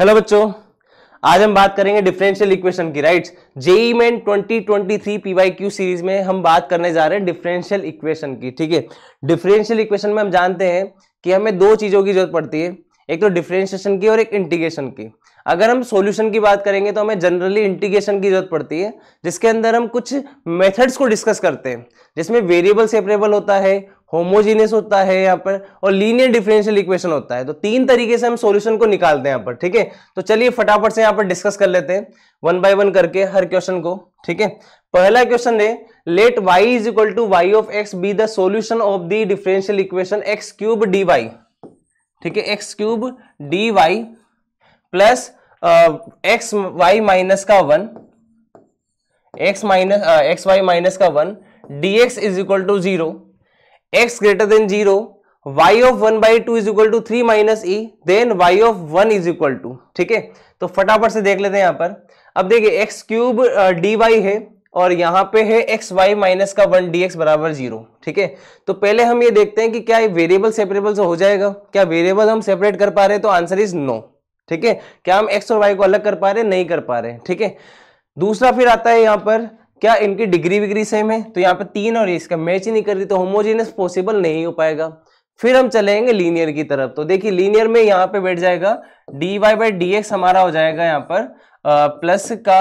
Hello बच्चों आज हम बात करेंगे डिफरेंशियल इक्वेशन की right JEE Main 2023 PYQ series में हम बात करने जा रहे हैं डिफरेंशियल इक्वेशन की ठीक है डिफरेंशियल इक्वेशन में हम जानते हैं कि हमें दो चीजों की जरूरत पड़ती है एक तो डिफ्रेंशिएशन की और एक इंटीग्रेशन की अगर हम सॉल्यूशन की बात करेंगे तो हमें जनरली इंटीग्रेशन की जरूरत पड़ती है जिसके अंदर हम कुछ मेथड्स को डिस्कस करते हैं जिसमें वेरिएबल सेपरेबल होता है होमोजीनियस होता है यहाँ पर और लीनियर डिफरेंशियल इक्वेशन होता है तो तीन तरीके से हम सॉल्यूशन को निकालते हैं यहाँ पर ठीक है तो चलिए फटाफट से यहाँ पर डिस्कस कर लेते हैं वन बाय वन करके हर क्वेश्चन को ठीक है पहला क्वेश्चन है let Y is equal to Y of x be the solution of the differential equation x cube d Y ठीक है x cube d y plus x y minus का one x minus x y minus का one D x is equal to zero x greater than zero Y of one by two is equal to three minus e then Y of one is equal to ठीक है तो फटाफट से देख लेते हैं यहां पर अब देखिए एक्स क्यूब डी वाई है और यहाँ पे है एक्स वाई माइनस का वन डी एक्स बराबर जीरो ठीक है तो पहले हम ये देखते हैं कि क्या ये वेरिएबल सेपरेबल से हो जाएगा क्या वेरिएबल हम सेपरेट कर पा रहे हैं तो आंसर इज नो ठीक है क्या हम एक्स और वाई को अलग कर पा रहे हैं नहीं कर पा रहे ठीक है दूसरा फिर आता है यहाँ पर क्या इनकी डिग्री विग्री सेम है तो यहाँ पर तीन और इसका मैच ही नहीं कर रही तो होमोजीनियस पॉसिबल नहीं हो पाएगा फिर हम चलेंगे लीनियर की तरफ तो देखिए लीनियर में यहाँ पे बैठ जाएगा d Y by D x हमारा हो जाएगा यहाँ पर प्लस का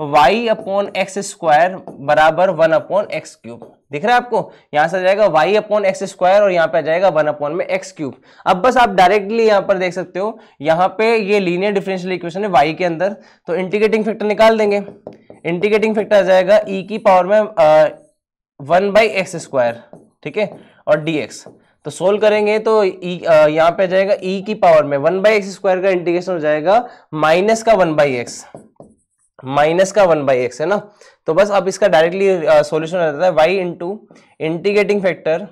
वाई अपॉन एक्स स्क्वायर बराबर वन अपॉन एक्स क्यूब दिख रहा है आपको यहां से आ जाएगा वाई अपॉन एक्स स्क्वायर और यहां पे आ जाएगा वन अपॉन में एक्स क्यूब अब बस आप डायरेक्टली यहां पर देख सकते हो यहां पे ये लीनियर डिफरेंशियल इक्वेशन है वाई के अंदर तो इंटीग्रेटिंग फैक्टर निकाल देंगे इंटीग्रेटिंग फैक्टर आ जाएगा ई e की पावर में वन बाई एक्स स्क्वायर ठीक है और डी एक्स तो सोल्व करेंगे तो e, यहां पर आ जाएगा ई e की पावर में वन बाई एक्स स्क्वायर का इंटीग्रेशन हो जाएगा माइनस का वन बाई एक्स माइनस का वन बाई एक्स है ना तो बस अब इसका डायरेक्टली सॉल्यूशन हो जाता है Y into integrating factor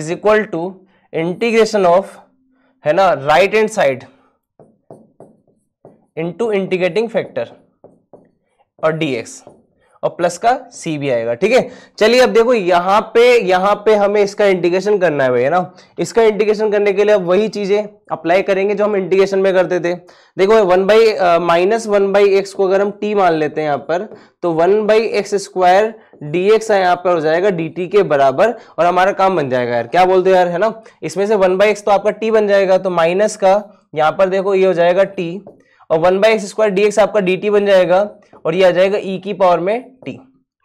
is equal to integration of है ना right and side into integrating factor और डी एक्स और प्लस का सी भी आएगा ठीक है चलिए अब देखो यहाँ पे यहाँ पे हमें इसका इंटीग्रेशन करना है भैया ना इसका इंटीग्रेशन करने के लिए अब वही चीजें अप्लाई करेंगे जो हम इंटीग्रेशन में करते थे देखो one by minus one by x को अगर हम टी मान लेते हैं यहां पर तो one by x square D x यहाँ पर हो जाएगा डी टी के बराबर और हमारा काम बन जाएगा यार क्या बोलते हो यार है ना इसमें से वन बाई एक्स तो आपका टी बन जाएगा तो माइनस का यहाँ पर देखो ये हो जाएगा टी और one by x square D x आपका डी टी बन जाएगा और ये आ जाएगा ई e की पावर में टी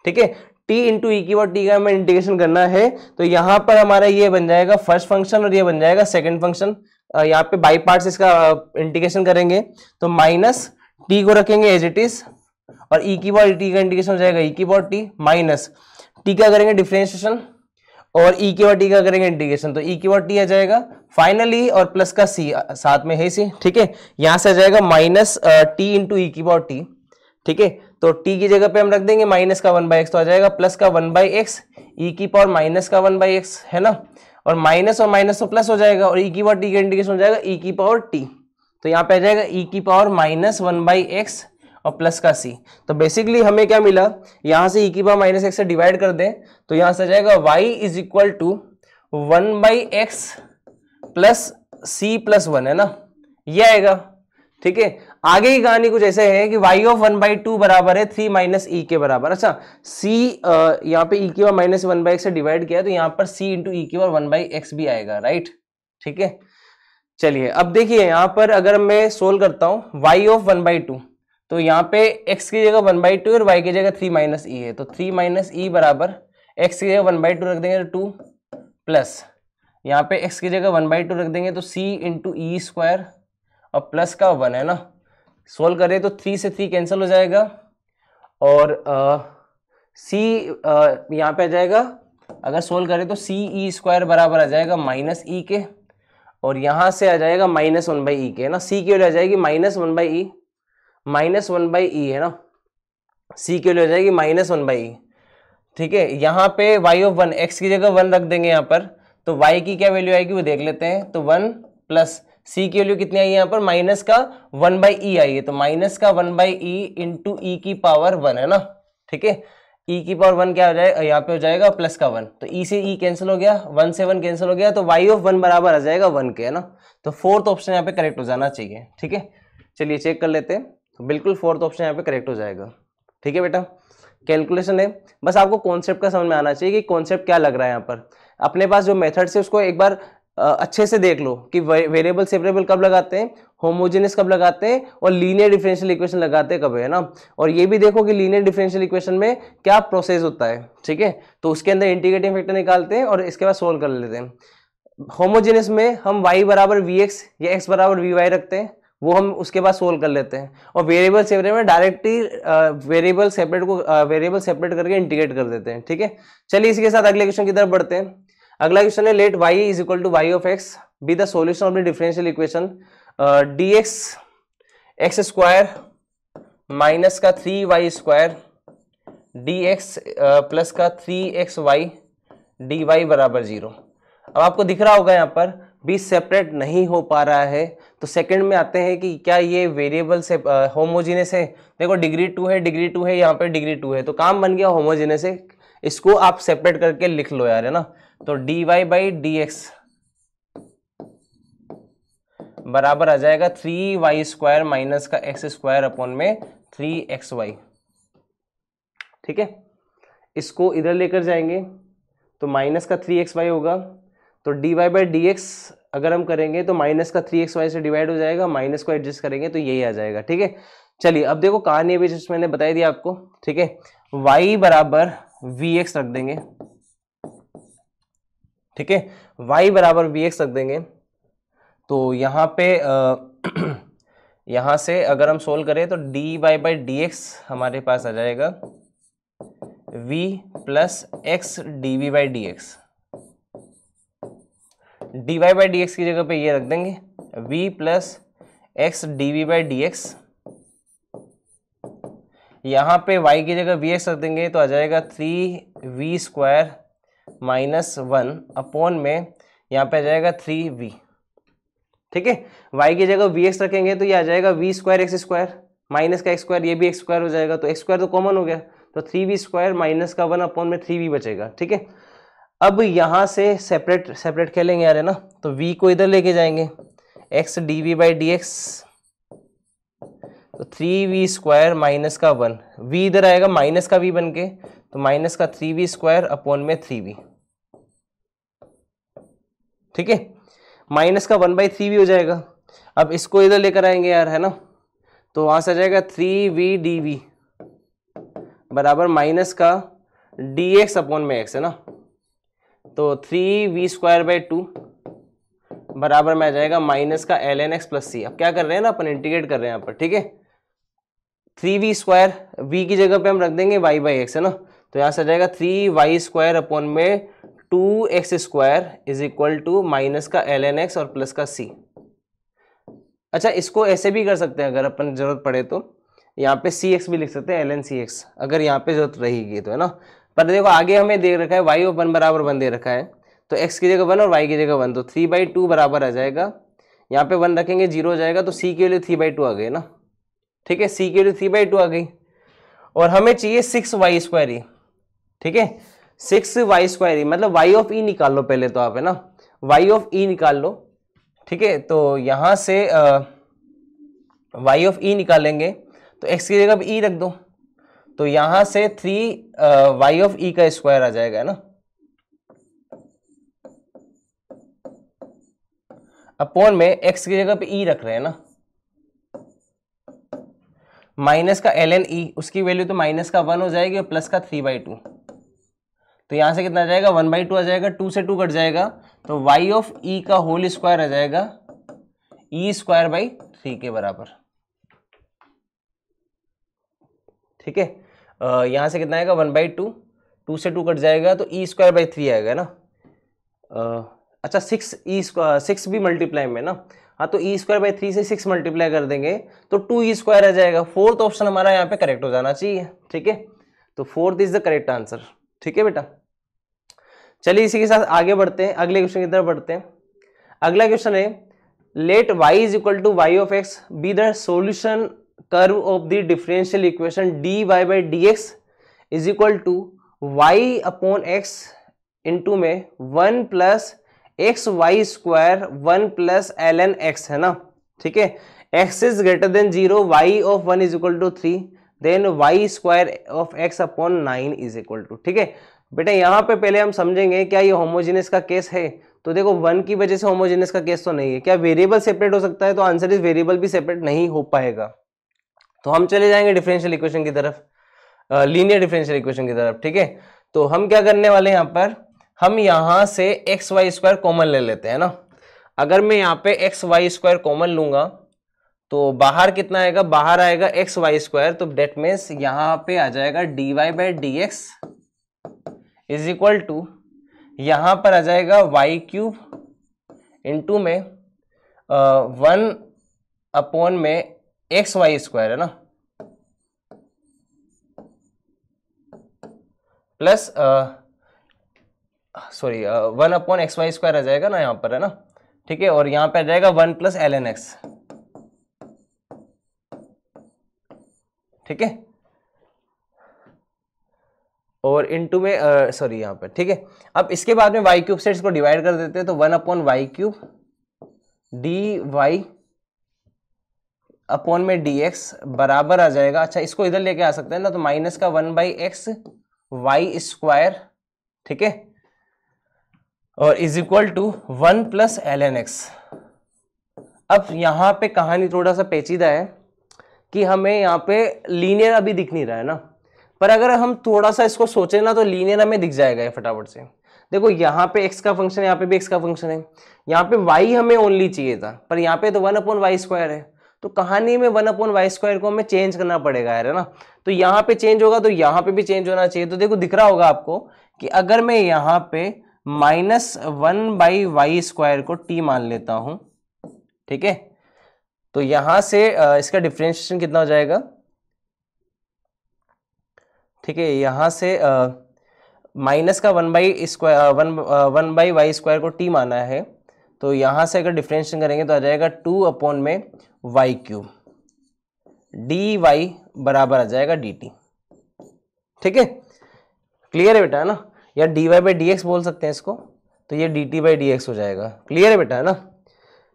ठीक है टी इंटू ई की पावर टी का हमें इंटीग्रेशन करना है तो यहाँ पर हमारा ये बन जाएगा फर्स्ट फंक्शन और ये बन जाएगा सेकेंड फंक्शन यहाँ पे बाई पार्ट इसका इंटीग्रेशन करेंगे तो माइनस टी को रखेंगे एज इट इज और ई e की पावर टी का इंटीग्रेशन हो जाएगा ई e की पावर टी माइनस टी का करेंगे डिफ्रेंशिएशन और ई e की पावर टी का करेंगे इंटीग्रेशन तो ई e की पावर टी आ जाएगा फाइनली और प्लस का सी साथ में है सी ठीक है यहाँ से आ जाएगा माइनस टी इंटू ई की पावर टी ठीक है तो t की जगह पे हम रख देंगे माइनस का वन बाई एक्स तो आ जाएगा प्लस का one by x e e की पावर माइनस का वन बाई एक्स है ना और माइनस और माइनस तो प्लस हो जाएगा और ई e की पावर टी का इंडिकेशन हो जाएगा ई e की पावर टी तो यहाँ पे आ जाएगा ई e की power minus one by x और प्लस का सी तो बेसिकली हमें क्या मिला यहाँ से ई e की पावर माइनस एक्स से डिवाइड कर दें तो यहाँ से आ जाएगा y is equal to one by x plus C plus one है ना ये आएगा ठीक है आगे की कहानी कुछ ऐसे है कि y of one by two बराबर है थ्री माइनस ई के बराबर अच्छा सी यहाँ पे ई के बाद माइनस वन बाई एक्स से डिवाइड किया तो यहाँ पर सी इंटू ई के बाद वन बाई एक्स भी आएगा राइट ठीक है चलिए अब देखिए यहाँ पर अगर मैं सोल्व करता हूँ y of one by two तो यहाँ पे एक्स की जगह वन बाई टू और वाई की जगह थ्री माइनस ई है तो थ्री माइनस ई बराबर एक्स की जगह वन बाई टू रख देंगे तो टू प्लस यहाँ पे एक्स की जगह वन बाई टू रख देंगे तो सी इंटू ई स्क्वायर और प्लस का वन है ना सोल्व करें तो थ्री से थ्री कैंसिल हो जाएगा और सी यहाँ पे आ जाएगा अगर सोल्व करें तो सी ई स्क्वायर बराबर आ जाएगा माइनस ई e के और यहाँ से आ जाएगा माइनस वन बाई ई के है ना सी के लिए आ जाएगी minus one by e minus one by e है ना सी के लिए आ जाएगी माइनस वन बाई ई ठीक है यहाँ पे वाई ऑफ वन एक्स की जगह वन रख देंगे यहाँ पर तो वाई की क्या वैल्यू आएगी वो देख लेते हैं तो वन प्लस सी की वैल्यू कितनी आई है यहाँ पर माइनस का वन बाई ई आई है तो माइनस का वन बाई ई इंटू ई की पावर वन है ना ठीक है ई e की पावर वन क्या हो जाएगा यहाँ पे हो जाएगा प्लस का वन तो ई e से ई e कैंसिल हो गया वन से वन कैंसिल हो गया तो वाई ऑफ वन बराबर आ जाएगा वन के है ना तो फोर्थ ऑप्शन यहाँ पे करेक्ट हो जाना चाहिए ठीक है चलिए चेक कर लेते हैं तो बिल्कुल फोर्थ ऑप्शन यहाँ पे करेक्ट हो जाएगा ठीक है बेटा कैलकुलेशन है बस आपको कॉन्सेप्ट का समझ में आना चाहिए कि कॉन्सेप्ट क्या लग रहा है यहाँ पर अपने पास जो मेथड है उसको एक बार अच्छे से देख लो कि वेरिएबल सेपरेबल कब लगाते हैं होमोजेनस कब लगाते हैं और लीनियर डिफरेंशियल इक्वेशन लगाते हैं कब है ना और ये भी देखो कि लीनियर डिफरेंशियल इक्वेशन में क्या प्रोसेस होता है ठीक है तो उसके अंदर इंटीग्रेटिंग फैक्टर निकालते हैं और इसके बाद सोल्व कर लेते हैं होमोजेनस में हम वाई बराबर वी एक्स या एक्स बराबर वी वाई रखते हैं वो हम उसके बाद सोल्व कर लेते हैं और वेरिएबल सेपरेट में डायरेक्टली वेरिएबल सेपरेट को वेरिएबल सेपरेट करके इंटीग्रेट कर देते हैं ठीक है चलिए इसके साथ अगले क्वेश्चन की तरफ बढ़ते हैं अगला क्वेश्चन है let Y is equal to Y of x be the solution of the differential equation d x x square minus का three y square D x plus का three x y D y बराबर zero अब आपको दिख रहा होगा यहाँ पर भी सेपरेट नहीं हो पा रहा है तो सेकंड में आते हैं कि क्या ये वेरिएबल से होमोजीनियस uh, है देखो डिग्री टू है डिग्री टू है यहाँ पर डिग्री टू है तो काम बन गया होमोजीनस है इसको आप सेपरेट करके लिख लो यार है ना तो d Y by D x बराबर आ जाएगा थ्री वाई स्क्वायर माइनस का एक्स स्क्वायर अपॉन में थ्री एक्स वाई ठीक है इसको इधर लेकर जाएंगे तो माइनस का थ्री एक्स वाई होगा तो d Y by D x अगर हम करेंगे तो माइनस का थ्री एक्स वाई से डिवाइड हो जाएगा माइनस को एडजस्ट करेंगे तो यही आ जाएगा ठीक है चलिए अब देखो कहानी अभी मैंने बताई दी आपको ठीक है वाई बराबर वी एक्स रख देंगे ठीक है वाई बराबर बी एक्स रख देंगे तो यहाँ पे यहाँ से अगर हम सोल्व करें तो d Y by D x हमारे पास आ जाएगा v plus x d v by D x D Y by D x की जगह पे ये रख देंगे v plus x d v by D x यहाँ पे y की जगह वी एक्स रख देंगे तो आ जाएगा three v square minus one upon में यहाँ पे आ जाएगा थ्री वी ठीक है वाई की जगह वी एक्स रखेंगे तो ये आ जाएगा v square x square minus का एक्स स्क्वायर ये भी एक्स स्क्वायर हो जाएगा तो एक्स स्क्वायर तो कॉमन हो गया तो थ्री वी स्क्वायर माइनस का वन अपॉन में थ्री वी बचेगा ठीक है अब यहाँ से सेपरेट सेपरेट खेलेंगे यार है ना तो वी को इधर लेके जाएंगे x d v by D x तो थ्री वी स्क्वायर माइनस का वन वी इधर आएगा माइनस का वी बन के तो माइनस का थ्री वी स्क्वायर अपॉन में थ्री वी ठीक है माइनस का वन बाई थ्री वी हो जाएगा अब इसको इधर लेकर आएंगे यार है ना तो वहां से आ जाएगा थ्री वी डी वी बराबर माइनस का डी एक्स अपॉन में एक्स है ना तो three v square by two बराबर में आ जाएगा माइनस का L N x plus C अब क्या कर रहे हैं ना अपन इंटीग्रेट कर रहे हैं यहाँ पर ठीक है थ्री वी स्क्वायर वी की जगह पे हम रख देंगे वाई बाई एक्स है ना तो यहाँ से जाएगा थ्री वाई स्क्वायर अपॉन में two x square is equal to minus का एल एन एक्स और प्लस का सी अच्छा इसको ऐसे भी कर सकते हैं अगर अपन जरूरत पड़े तो यहाँ पे सी एक्स भी लिख सकते हैं एल एन सी एक्स अगर यहाँ पे जरूरत रहेगी तो है ना पर देखो आगे हमें दे रखा है वाई और वन बराबर वन दे रखा है तो एक्स की जगह वन और वाई की जगह वन तो थ्री बाई टू बराबर आ जाएगा यहाँ पे वन रखेंगे जीरो हो जाएगा तो सी के लिए थ्री बाई टू आ गए ना ठीक है सी के लिए थ्री बाई टू आ गई और हमें चाहिए सिक्स वाई स्क्वायर ही ठीक है सिक्स वाई स्क्वायर ई मतलब वाई ऑफ ई निकाल लो पहले तो आप है ना वाई ऑफ ई निकाल लो ठीक है तो यहां से वाई ऑफ ई निकालेंगे तो एक्स की जगह ई e रख दो तो यहां से थ्री वाई ऑफ ई का स्क्वायर आ जाएगा है ना अपॉन में एक्स की जगह पे ई e रख रहे हैं ना माइनस का एल एन ई उसकी वैल्यू तो माइनस का वन हो जाएगी और प्लस का थ्री बाई टू तो यहाँ से कितना आ जाएगा वन बाई टू आ जाएगा टू से टू कट जाएगा तो वाई ऑफ ई का होल स्क्वायर आ जाएगा ई स्क्वायर बाई थ्री के बराबर ठीक है यहाँ से कितना आएगा वन बाई टू टू से टू कट जाएगा तो ई स्क्वायर बाई थ्री आएगा ना आ, अच्छा सिक्स ई स्क्वायर सिक्स भी मल्टीप्लाई में ना हाँ तो ई स्क्वायर बाई थ्री से सिक्स मल्टीप्लाई कर देंगे तो टू ई स्क्वायर आ जाएगा फोर्थ ऑप्शन हमारा यहाँ पे करेक्ट हो जाना चाहिए ठीक है तो fourth is the correct answer ठीक है बेटा चलिए इसी के साथ आगे बढ़ते हैं अगले क्वेश्चन की तरफ बढ़ते हैं अगला क्वेश्चन है let Y is equal to Y of x be the solution curve of the differential equation d Y by D x is equal to y upon x into में one plus x Y square one plus L N x है ना ठीक है x is greater than zero Y of one is equal to three then y square of x upon nine is equal to ठीक है बेटा यहाँ पे पहले हम समझेंगे क्या ये होमोजेनस का केस है तो देखो वन की वजह से होमोजेनस का केस तो नहीं है क्या वेरिएबल सेपरेट हो सकता है तो आंसर इज वेरिएबल भी सेपरेट नहीं हो पाएगा तो हम चले जाएंगे डिफरेंशियल इक्वेशन की तरफ लीनियर डिफरेंशियल इक्वेशन की तरफ ठीक है तो हम क्या करने वाले हैं यहाँ पर हम यहाँ से एक्स वाई स्क्वायर कॉमन ले लेते हैं ना अगर मैं यहाँ पे एक्स वाई स्क्वायर कॉमन लूंगा तो बाहर कितना आएगा बाहर आएगा एक्स वाई स्क्वायर तो डेट मीन्स यहाँ पे आ जाएगा d Y by D x is equal to यहां पर आ जाएगा वाई क्यूब इंटू में वन अपॉन में एक्स वाई स्क्वायर है ना plus sorry one upon x Y square आ जाएगा ना यहाँ पर है ना ठीक है और यहां पे आ जाएगा one plus L N x ठीक है और इनटू में सॉरी यहां पर ठीक है अब इसके बाद में वाई क्यूब से इसको डिवाइड कर देते हैं तो one upon y cube d y upon में डी एक्स बराबर आ जाएगा अच्छा इसको इधर लेके आ सकते हैं ना तो माइनस का one by x Y square ठीक है और is equal to one plus L N x अब यहां पे कहानी थोड़ा सा पेचीदा है कि हमें यहाँ पे लीनियर अभी दिख नहीं रहा है ना पर अगर हम थोड़ा सा इसको सोचें ना तो लीनियर हमें दिख जाएगा फटाफट से देखो यहाँ पे x का फंक्शन है यहाँ पे भी x का फंक्शन है यहाँ पे y हमें ओनली चाहिए था पर यहाँ पे तो वन अपॉन वाई स्क्वायर है तो कहानी में वन अपॉन वाई स्क्वायर को हमें चेंज करना पड़ेगा है ना तो यहाँ पे चेंज होगा तो यहाँ पे भी चेंज होना चाहिए तो देखो दिख रहा होगा आपको कि अगर मैं यहाँ पे minus one by y square को टी मान लेता हूँ ठीक है तो यहाँ से इसका डिफ्रेंशिएशन कितना हो जाएगा ठीक है यहाँ से माइनस का one by square one one by y square को टी माना है तो यहाँ से अगर डिफ्रेंशिएशन करेंगे तो आ जाएगा टू अपॉन में वाई क्यूब डी वाई बराबर आ जाएगा डी टी ठीक है क्लियर है बेटा है ना या d Y by D x बोल सकते हैं इसको तो ये D T by D x हो जाएगा क्लियर है बेटा है ना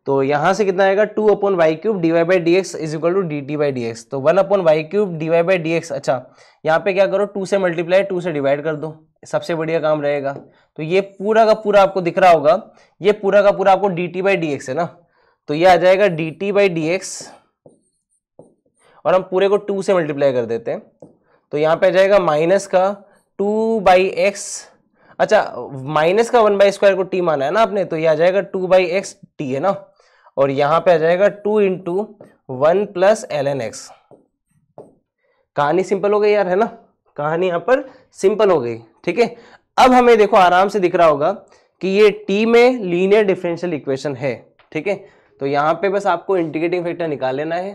तो यहाँ से कितना आएगा two upon y cube d Y by D x is equal to d T by D x तो one upon y cube d y by D x अच्छा यहाँ पे क्या करो टू से मल्टीप्लाई टू से डिवाइड कर दो सबसे बढ़िया काम रहेगा तो ये पूरा का पूरा आपको दिख रहा होगा ये पूरा का पूरा आपको d T by D x है ना तो ये आ जाएगा D T by D x और हम पूरे को टू से मल्टीप्लाई कर देते हैं तो यहाँ पे आ जाएगा माइनस का टू बाई एक्स अच्छा माइनस का वन बाई स्क्वायर को टी माना है ना आपने तो ये आ जाएगा टू बाई एक्स टी है ना और यहां पे आ जाएगा two into one plus L N x कहानी सिंपल हो गई यार है ना कहानी यहां पर सिंपल हो गई ठीक है अब हमें देखो आराम से दिख रहा होगा कि ये टी में लीनियर डिफरेंशियल इक्वेशन है ठीक है तो यहां पे बस आपको इंटीग्रेटिंग फैक्टर निकाल लेना है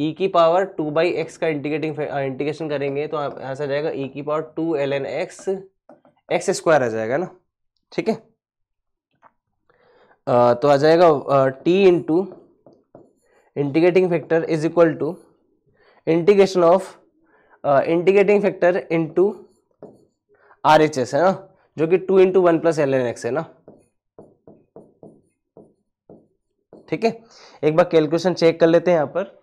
ई e की पावर टू बाई एक्स का इंटीग्रेटिंग इंटीग्रेशन करेंगे तो यहां से जाएगा e की power two L N x x square आ जाएगा ना ठीक है तो आ जाएगा T into integrating factor is equal to integration of integrating factor into R H S है ना जो कि two into one plus L N x है ना ठीक है एक बार कैलकुलेशन चेक कर लेते हैं यहाँ पर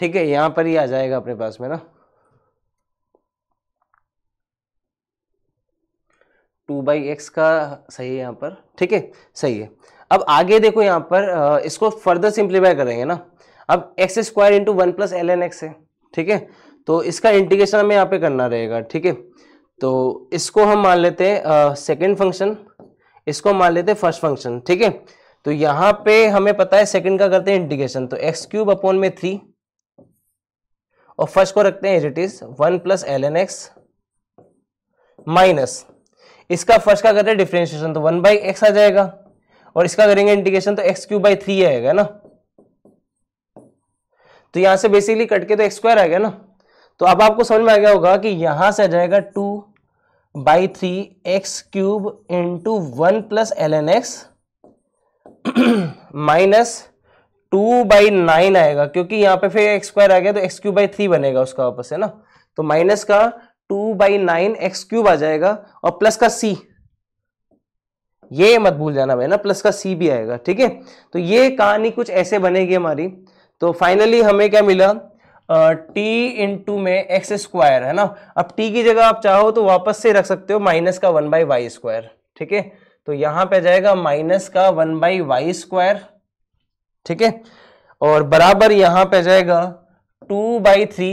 ठीक है यहां पर ही आ जाएगा अपने पास में ना टू बाई एक्स का सही है यहां पर ठीक है सही है अब आगे देखो यहां पर इसको फर्दर सिंप्लीफाई करेंगे ना अब x square into one plus L N x है ठीक है तो इसका इंटीग्रेशन हमें यहाँ पे करना रहेगा ठीक है तो इसको हम मान लेते हैं सेकेंड फंक्शन इसको मान लेते हैं फर्स्ट फंक्शन ठीक है तो यहां पे हमें पता है सेकेंड का करते हैं इंटीग्रेशन तो एक्स क्यूब अपॉन में थ्री और फर्स्ट को रखते हैं as it is one plus L N x minus इसका फर्स्ट का करते हैं डिफ्रेंशिएशन तो वन बाई एक्स आ जाएगा और इसका करेंगे इंटीग्रेशन तो एक्स क्यूब बाई थ्री आएगा ना तो यहां से बेसिकली कट के तो एक्स स्क्वायर आएगा ना तो अब आपको समझ में आ गया होगा कि यहां से आ जाएगा two by three x cube into one plus L N x minus two by nine आएगा क्योंकि यहाँ पे फिर एक्स स्क्वायर आ गया तो एक्स क्यूब बाई थ्री बनेगा उसका वापस है ना तो माइनस का two by nine x cube आ जाएगा और प्लस का सी ये मत भूल जाना भाई ना प्लस का सी भी आएगा ठीक है तो ये कहानी कुछ ऐसे बनेगी हमारी तो फाइनली हमें क्या मिला टी इंटू में एक्स स्क्वायर है ना अब टी की जगह आप चाहो तो वापस से रख सकते हो माइनस का वन बाई वाई स्क्वायर ठीक है तो यहां पे जाएगा माइनस का वन बाई वाई स्क्वायर ठीक है और बराबर यहां पे जाएगा two by three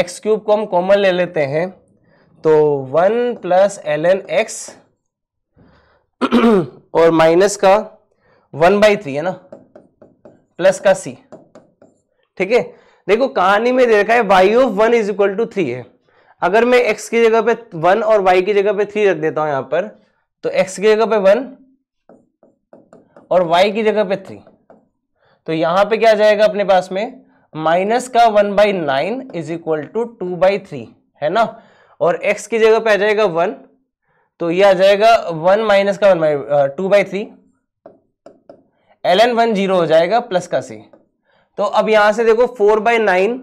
x cube को हम कॉमन ले लेते हैं तो one plus L N x और माइनस का वन बाई थ्री है ना प्लस का सी ठीक है देखो कहानी में दे रखा है Y of one is equal to three है अगर मैं एक्स की जगह पे वन और वाई की जगह पे थ्री रख देता हूं यहां पर तो एक्स की जगह पे वन और वाई की जगह पे थ्री तो यहां पे क्या जाएगा अपने पास में माइनस का one by nine is equal to two by three है ना और एक्स की जगह पे आ जाएगा वन तो ये आ जाएगा वन माइनस का one by two by three L N one zero हो जाएगा प्लस का सी तो अब यहां से देखो फोर बाई नाइन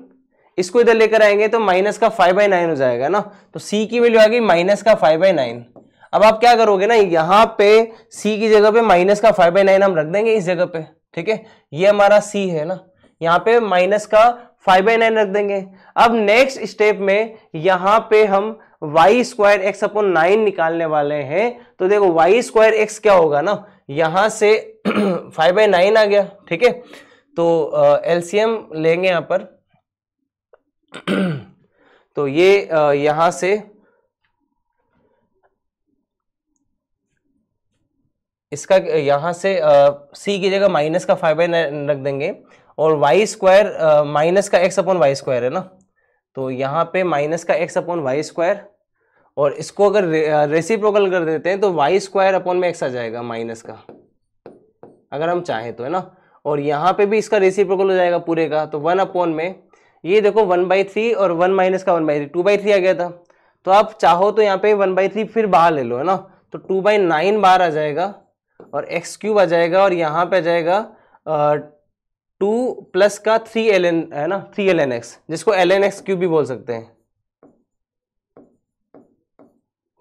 इसको इधर लेकर आएंगे तो माइनस का फाइव बाई नाइन हो जाएगा ना तो सी की वैल्यू आ गई माइनस का फाइव बाई नाइन अब आप क्या करोगे ना यहाँ पे सी की जगह पे माइनस का फाइव बाई नाइन हम रख देंगे इस जगह पे ठीक है ये हमारा सी है ना यहाँ पे माइनस का फाइव बाई नाइन रख देंगे अब नेक्स्ट स्टेप में यहाँ पे हम y square x upon nine निकालने वाले हैं तो देखो वाई स्क्वायर एक्स क्या होगा ना यहाँ से फाइव बाई नाइन आ गया ठीक है तो एलसीएम लेंगे यहाँ पर तो ये यहाँ से इसका यहाँ से सी की जगह माइनस का फाइव बाई रख देंगे और वाई स्क्वायर माइनस का एक्स अपॉन वाई स्क्वायर है ना तो यहाँ पे माइनस का एक्स अपॉन वाई स्क्वायर और इसको अगर रे, रेसिप्रोकल कर देते हैं तो वाई स्क्वायर अपॉन में एक्स आ जाएगा माइनस का अगर हम चाहें तो है ना और यहाँ पे भी इसका रेसिप्रोकल हो जाएगा पूरे का तो वन अपॉन में ये देखो वन बाई थ्री और वन माइनस का one by three two by three आ गया था तो आप चाहो तो यहाँ पे वन बाई थ्री फिर बाहर ले लो है ना तो टू बाई नाइन बाहर आ जाएगा और एक्स क्यूब आ जाएगा और यहाँ पे आ जाएगा टू प्लस का थ्री एल एन है ना थ्री एल एन एक्स जिसको एल एन एक्स क्यूब भी बोल सकते हैं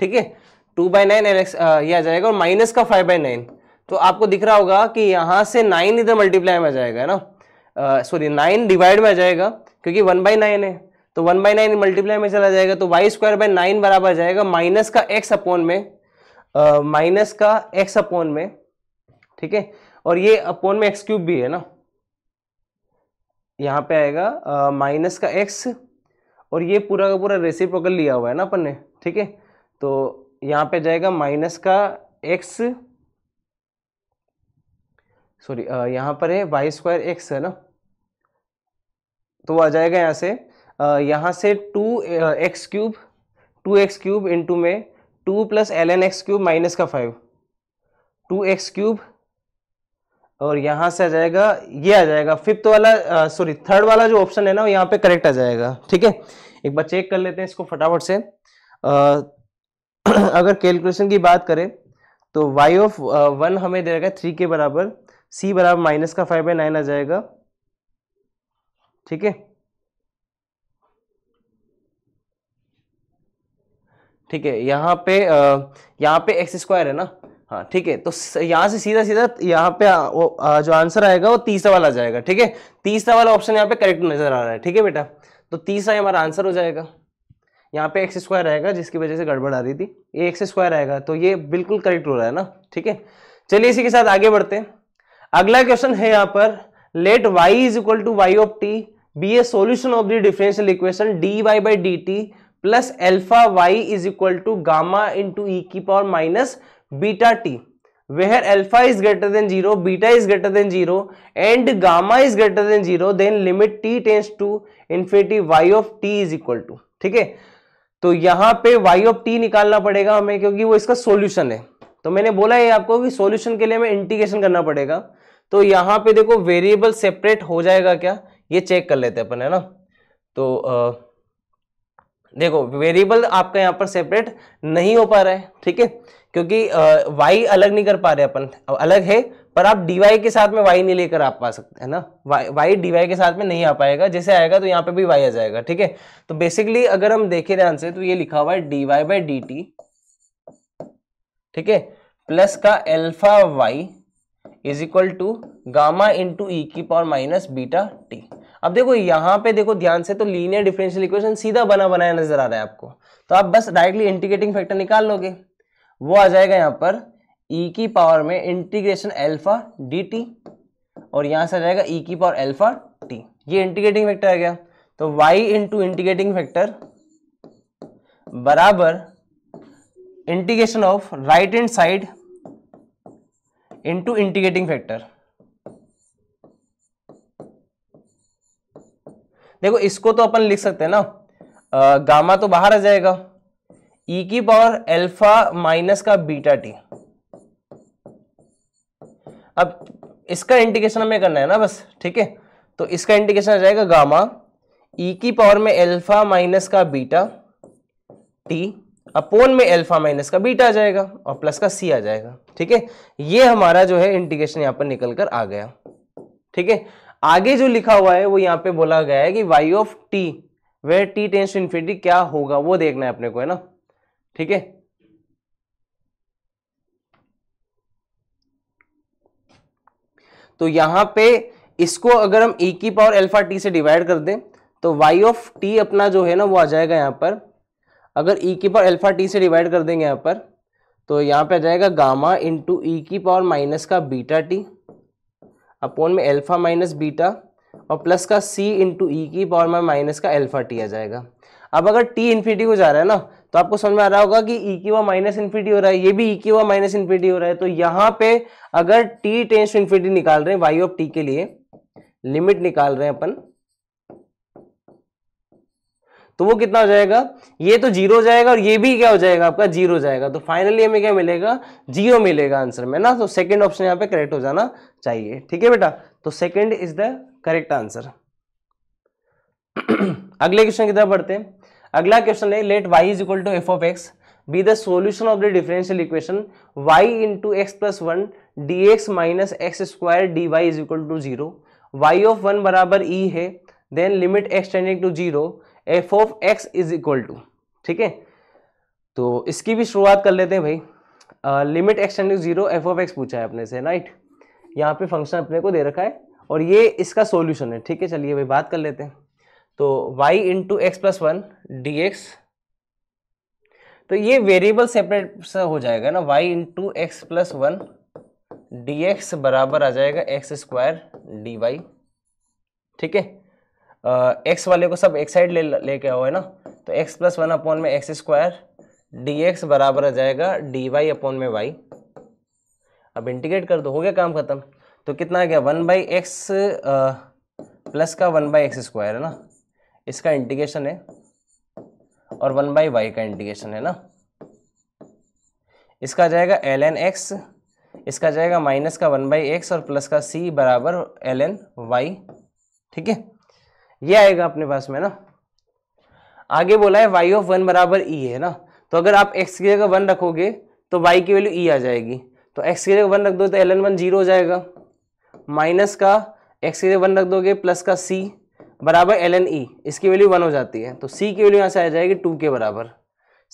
ठीक है two by nine l x ये आ जाएगा और माइनस का फाइव बाई नाइन तो आपको दिख रहा होगा कि यहाँ से नाइन इधर मल्टीप्लाई में आ जाएगा है ना सॉरी नाइन डिवाइड में आ जाएगा क्योंकि वन बाई नाइन है तो वन बाई नाइन मल्टीप्लाई में चला जाएगा तो वाई स्क्वायर बाई नाइन बराबर जाएगा माइनस का एक्स अपॉन में माइनस का एक्स अपॉन में ठीक है और ये अपॉन में एक्स क्यूब भी है ना यहाँ पे आएगा माइनस का एक्स और ये पूरा का पूरा रेसिप्रोकल लिया हुआ है ना अपन ने ठीक है तो यहाँ पे जाएगा माइनस का एक्स सॉरी यहाँ पर है वाई स्क्वायर एक्स है ना तो वो आ जाएगा यहाँ से यहाँ से two x cube two x cube into में two plus L N x cube minus का फाइव टू एक्स क्यूब और यहां से आ जाएगा ये आ जाएगा फिफ्थ वाला सॉरी थर्ड वाला जो ऑप्शन है ना वो यहाँ पे करेक्ट आ जाएगा ठीक है एक बार चेक कर लेते हैं इसको फटाफट से आ, अगर कैलकुलेशन की बात करें तो वाई ऑफ वन हमें देगा थ्री के बराबर सी बराबर माइनस का फाइव बाई नाइन आ जाएगा ठीक है ठीक है यहाँ पे यहाँ पे एक्स स्क्वायर है ना हाँ ठीक है तो यहाँ से सीधा सीधा यहाँ पे वो जो आंसर आएगा वो तीसरा वाला जाएगा ठीक है तीसरा वाला ऑप्शन यहाँ पे करेक्ट नजर आ रहा है ठीक है बेटा तो तीसरा हमारा आंसर हो जाएगा यहाँ पे एक्स स्क्वायर आएगा जिसकी वजह से गड़बड़ आ रही थी ये एक्स स्क्वायर आएगा तो ये बिल्कुल करेक्ट हो रहा है ना ठीक है चलिए इसी के साथ आगे बढ़ते हैं अगला क्वेश्चन है यहाँ पर let Y is equal to Y of t be a solution of the differential equation d Y by d t plus alpha y is equal to gamma into ई की power minus beta t where alpha is greater than zero beta is greater than zero and gamma is greater than zero then limit t tends to infinity y of t is equal to ठीक है तो यहां पे y of t निकालना पड़ेगा हमें क्योंकि वो इसका सॉल्यूशन है तो मैंने बोला है आपको कि सॉल्यूशन के लिए हमें इंटीग्रेशन करना पड़ेगा तो यहाँ पे देखो वेरिएबल सेपरेट हो जाएगा क्या ये चेक कर लेते हैं अपन है ना तो आ, देखो वेरिएबल आपका यहाँ पर सेपरेट नहीं हो पा रहा है ठीक है क्योंकि वाई अलग नहीं कर पा रहे अपन अलग है पर आप डीवाई के साथ में वाई नहीं लेकर आ पा सकते है ना वाई वाई के साथ में नहीं आ पाएगा जैसे आएगा तो यहाँ पे भी वाई आ जाएगा ठीक है तो बेसिकली अगर हम देखें ध्यान से तो ये लिखा हुआ है d Y by d t ठीक है प्लस का alpha y is equal to gamma into ई की पावर माइनस बीटा टी अब देखो यहाँ पे देखो ध्यान से तो लीनियर डिफरेंशियल इक्वेशन सीधा बना बनाया नजर आ रहा है आपको तो आप बस डायरेक्टली इंटीग्रेटिंग फैक्टर निकाल लोगे वो आ जाएगा यहाँ पर ई e की पावर में इंटीग्रेशन एल्फा डी टी और यहाँ से आ जाएगा ई e की पावर एल्फा टी ये इंटीग्रेटिंग फैक्टर आ गया तो वाई इंटू इंटीग्रेटिंग फैक्टर बराबर integration of right hand side into integrating factor देखो इसको तो अपन लिख सकते हैं ना गामा तो बाहर आ जाएगा ई e की पावर एल्फा माइनस का बीटा टी अब इसका इंटीग्रेशन हमें करना है ना बस ठीक है तो इसका इंडिकेशन आ जाएगा गामा ई e की पावर में एल्फा माइनस का बीटा टी अपोन में एल्फा माइनस का बीटा आ जाएगा और प्लस का सी आ जाएगा ठीक है ये हमारा जो है इंटीग्रेशन यहां पर निकल कर आ गया ठीक है आगे जो लिखा हुआ है वो यहाँ पे बोला गया है कि y of t way t tends to infinity क्या होगा वो देखना है अपने को है ना ठीक है तो यहां पे इसको अगर हम e की पावर अल्फा टी से डिवाइड कर दें तो y ऑफ t अपना जो है ना वो आ जाएगा यहां पर अगर e की पावर अल्फा टी से डिवाइड कर देंगे यहां पर तो यहां पे आ जाएगा गामा इंटू ई की पावर माइनस का बीटा टी अपॉन में अल्फ़ा माइनस बीटा और प्लस का सी इंटू ई की पावर में माइनस का अल्फ़ा टी आ जाएगा अब अगर टी इन्फिनिटी को जा रहा है ना तो आपको समझ में आ रहा होगा कि ई e की वा माइनस इन्फिनिटी हो रहा है ये भी ई e की वा माइनस इन्फिनिटी हो रहा है तो यहाँ पे अगर टी टेंस टू इन्फिनिटी निकाल रहे हैं वाई ऑफ टी के लिए लिमिट निकाल रहे हैं अपन तो वो कितना हो जाएगा ये तो जीरो जाएगा और ये भी क्या हो जाएगा आपका जीरो जाएगा तो फाइनली हमें क्या मिलेगा जीरो मिलेगा आंसर में ना तो सेकेंड ऑप्शन यहाँ पे करेक्ट हो जाना चाहिए ठीक है बेटा तो second is the correct answer अगले क्वेश्चन की तरफ बढ़ते हैं अगला क्वेश्चन है let Y is equal to f of x be the solution of the differential equation y into x plus one D x minus x square d y is equal to zero Y of one बराबर ई e है then limit x tending to zero f of x is equal to ठीक है तो इसकी भी शुरुआत कर लेते हैं भाई limit to zero f of x पूछा है अपने से राइट यहाँ पे फंक्शन अपने को दे रखा है और ये इसका सॉल्यूशन है ठीक है चलिए भाई बात कर लेते हैं तो Y into x plus one D x तो ये वेरिएबल सेपरेट से हो जाएगा ना y into x plus one D x बराबर आ जाएगा एक्स स्क्वायर डी वाई ठीक है एक्स वाले को सब एक साइड ले लेके आओ है ना तो एक्स प्लस वन अपॉन में एक्स स्क्वायर डी एक्स बराबर आ जाएगा डी वाई अपॉन में वाई अब इंटीग्रेट कर दो हो गया काम खत्म तो कितना आ गया वन बाई एक्स प्लस का वन बाई एक्स स्क्वायर है ना इसका इंटीग्रेशन है और वन बाई वाई का इंटीग्रेशन है ना इसका आ जाएगा एल एन एक्स इसका जाएगा माइनस का वन बाई एक्स और प्लस का सी बराबर एल एन वाई ठीक है ये आएगा अपने पास में ना आगे बोला है वाई ऑफ वन बराबर ई e है ना तो अगर आप एक्स की जगह वन रखोगे तो वाई की वैल्यू ई e आ जाएगी तो एक्स की जगह वन रख दो तो एल एन वन जीरो हो जाएगा माइनस का एक्स की जगह वन रख दोगे प्लस का सी बराबर एल एन ई इसकी वैल्यू वन हो जाती है तो सी की वैल्यू यहाँ से आ जाएगी टू के बराबर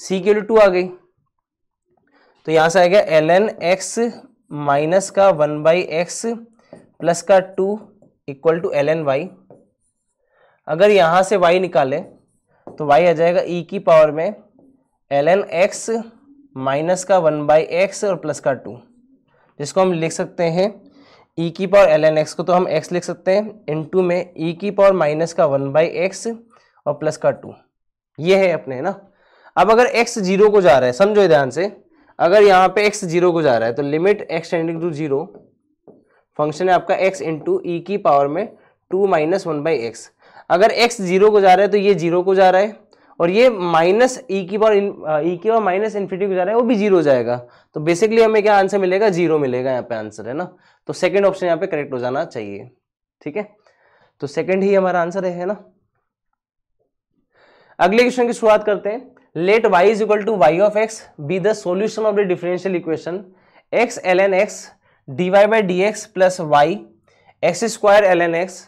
सी की वैल्यू टू आ गई तो यहाँ से आएगा एल एन एक्स माइनस का वन बाई एक्स प्लस का two equal to L N y अगर यहाँ से y निकालें तो y आ जाएगा e की पावर में एल एन एक्स माइनस का वन बाई एक्स और प्लस का टू जिसको हम लिख सकते हैं e की पावर एल एन एक्स को तो हम x लिख सकते हैं इन टू में e की पावर माइनस का वन बाई एक्स और प्लस का टू ये है अपने ना अब अगर x जीरो को जा रहा है समझो ध्यान से अगर यहाँ पे x जीरो को जा रहा है तो limit x tending to zero function है आपका x इंटू ई e की पावर में two minus one by x अगर एक्स जीरो को जा रहा है तो ये जीरो को जा रहा है और ये माइनस ई e की पावर ई e की पावर माइनस इन्फिनिटी को जा रहा है वो भी जीरो जाएगा तो बेसिकली हमें क्या आंसर मिलेगा जीरो मिलेगा यहाँ पे आंसर है ना तो सेकंड ऑप्शन यहाँ पे करेक्ट हो जाना चाहिए ठीक है तो सेकेंड ही हमारा आंसर है, है ना अगले क्वेश्चन की शुरुआत करते हैं let y is equal to Y of x be the solution of the differential equation x L N x D Y by D x plus y x square l N x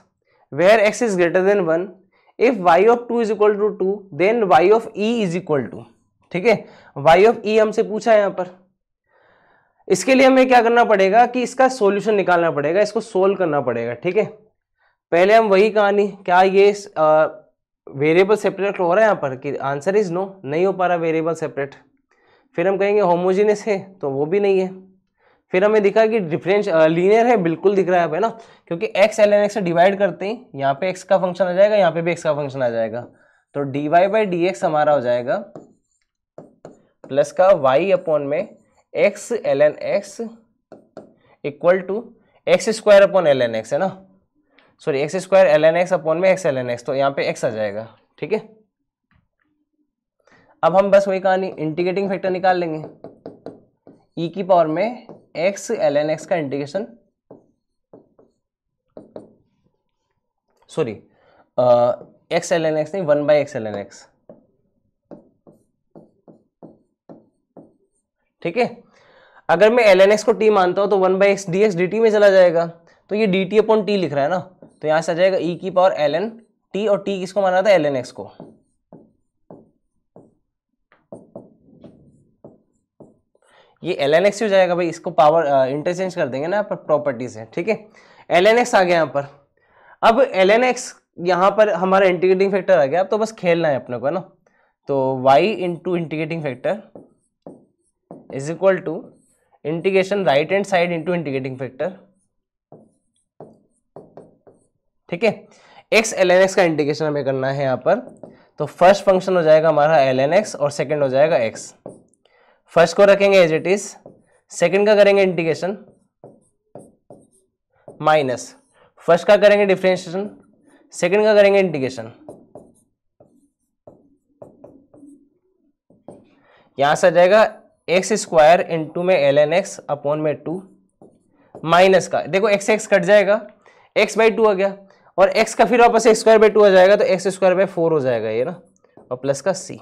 where x is greater than one if y of two is equal to two then Y of e is equal to ठीक है Y of ई हमसे पूछा है यहाँ पर इसके लिए हमें क्या करना पड़ेगा कि इसका सॉल्यूशन निकालना पड़ेगा इसको सोल्व करना पड़ेगा ठीक है पहले हम वही कहानी क्या ये वेरिएबल सेपरेट हो रहा है यहाँ पर कि आंसर इज नो नहीं हो पा रहा वेरिएबल सेपरेट फिर हम कहेंगे होमोजीनियस है तो वो भी नहीं है फिर हमें दिखा कि डिफरेंस लीनियर है बिल्कुल दिख रहा है ना क्योंकि एक्स एल एन एक्स से डिवाइड करते ही यहाँ पे एक्स का फंक्शन आ जाएगा यहाँ पे भी एक्स का फंक्शन आ जाएगा तो d Y by D x हमारा हो जाएगा प्लस का वाई अपॉन में x L N x equal to x square upon l N x है ना sorry x square l N x upon में एक्स एल एन एक्स तो यहाँ पे एक्स आ जाएगा ठीक है अब हम बस वही कहानी इंटीग्रेटिंग फैक्टर निकाल लेंगे ई e की पावर में एक्स एल एन एक्स का integration sorry x L N x नहीं one by x L N x ठीक है अगर मैं एल एन एक्स को टी मानता हूं तो one by x D x d t में चला जाएगा तो ये डी टी अपॉन टी लिख रहा है ना तो यहां से आ जाएगा ई e की पावर एल एन टी और टी किसको माना था एल एन एक्स को ये एल एन एक्स हो जाएगा भाई इसको पावर इंटरचेंज कर देंगे ना पर प्रॉपर्टी से ठीक है एल एन एक्स आ गया यहाँ पर अब एल एन एक्स यहाँ पर हमारा इंटीग्रेटिंग फैक्टर आ गया अब तो बस खेलना है अपने को है ना तो Y into integrating factor is equal to integration right and side into integrating factor ठीक है एक्स एल एन एक्स का इंटीग्रेशन हमें करना है यहाँ पर तो फर्स्ट फंक्शन हो जाएगा हमारा एल एन एक्स और सेकेंड हो जाएगा एक्स फर्स्ट को रखेंगे एज इट इज सेकेंड का करेंगे इंटीग्रेशन माइनस फर्स्ट का करेंगे डिफ्रेंशिएशन सेकेंड का करेंगे इंटीग्रेशन यहां से आ जाएगा एक्स स्क्वायर इंटू में एल एन एक्स अपॉन में टू माइनस का देखो एक्स एक्स कट जाएगा एक्स बाई टू आ गया और एक्स का फिर वापस स्क्वायर बाई टू आ जाएगा तो एक्स स्क्वायर बाई फोर हो जाएगा ये ना और प्लस का सी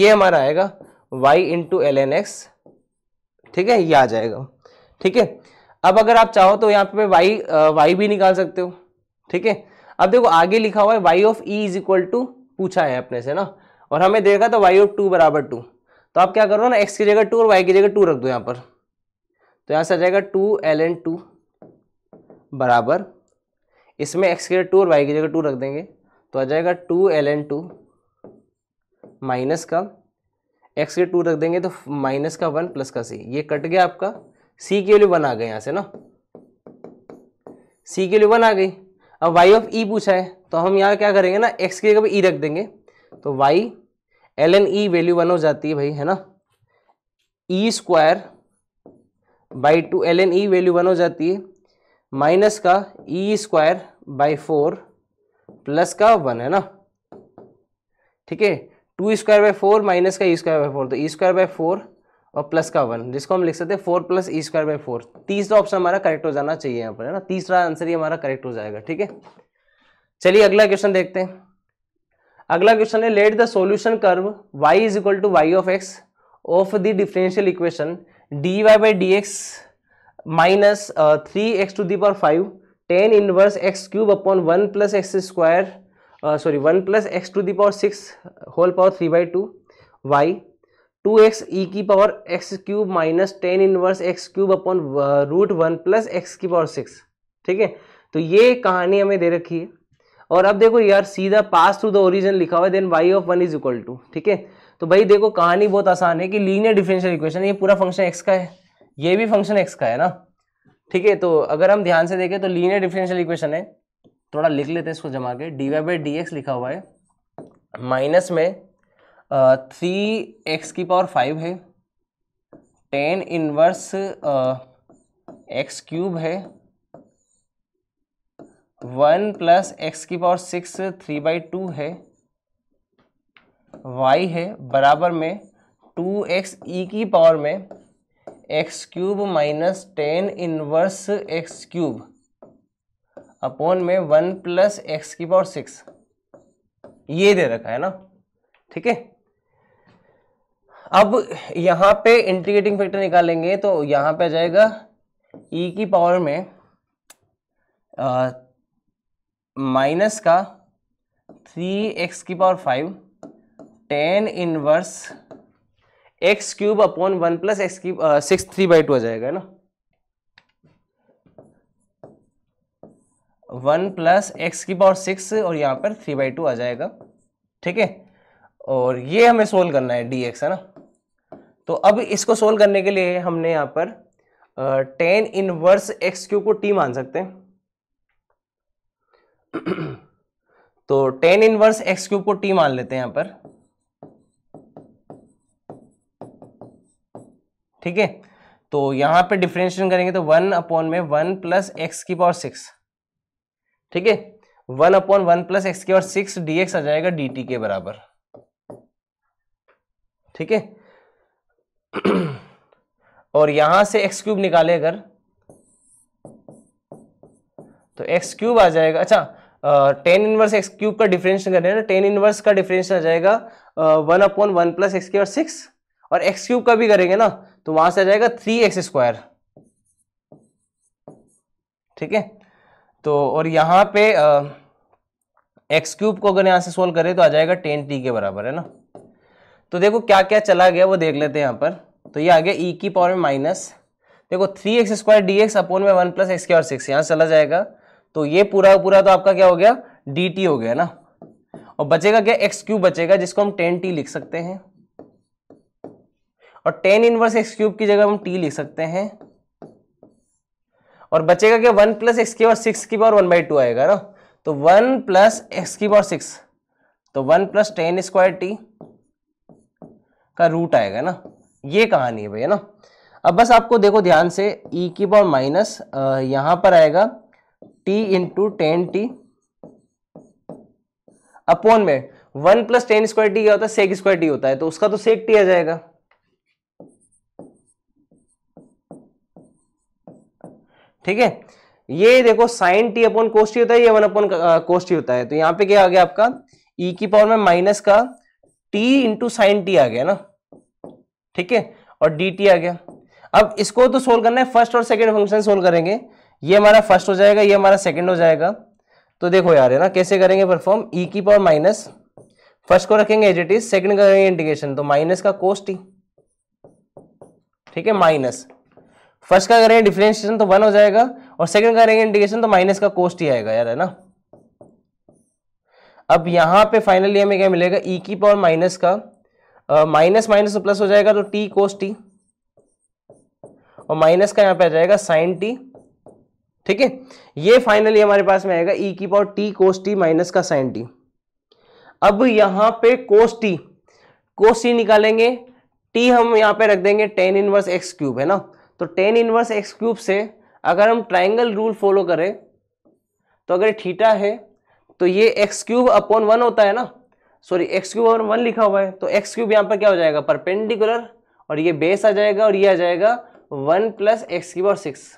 ये हमारा आएगा इन इंटू एल एन एक्स ठीक है ये आ जाएगा ठीक है अब अगर आप चाहो तो यहाँ पे वाई वाई भी निकाल सकते हो ठीक है अब देखो आगे लिखा हुआ है Y of e is equal to पूछा है अपने से ना और हमें देखा तो वाई ऑफ टू बराबर टू तो आप क्या करो ना एक्स की जगह टू और वाई की जगह टू रख दो यहाँ पर तो यहाँ से आ जाएगा टू एल एन टू बराबर इसमें एक्स की जगह टू और वाई की जगह टू रख देंगे तो आ जाएगा two L N two minus का एक्स के टू रख देंगे तो माइनस का वन प्लस का सी ये कट गया आपका सी के लिए वन आ गए यहाँ से ना सी के लिए वन आ गई अब वाई ऑफ ई पूछा है तो हम यहाँ क्या करेंगे ना एक्स के जगह ई e रख देंगे तो y l N e value one हो जाती है भाई है ना e square by two L N e value one हो जाती है माइनस का e square by four plus का वन है ना ठीक है two square by four minus का ई स्क्वायर बाई फोर तो ई स्क्वायर बाय फोर और प्लस का वन जिसको हम लिख सकते हैं four plus e square by four तीसरा ऑप्शन हमारा करेक्ट हो जाना चाहिए यहाँ पर है ना तीसरा आंसर ही हमारा करेक्ट हो जाएगा ठीक है चलिए अगला क्वेश्चन देखते हैं अगला क्वेश्चन है let the solution curve Y is equal to Y of x of the differential equation d Y by D x minus three x to the power five tan inverse x cube upon one plus x square sorry one plus x to the power six whole power three by two y two x ई की power x cube minus tan inverse x cube upon root one plus x की power six ठीक है तो ये कहानी हमें दे रखी है और अब देखो यार सीधा पास थ्रू द ओरिजिन लिखा हुआ है then Y of one is equal to ठीक है तो भाई देखो कहानी बहुत आसान है कि लीनियर डिफरेंशियल इक्वेशन ये पूरा फंक्शन एक्स का है ये भी फंक्शन एक्स का है ना ठीक है तो अगर हम ध्यान से देखें तो लीनियर डिफरेंशियल इक्वेशन है थोड़ा लिख लेते हैं इसको जमा के d Y by D x लिखा हुआ है माइनस में थ्री एक्स की पावर फाइव है टेन इनवर्स एक्स क्यूब है वन प्लस एक्स की power six three by two है वाई है बराबर में टू एक्स ई की पावर में x cube minus tan inverse x cube upon में वन प्लस एक्स की पावर सिक्स ये दे रखा है ना ठीक है अब यहां पे इंटीग्रेटिंग फैक्टर निकालेंगे तो यहां पे जाएगा ई e की पावर में माइनस का थ्री एक्स की power five tan inverse x cube upon one plus x की सिक्स थ्री बाई टू आ जाएगा ना वन प्लस एक्स की पावर सिक्स और यहाँ पर थ्री बाई टू आ जाएगा ठीक है और ये हमें सोल्व करना है डी एक्स है ना तो अब इसको सोल्व करने के लिए हमने यहाँ पर टेन इनवर्स एक्स क्यू को टी मान सकते हैं तो टेन इनवर्स एक्स क्यूब को टी मान लेते हैं यहाँ पर ठीक है तो यहाँ पे डिफ्रेंशिएशन करेंगे तो वन अपॉन में वन प्लस एक्स की पावर सिक्स ठीक है one upon one plus x के और सिक्स डीएक्स आ जाएगा डी टी के बराबर ठीक है और यहां से एक्स क्यूब निकाले अगर तो एक्स क्यूब आ जाएगा अच्छा टेन इनवर्स एक्स क्यूब का डिफरेंस कर रहे हैं ना टेन इनवर्स का डिफरेंस आ जाएगा one upon one plus x के और सिक्स और एक्स क्यूब का भी करेंगे ना तो वहां से आ जाएगा थ्री एक्स स्क्वायर ठीक है तो और यहाँ पे एक्स क्यूब को अगर यहाँ से सोल्व करें तो आ जाएगा टेन टी के बराबर है ना तो देखो क्या क्या चला गया वो देख लेते हैं यहाँ पर तो ये आ गया ई e की पावर में माइनस देखो three x square D x upon में वन प्लस एक्स के और सिक्स यहाँ चला जाएगा तो ये पूरा पूरा तो आपका क्या हो गया डी टी हो गया ना और बचेगा क्या एक्स क्यूब बचेगा जिसको हम टेन टी लिख सकते हैं और टेन इनवर्स एक्स क्यूब की जगह हम टी लिख सकते हैं और बचेगा क्या वन प्लस एक्स की पावर सिक्स की पावर वन बाई टू आएगा ना तो वन प्लस एक्स की पावर सिक्स तो one plus tan square t का रूट आएगा ना ये कहानी है भैया ना अब बस आपको देखो ध्यान से ई e की पावर माइनस यहां पर आएगा t into tan t upon में one plus tan square t क्या होता है सेक स्क्वायर टी होता है तो उसका तो सेक टी आ जाएगा ठीक है ये देखो साइन टी अपन कोस्टी होता है ये वन अपन कोस्टी होता है तो यहाँ पे क्या आ गया आपका ई e की पावर में माइनस का टी इंटू साइन टी आ गया ना ठीक है और डी टी आ गया अब इसको तो सोल्व करना है फर्स्ट और सेकेंड फंक्शन सोल्व करेंगे ये हमारा फर्स्ट हो जाएगा ये हमारा सेकेंड हो जाएगा तो देखो यार है ना कैसे करेंगे परफॉर्म ई e की पावर माइनस फर्स्ट को रखेंगे एज इट इज सेकेंड करेंगे इंटीग्रेशन तो माइनस का कोस्टी ठीक है माइनस फर्स्ट का करेंगे डिफ्रेंशिएशन तो वन हो जाएगा और सेकंड का करेंगे इंटीग्रेशन तो माइनस का कोस्ट ही आएगा यार है ना अब यहां पे फाइनली हमें क्या मिलेगा ई e की पावर माइनस का माइनस माइनस प्लस हो जाएगा तो टी कोस टी और माइनस का यहां पे आ जाएगा साइन टी ठीक है ये फाइनली हमारे पास में आएगा ई e की power t cos t minus का साइन टी अब यहां पे कोस टी कोस टी निकालेंगे टी हम यहां पे रख देंगे टेन इनवर्स एक्स क्यूब है ना तो टेन इनवर्स एक्स क्यूब से अगर हम ट्राइंगल रूल फॉलो करें तो अगर थीटा है तो ये एक्स क्यूब अपॉन वन होता है ना sorry x cube upon one लिखा हुआ है तो एक्स क्यूब यहाँ पर क्या हो जाएगा परपेंडिकुलर और ये बेस आ जाएगा और ये आ जाएगा वन प्लस एक्स क्यूब और सिक्स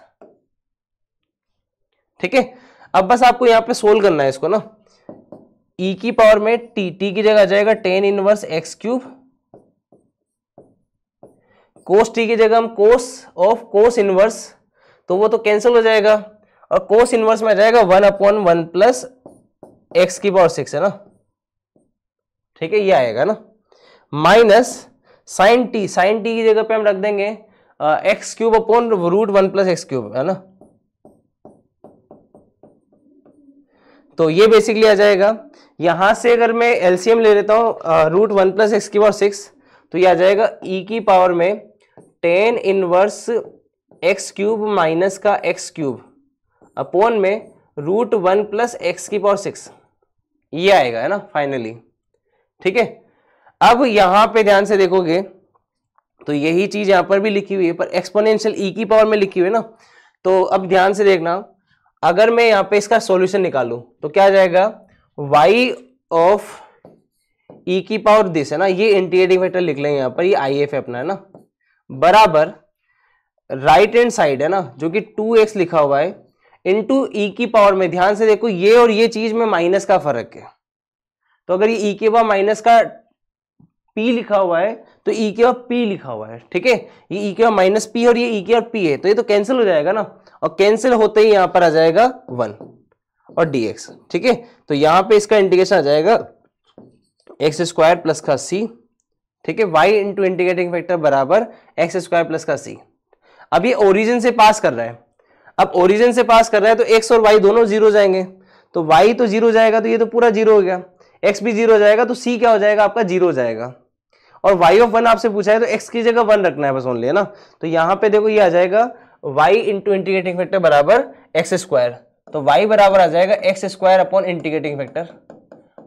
ठीक है अब बस आपको यहाँ पे सोल्व करना है इसको ना ई e की पावर में टी टी की जगह आ जाएगा tan inverse x cube cos t की जगह हम कोस ऑफ कोस इनवर्स तो वो तो कैंसिल हो जाएगा और कोस इनवर्स में जाएगा one upon one plus x की पावर सिक्स है ना ठीक है ये आएगा ना minus sine t sine t की जगह पे हम रख देंगे x cube upon root one plus x cube है ना तो ये बेसिकली आ जाएगा यहां से अगर मैं एलसीएम ले लेता हूँ रूट वन प्लस एक्स की पावर सिक्स तो ये आ जाएगा ई e की पावर में tan inverse x cube minus का एक्स क्यूब अपोन में रूट वन प्लस एक्स की पावर सिक्स ये आएगा है ना फाइनली ठीक है अब यहां पे ध्यान से देखोगे तो यही चीज़ यहां पर भी लिखी हुई है पर एक्सपोनेंशियल ई e की पावर में लिखी हुई है ना तो अब ध्यान से देखना अगर मैं यहां पे इसका सॉल्यूशन निकालू तो क्या आ जाएगा वाई ऑफ ई की पावर दिस है ना ये इंटीग्रेटिंग फैक्टर लिख लेंगे यहाँ पर ये आई एफ है अपना है ना बराबर राइट हैंड साइड है ना जो कि टू एक्स लिखा हुआ है इंटू ई e की पावर में ध्यान से देखो ये और ये चीज में माइनस का फर्क है तो अगर ये ई e के बाद माइनस का पी लिखा हुआ है तो ई e के बाद पी लिखा हुआ है ठीक है ये ई के बाद माइनस पी और ये ई के और पी है तो ये तो कैंसिल हो जाएगा ना और कैंसिल होते ही यहां पर आ जाएगा वन और डी एक्स ठीक है तो यहां पे इसका इंटीग्रेशन आ जाएगा एक्स स्क्वायर प्लस का सी ठीक है वाई इंटू इंटीग्रेटिंग फैक्टर बराबर एक्स स्क्वायर प्लस का सी अब ये ओरिजिन से पास कर रहा है अब ओरिजिन से पास कर रहा है तो एक्स और वाई दोनों जीरो जाएंगे तो वाई तो जीरो जाएगा तो ये तो पूरा जीरो हो गया एक्स भी जीरो जाएगा तो सी क्या हो जाएगा आपका जीरो हो जाएगा और वाई ऑफ वन आपसे पूछा है तो एक्स की जगह वन रखना है बस ओनली है ना तो यहाँ पे देखो ये आ जाएगा वाई इंटू इंटीग्रेटिंग फैक्टर बराबर एक्स स्क्वायर तो वाई बराबर आ जाएगा x square upon integrating factor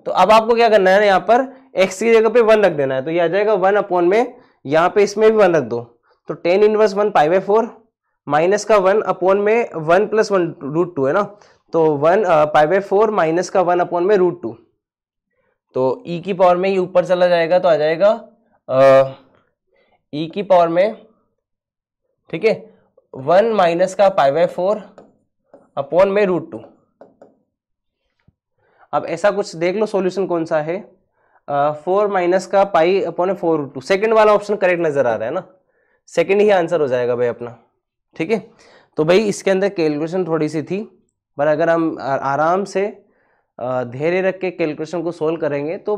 तो अब आपको क्या करना है यहाँ पर एक्स की जगह पे वन रख देना है तो ये आ जाएगा वन अपॉन में यहाँ पे इसमें भी वन रख दो तो tan inverse one pi by four minus का वन अपॉन में one plus one root two है ना तो one pi by four minus का वन अपॉन में रूट टू तो ई e की पावर में ये ऊपर चला जाएगा तो आ जाएगा ई e की पावर में ठीक है वन माइनस का पाई बाई फोर अपॉन में रूट टू अब ऐसा कुछ देख लो सॉल्यूशन कौन सा है फोर माइनस का pi upon four root two second वाला ऑप्शन करेक्ट नज़र आ रहा है ना सेकेंड ही आंसर हो जाएगा भाई अपना ठीक है तो भाई इसके अंदर कैलकुलेशन थोड़ी सी थी पर अगर हम आराम से धैर्य रख के कैलकुलेशन को सोल्व करेंगे तो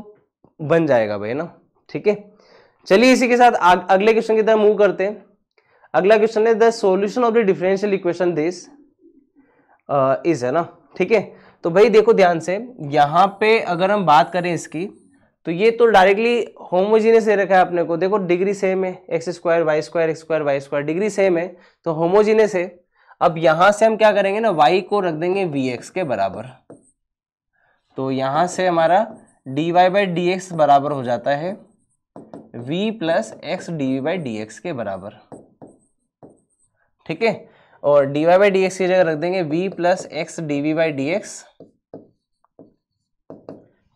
बन जाएगा भाई ना ठीक है चलिए इसी के साथ अगले क्वेश्चन की तरफ मूव करते हैं अगला क्वेश्चन है the solution of the differential equation this is है ना ठीक है तो भाई देखो ध्यान से यहाँ पे अगर हम बात करें इसकी तो ये तो डायरेक्टली होमोजीनियस एरर रखा है अपने को देखो डिग्री सेम है x square Y square x square Y square degree same है तो होमोजीनियस है अब यहां से हम क्या करेंगे ना वाई को रख देंगे वी एक्स के बराबर तो यहां से हमारा d Y by D x बराबर हो जाता है v plus x d v by D x के बराबर ठीक है और d Y by D x की जगह रख देंगे v plus x d v by D x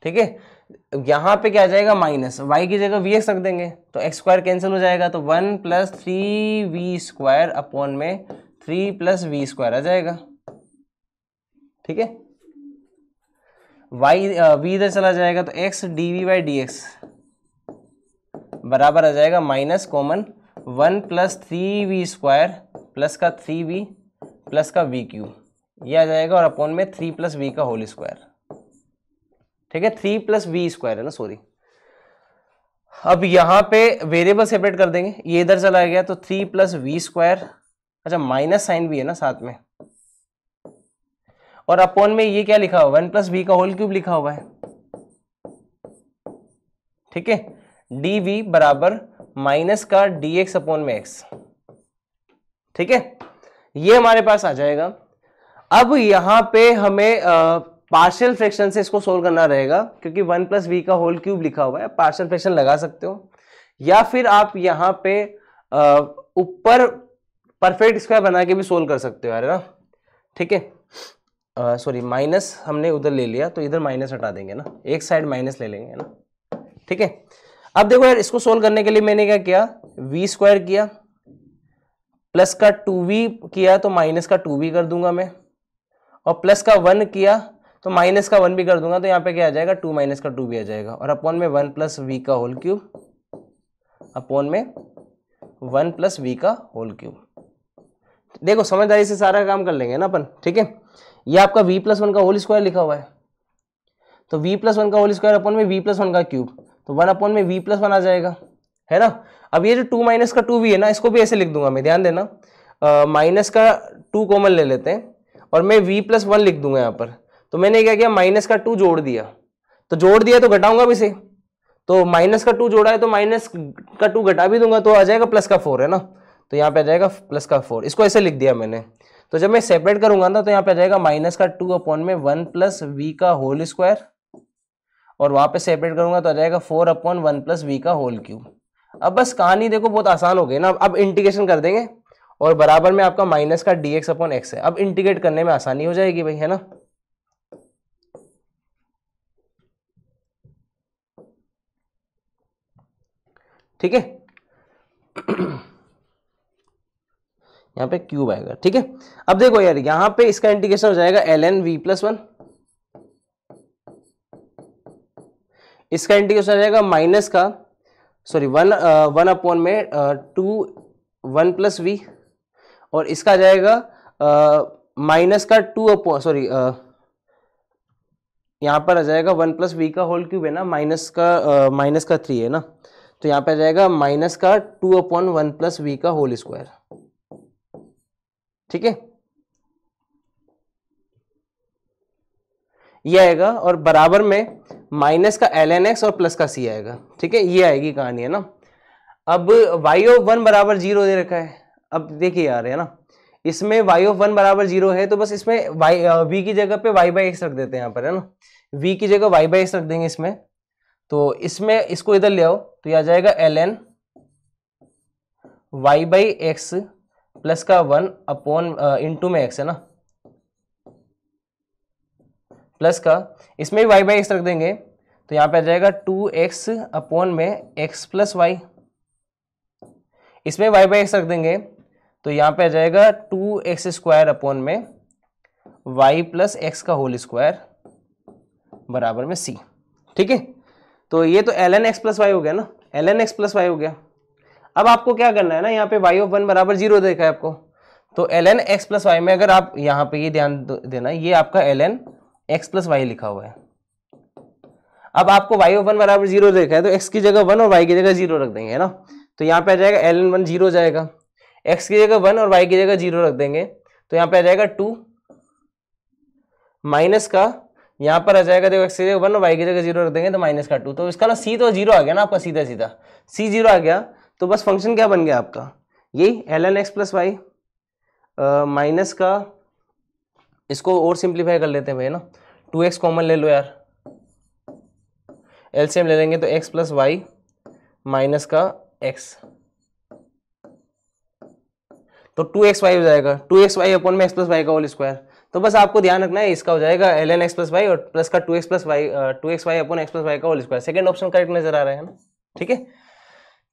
ठीक है यहाँ पे क्या आ जाएगा माइनस वाई की जगह वी एक्स रख देंगे तो एक्स स्क्वायर कैंसिल हो जाएगा तो one plus three v square upon में थ्री प्लस वी स्क्वायर आ जाएगा ठीक है वाई वी इधर चला जाएगा तो x d v y D x बराबर आ जाएगा minus common one plus three v square plus का थ्री वी प्लस का वी क्यू ये आ जाएगा और अपॉन में थ्री प्लस वी का होल स्क्वायर ठीक है थ्री प्लस बी स्क्वायर है ना सॉरी अब यहां पे वेरिएबल सेपरेट कर देंगे ये इधर चला गया तो थ्री प्लस वी स्क्वायर अच्छा माइनस साइन भी है ना साथ में और अपॉन में ये क्या लिखा हुआ वन प्लस बी का होल क्यूब लिखा हुआ है ठीक है डी वी बराबर माइनस का डी एक्स अपॉन में एक्स ठीक है ये हमारे पास आ जाएगा अब यहां पे हमें पार्शियल फ्रैक्शन से इसको सोल्व करना रहेगा क्योंकि वन प्लस वी का होल क्यूब लिखा हुआ है पार्शियल फ्रैक्शन लगा सकते हो या फिर आप यहाँ पे ऊपर परफेक्ट स्क्वायर बना के भी सोल्व कर सकते हो यार ना ठीक है सॉरी माइनस हमने उधर ले लिया तो इधर माइनस हटा देंगे ना एक साइड माइनस ले लेंगे ना ठीक है अब देखो यार इसको सोल्व करने के लिए मैंने क्या किया वी स्क्वायर किया प्लस का टू वी किया तो माइनस का टू वी कर दूंगा मैं और प्लस का वन किया तो माइनस का वन भी कर दूंगा तो यहाँ पे क्या आ जाएगा टू माइनस का टू भी आ जाएगा और अपॉन में वन प्लस वी का होल क्यूब अपॉन में वन प्लस वी का होल क्यूब देखो समझदारी से सारा काम कर लेंगे ना अपन ठीक है ये आपका वी प्लस वन का होल स्क्वायर लिखा हुआ है तो वी प्लस वन का होल स्क्वायर अपॉन में वी प्लस वन का क्यूब तो वन अपॉन में वी प्लस वन आ जाएगा है ना अब ये जो टू माइनस का टू भी है ना इसको भी ऐसे लिख दूंगा मैं ध्यान देना माइनस का टू कॉमन ले लेते हैं और मैं वी प्लस वन लिख दूंगा यहाँ पर तो मैंने क्या किया माइनस का टू जोड़ दिया तो जोड़ दिया तो घटाऊंगा भी इसे तो माइनस का टू जोड़ा है तो माइनस का टू घटा भी दूंगा तो आ जाएगा प्लस का फोर है ना तो यहाँ पे आ जाएगा प्लस का फोर इसको ऐसे लिख दिया मैंने तो जब मैं सेपरेट करूंगा ना तो यहाँ पे आ जाएगा माइनस का टू अपॉन में वन प्लस वी का होल स्क्वायर और वहाँ पे सेपरेट करूंगा तो आ जाएगा four upon one plus we का होल क्यूब अब बस कहानी देखो बहुत आसान हो गई ना अब इंटीग्रेशन कर देंगे और बराबर में आपका माइनस का डी एक्स अपॉन एक्स है अब इंटीग्रेट करने में आसानी हो जाएगी भाई है ना ठीक है यहां पे क्यूब आएगा ठीक है अब देखो यार यहां पे इसका इंटीग्रेशन हो जाएगा L n v plus one इसका इंटीग्रेशन हो जाएगा माइनस का सॉरी वन वन अपॉन में टू वन प्लस वी और इसका जाएगा माइनस का टू अपॉन सॉरी यहां पर आ जाएगा वन प्लस वी का होल क्यूब है ना माइनस का माइनस का थ्री है ना तो यहाँ पर रहेगा माइनस का two upon one plus we का होल स्क्वायर ठीक है ये आएगा और बराबर में माइनस का एल एन एक्स और प्लस का सी आएगा ठीक है ये आएगी कहानी है ना अब वाई ऑफ वन बराबर जीरो दे रखा है अब देखिए यार है ना इसमें वाई ऑफ वन बराबर जीरो है तो बस इसमें वाई वी की जगह पे वाई बाई एक्स रख देते हैं यहाँ पर है ना वी की जगह वाई बाई एक्स रख देंगे इसमें तो इसमें इसको इधर ले आओ तो यह आ जाएगा L N y by x plus का वन अपॉन इंटू में एक्स है ना प्लस का इसमें भी वाई बाई एक्स रख देंगे तो यहां पे आ जाएगा टू एक्स अपॉन में एक्स प्लस वाई इसमें वाई बाई एक्स रख देंगे तो यहां पे आ जाएगा टू एक्स स्क्वायर अपॉन में वाई प्लस एक्स का होल स्क्वायर बराबर में सी ठीक है तो ये तो L N x plus y हो गया ना L N x plus y हो गया अब आपको क्या करना है ना यहाँ पे वाई ऑफ वन बराबर जीरो देखा है आपको तो L N x plus y में अगर आप यहाँ पे ये ध्यान देना ये आपका l N x plus y लिखा हुआ है अब आपको वाई ऑफ वन बराबर जीरो देखा है तो एक्स की जगह वन और वाई की जगह जीरो रख देंगे है ना तो यहाँ पे आ जाएगा एल एन वन जीरो जाएगा एक्स की जगह वन और वाई की जगह जीरो रख देंगे तो यहाँ पे आ जाएगा टू माइनस का यहाँ पर आ जाएगा देखो एक्स की जगह वन वाई की जगह जीरो रख देंगे तो माइनस का टू तो इसका ना सी तो जीरो आ गया ना आपका सीधा सीधा सी जीरो आ गया तो बस फंक्शन क्या बन गया आपका यही l N x plus y minus का इसको और सिंप्लीफाई कर लेते हैं भैया ना टू एक्स कॉमन ले लो यार एल ले लेंगे तो एक्स प्लस वाई माइनस का एक्स तो टू एक्स वाई हो जाएगा टू एक्स वाई अपॉन में एक्स प्लस वाई का होल स्क्वायर तो बस आपको ध्यान रखना है इसका हो जाएगा L N x plus y और प्लस का two x plus y two x y upon x plus y का whole square second option correct नजर आ रहा है ना ठीक है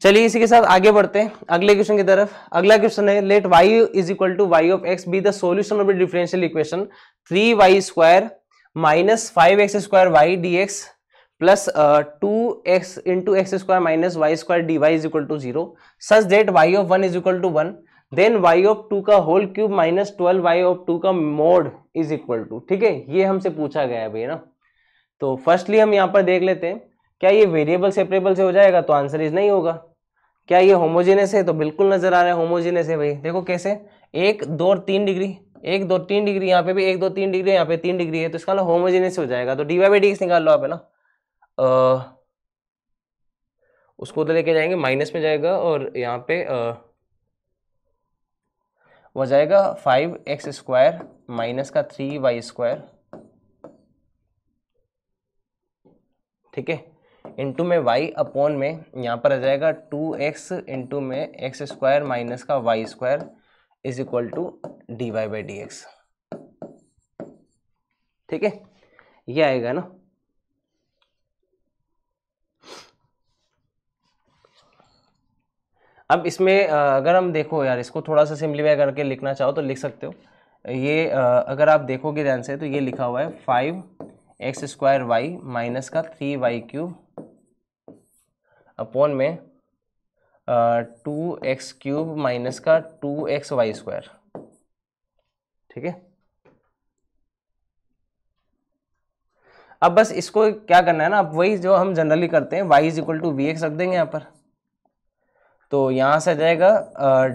चलिए इसी के साथ आगे बढ़ते हैं अगले क्वेश्चन की तरफ अगला क्वेश्चन है let Y is equal to Y of x be the solution of the differential equation three y square minus five x square Y D x plus two x into x square minus y square d y is equal to zero such that y of one is equal to one then Y of two का whole cube minus twelve y of two का mod is equal to ठीक है ये हमसे पूछा गया है भैया ना तो फर्स्टली हम यहाँ पर देख लेते हैं क्या ये वेरिएबल सेपरेबल से हो जाएगा तो आंसर इज नहीं होगा क्या ये होमोजेनस है तो बिल्कुल नजर आ रहा है होमोजेनस है भाई देखो कैसे एक दो और तीन डिग्री एक दो तीन डिग्री यहाँ पे भी एक दो तीन डिग्री यहाँ पे तीन डिग्री है तो इसका होमोजेनस मतलब हो जाएगा तो डी वाई बाई डी निकाल लो आप है ना उसको तो लेके जाएंगे माइनस में जाएगा और यहाँ पे आ, हो जाएगा फाइव एक्स स्क्वायर माइनस का थ्री वाई स्क्वायर ठीक है इंटू में वाई अपॉन में यहाँ पर आ जाएगा टू एक्स इंटू में एक्स स्क्वायर माइनस का Y square is equal to d Y by D x ठीक है ये आएगा ना अब इसमें अगर हम देखो यार इसको थोड़ा सा सिम्प्लीफाई करके लिखना चाहो तो लिख सकते हो ये अगर आप देखोगे ध्यान से तो ये लिखा हुआ है five x square y minus का थ्री वाई क्यूब अपॉन में टू एक्स क्यूब माइनस का टू एक्स वाई स्क्वायर ठीक है अब बस इसको क्या करना है ना अब वही जो हम जनरली करते हैं y is equal to v x रख देंगे यहाँ पर तो यहाँ से आ जाएगा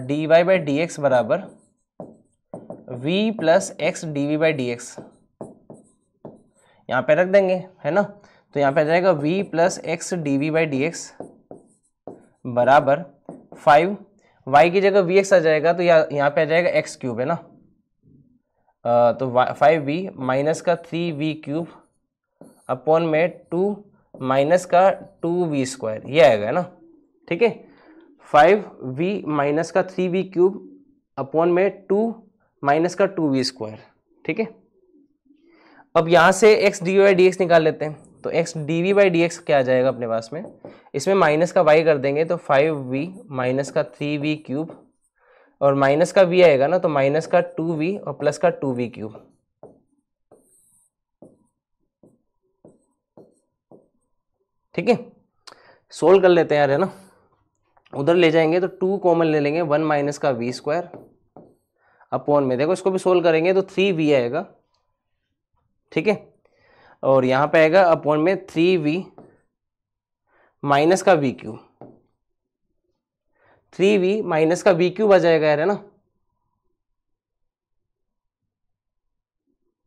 d Y by D x बराबर v plus x d v by D x यहाँ पे रख देंगे है ना तो यहाँ पे आ जाएगा v plus x d v by D x बराबर फाइव वाई की जगह वी एक्स आ जाएगा तो यहाँ यहाँ पे आ जाएगा एक्स क्यूब है ना आ, तो फाइव वी माइनस का थ्री वी क्यूब अपॉन में टू माइनस का टू वी स्क्वायर ये आएगा है ना ठीक है फाइव वी माइनस का थ्री वी क्यूब अपॉन में टू माइनस का टू वी स्क्वायर ठीक है अब यहाँ से एक्स डी वाई डी निकाल लेते हैं तो x d v by d क्या आ जाएगा अपने पास में इसमें माइनस का वाई कर देंगे तो फाइव वी माइनस का थ्री वी क्यूब और माइनस का वी आएगा ना तो माइनस का टू वी और प्लस का टू वी क्यूब ठीक है सोल्व कर लेते हैं यार है ना उधर ले जाएंगे तो टू कॉमन ले लेंगे वन माइनस का वी स्क्वायर अपॉन में देखो इसको भी सोल्व करेंगे तो थ्री वी आएगा ठीक है और यहाँ पे आएगा अपॉन में थ्री वी माइनस का v q three v minus का वी क्यूब आ जाएगा यार है ना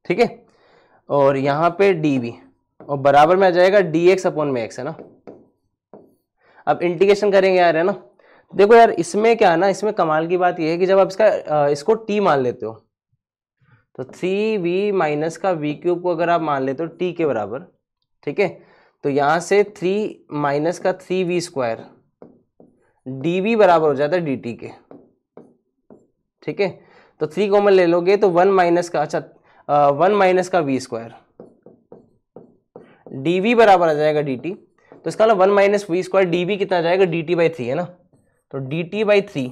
ठीक है और यहाँ पे डी वी और बराबर में आ जाएगा डी एक्स अपॉन में एक्स है ना अब इंटीग्रेशन करेंगे यार है ना देखो यार इसमें क्या है ना इसमें कमाल की बात यह है कि जब आप इसका इसको टी मान लेते हो तो थ्री वी माइनस का वी क्यूब को अगर आप मान लेते हो टी के बराबर ठीक है तो यहाँ से थ्री माइनस का three v square d v बराबर हो जाता है डी टी के ठीक है तो थ्री कॉमन ले लोगे तो वन माइनस का अच्छा वन माइनस का वी स्क्वायर डी वी बराबर आ जाएगा डी टी तो इसका मतलब one minus v square d b कितना जाएगा डी टी बाई थ्री है ना तो डी टी बाई थ्री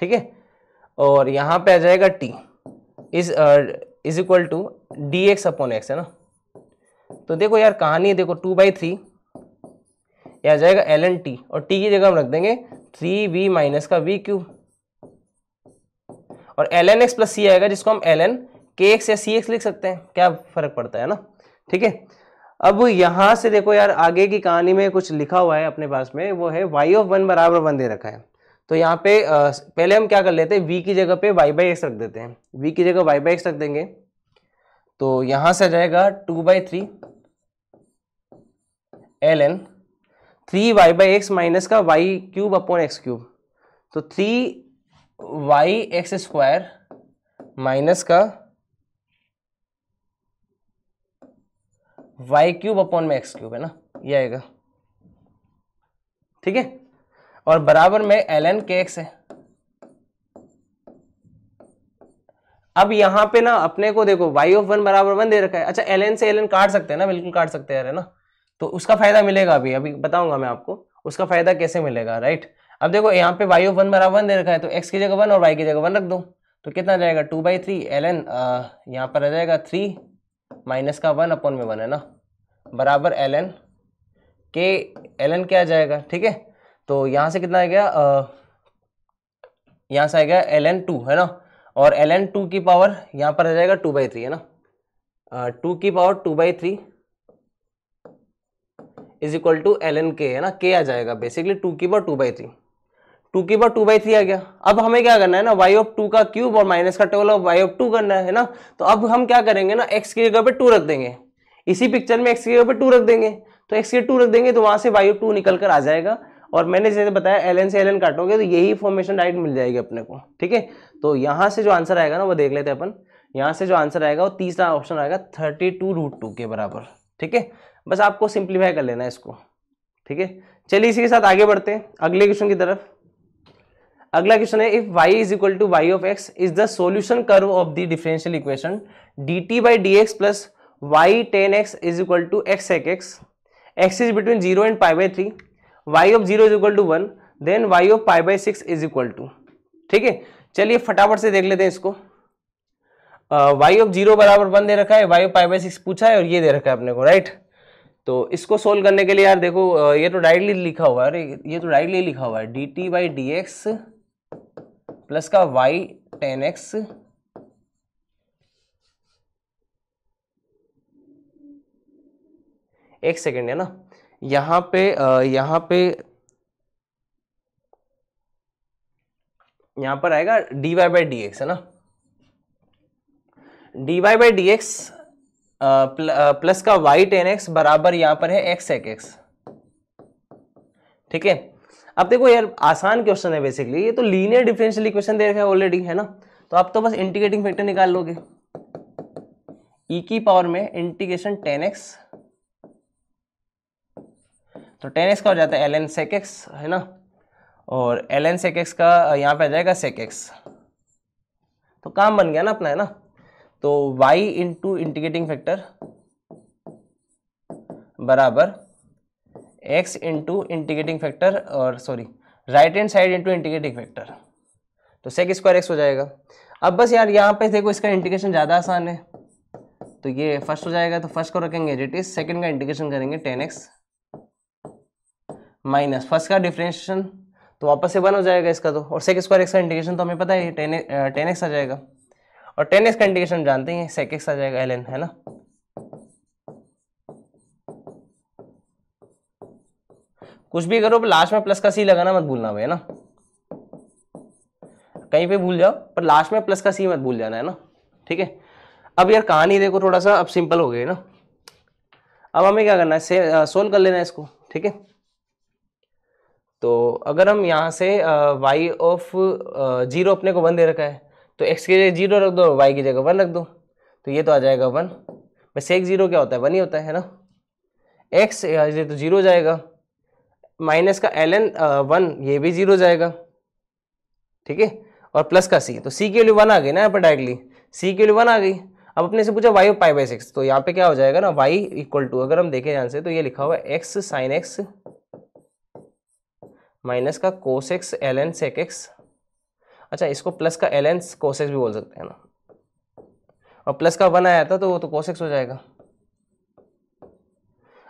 ठीक है और यहां पे आ जाएगा t is is equal to d x upon x है ना तो देखो यार कहानी है देखो टू बाई थ्री आ जाएगा एल एन टी और टी की जगह हम रख देंगे थ्री वी माइनस का वी क्यूब और l N x plus c आएगा जिसको हम एल एन के एक्स या सी एक्स लिख सकते हैं क्या फर्क पड़ता है ना ठीक है अब यहां से देखो यार आगे की कहानी में कुछ लिखा हुआ है अपने पास में वो है वाई ऑफ वन बराबर वन दे रखा है तो यहाँ पे पहले हम क्या कर लेते हैं वी की जगह पे वाई बाई एक्स रख देते हैं वी की जगह वाई बाई एक्स रख देंगे तो यहां से आ जाएगा two by three L n three y by x minus का y cube upon x cube तो three y x square minus का वाई क्यूब अपॉन में एक्स क्यूब है ना ये आएगा ठीक है और बराबर में एल एन के एक्स है अब यहां पे ना अपने को देखो वाई ऑफ वन बराबर वन दे रखा है अच्छा एल एन से एल एन काट सकते हैं ना बिल्कुल काट सकते हैं ना तो उसका फायदा मिलेगा अभी अभी बताऊंगा मैं आपको उसका फायदा कैसे मिलेगा राइट अब देखो यहाँ पे वाई ऑफ वन बराबर वन दे रखा है तो एक्स की जगह वन और वाई की जगह वन रख दो तो कितना जाएगा two by three L n यहाँ पर आ जाएगा थ्री माइनस का वन अपॉन में वन है ना बराबर एल एन के एल एन क्या आ जाएगा ठीक है तो यहाँ से कितना आ गया यहाँ से आ गया एल एन टू है ना और एल एन टू की पावर यहाँ पर आ जाएगा टू बाई थ्री है ना टू की power two by three is equal to L n k है ना के आ जाएगा बेसिकली टू की power two by three two के बाद टू बाई थ्री आ गया अब हमें क्या करना है ना वाई ऑफ टू का क्यूब और माइनस का table of y of two करना है ना तो अब हम क्या करेंगे ना एक्स की जगह पे टू रख देंगे इसी पिक्चर में एक्स की जगह पे टू रख देंगे तो एक्स के टू रख देंगे तो वहाँ से वाई ऑफ टू निकल कर आ जाएगा और मैंने जैसे बताया एल एन से एल एन काटोगे तो यही फॉर्मेशन डाइट मिल जाएगी अपने को ठीक है तो यहाँ से जो आंसर आएगा ना वो देख लेते हैं अपन यहाँ से जो आंसर आएगा वो तीसरा ऑप्शन आएगा थर्टी टू रूट टू के बराबर ठीक है बस आपको सिंप्लीफाई कर लेना है इसको ठीक है चलिए इसी के साथ आगे बढ़ते हैं अगले क्वेश्चन की तरफ अगला क्वेश्चन है if y is equal to Y of x is the solution curve of the differential equation D T by D x plus Y tan X is equal to X एक X X is between zero and pi by three Y of zero is equal to one then Y of pi by six is equal to ठीक है चलिए फटाफट से देख लेते हैं इसको वाई ऑफ जीरो बराबर वन दे रखा है Y of pi by six पूछा है और ये दे रखा है अपने को राइट तो इसको सोल्व करने के लिए यार देखो ये तो डायरेक्टली लिखा हुआ है अरे ये तो डायरेक्टली लिखा हुआ है D T by D x plus का वाई टेन एक्स एक सेकेंड है ना यहां पे यहां पे यहां पर आएगा D Y by D x है ना D Y by D x plus का वाई टेन एक्स बराबर यहां पर है एक्स एक एक्स ठीक है अब देखो यार आसान क्वेश्चन है बेसिकली ये तो लीनियर डिफरेंशियल इक्वेशन दे रखा है ऑलरेडी है ना तो आप तो बस इंटीग्रेटिंग फैक्टर निकाल लोगे e की पावर में इंटीग्रेशन टेन एक्स तो टेन एक्स का हो जाता है ln sec x है ना और ln sec x का यहाँ पे आ जाएगा sec x तो काम बन गया ना अपना है ना तो y इंटू इंटीग्रेटिंग फैक्टर बराबर एक्स इंटू इंटीग्रेटिंग फैक्टर और sorry right hand side into integrating factor तो सेक स्क्वायर एक्स हो जाएगा अब बस यार यहाँ पे देखो इसका इंटीग्रेशन ज़्यादा आसान है तो ये फर्स्ट हो जाएगा तो फर्स्ट को रखेंगे एज इट इज सेकेंड का इंटीग्रेशन करेंगे टेन एक्स माइनस फर्स्ट का डिफ्रेंशिएशन तो वापस से वन हो जाएगा इसका तो और सेक स्क्वायर एक्स का इंटीग्रेशन तो हमें पता है टेन टेन एक्स आ जाएगा और टेन एक्स का इंटीग्रेशन जानते हैं सेक एक्स आ जाएगा एल एन है ना कुछ भी करो लास्ट में प्लस का सी लगाना मत भूलना भाई है ना कहीं पे भूल जाओ पर लास्ट में प्लस का सी मत भूल जाना है ना ठीक है अब यार कहानी देखो थोड़ा सा अब सिंपल हो है ना अब हमें क्या करना है से सोल्व कर लेना है इसको ठीक है तो अगर हम यहाँ से वाई ऑफ जीरो अपने को वन दे रखा है तो एक्स की जगह जीरो रख दो वाई की जगह वन रख दो तो ये तो आ जाएगा वन वैसे एक जीरो क्या होता है वन ही होता है ना एक्स ये तो जीरो जाएगा माइनस का एल एन वन ये भी जीरो जाएगा ठीक है और प्लस का सी तो सी के वैल्यू वन आ गई ना यहाँ पर डायरेक्टली सी के वैल्यू वन आ गई अब अपने से पूछा वाई पाई बाई सिक्स तो यहाँ पे क्या हो जाएगा ना वाई इक्वल टू अगर हम देखें ध्यान से तो ये लिखा हुआ है एक्स साइन एक्स माइनस का cos X L N sec X अच्छा इसको प्लस का एल एन कोस एक्स भी बोल सकते हैं ना और प्लस का वन आया था तो वो तो कोस एक्स हो जाएगा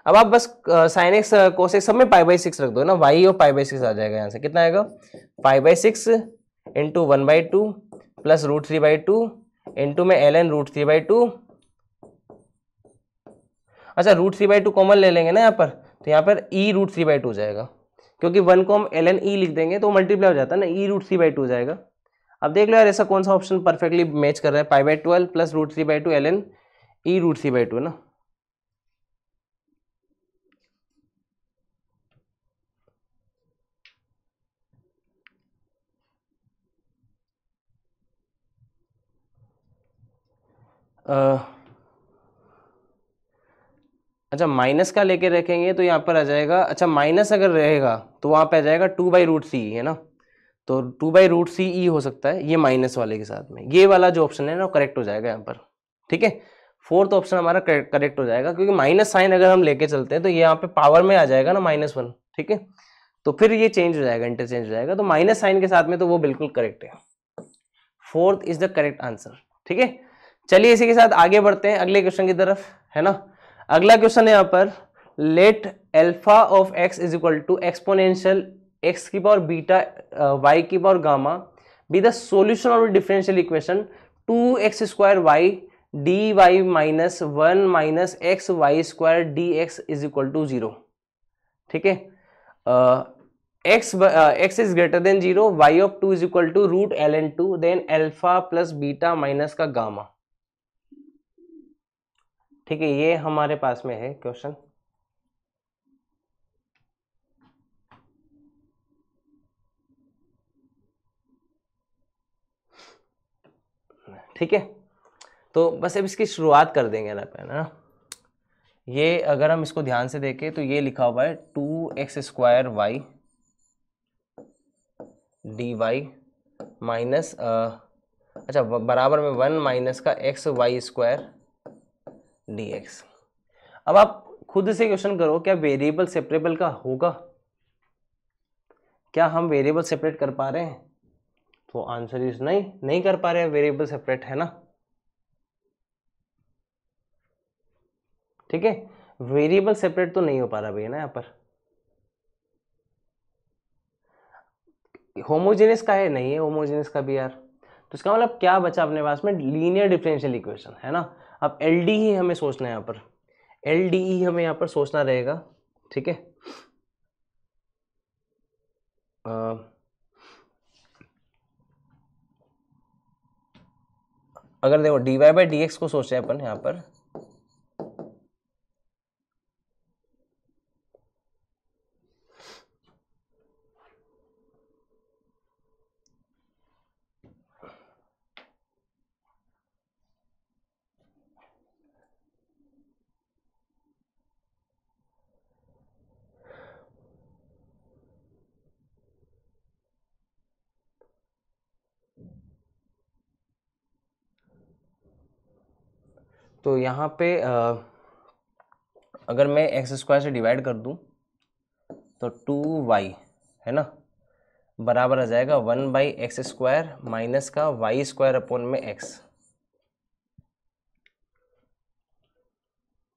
अब आप बस साइन एक्स कोस एक्स सब में पाई बाई सिक्स रख दो ना वाई और पाई बाई सिक्स आ जाएगा यहाँ से कितना आएगा pi by six into one by two plus root three by two into में L N root three by two अच्छा root three by two common ले लेंगे ना यहाँ पर तो यहाँ पर E root three by two जाएगा क्योंकि वन को हम एल एन ई लिख देंगे तो मल्टीप्लाई हो जाता है ना E root three by two जाएगा अब देख लो यार ऐसा कौन सा ऑप्शन परफेक्टली मैच कर रहा है pi by twelve plus root three by two L N E root three by two है ना अच्छा माइनस का लेके रखेंगे तो यहाँ पर आ जाएगा अच्छा माइनस अगर रहेगा तो वहाँ पे आ जाएगा टू बाई रूट सी है ना तो two by root C E हो सकता है ये माइनस वाले के साथ में ये वाला जो ऑप्शन है ना करेक्ट हो जाएगा यहाँ पर ठीक है फोर्थ ऑप्शन हमारा करेक्ट हो जाएगा क्योंकि माइनस साइन अगर हम लेके चलते हैं तो यहाँ पे पावर में आ जाएगा ना माइनस वन ठीक है तो फिर ये चेंज हो जाएगा इंटरचेंज हो जाएगा तो माइनस साइन के साथ में तो वो बिल्कुल करेक्ट है fourth is the correct answer ठीक है चलिए इसी के साथ आगे बढ़ते हैं अगले क्वेश्चन की तरफ है ना अगला क्वेश्चन है यहाँ पर let alpha of x is equal to exponential X की पावर बीटा वाई की power gamma be the solution of differential equation two x square Y D Y minus one minus x Y square D x is equal to zero ठीक है X X is greater than zero Y of two is equal to root L N two then alpha plus beta minus का gamma ठीक है ये हमारे पास में है क्वेश्चन ठीक है तो बस अब इसकी शुरुआत कर देंगे ना पहले ना ये अगर हम इसको ध्यान से देखें तो ये लिखा हुआ है two x square Y D Y minus अच्छा बराबर में वन माइनस का एक्स वाई स्क्वायर dx अब आप खुद से क्वेश्चन करो क्या वेरिएबल सेपरेबल का होगा क्या हम वेरिएबल सेपरेट कर पा रहे हैं तो आंसर इज नहीं नहीं कर पा रहे हैं वेरिएबल सेपरेट है ना ठीक है वेरिएबल सेपरेट तो नहीं हो पा रहा भैया ना यहां पर होमोजेनियस का है नहीं है होमोजेनियस का भी यार तो इसका मतलब क्या बचा अपने पास में लीनियर डिफरेंशियल इक्वेशन है ना अब एल डी ही हमें सोचना है यहाँ पर एल डी ही हमें यहाँ पर सोचना रहेगा ठीक है अगर देखो D Y by D X को सोचे अपन यहाँ पर तो यहाँ पे अगर मैं एक्स स्क्वायर से डिवाइड कर दूँ तो टू वाई है ना बराबर आ जाएगा one by x square minus का वाई स्क्वायर अपॉन में एक्स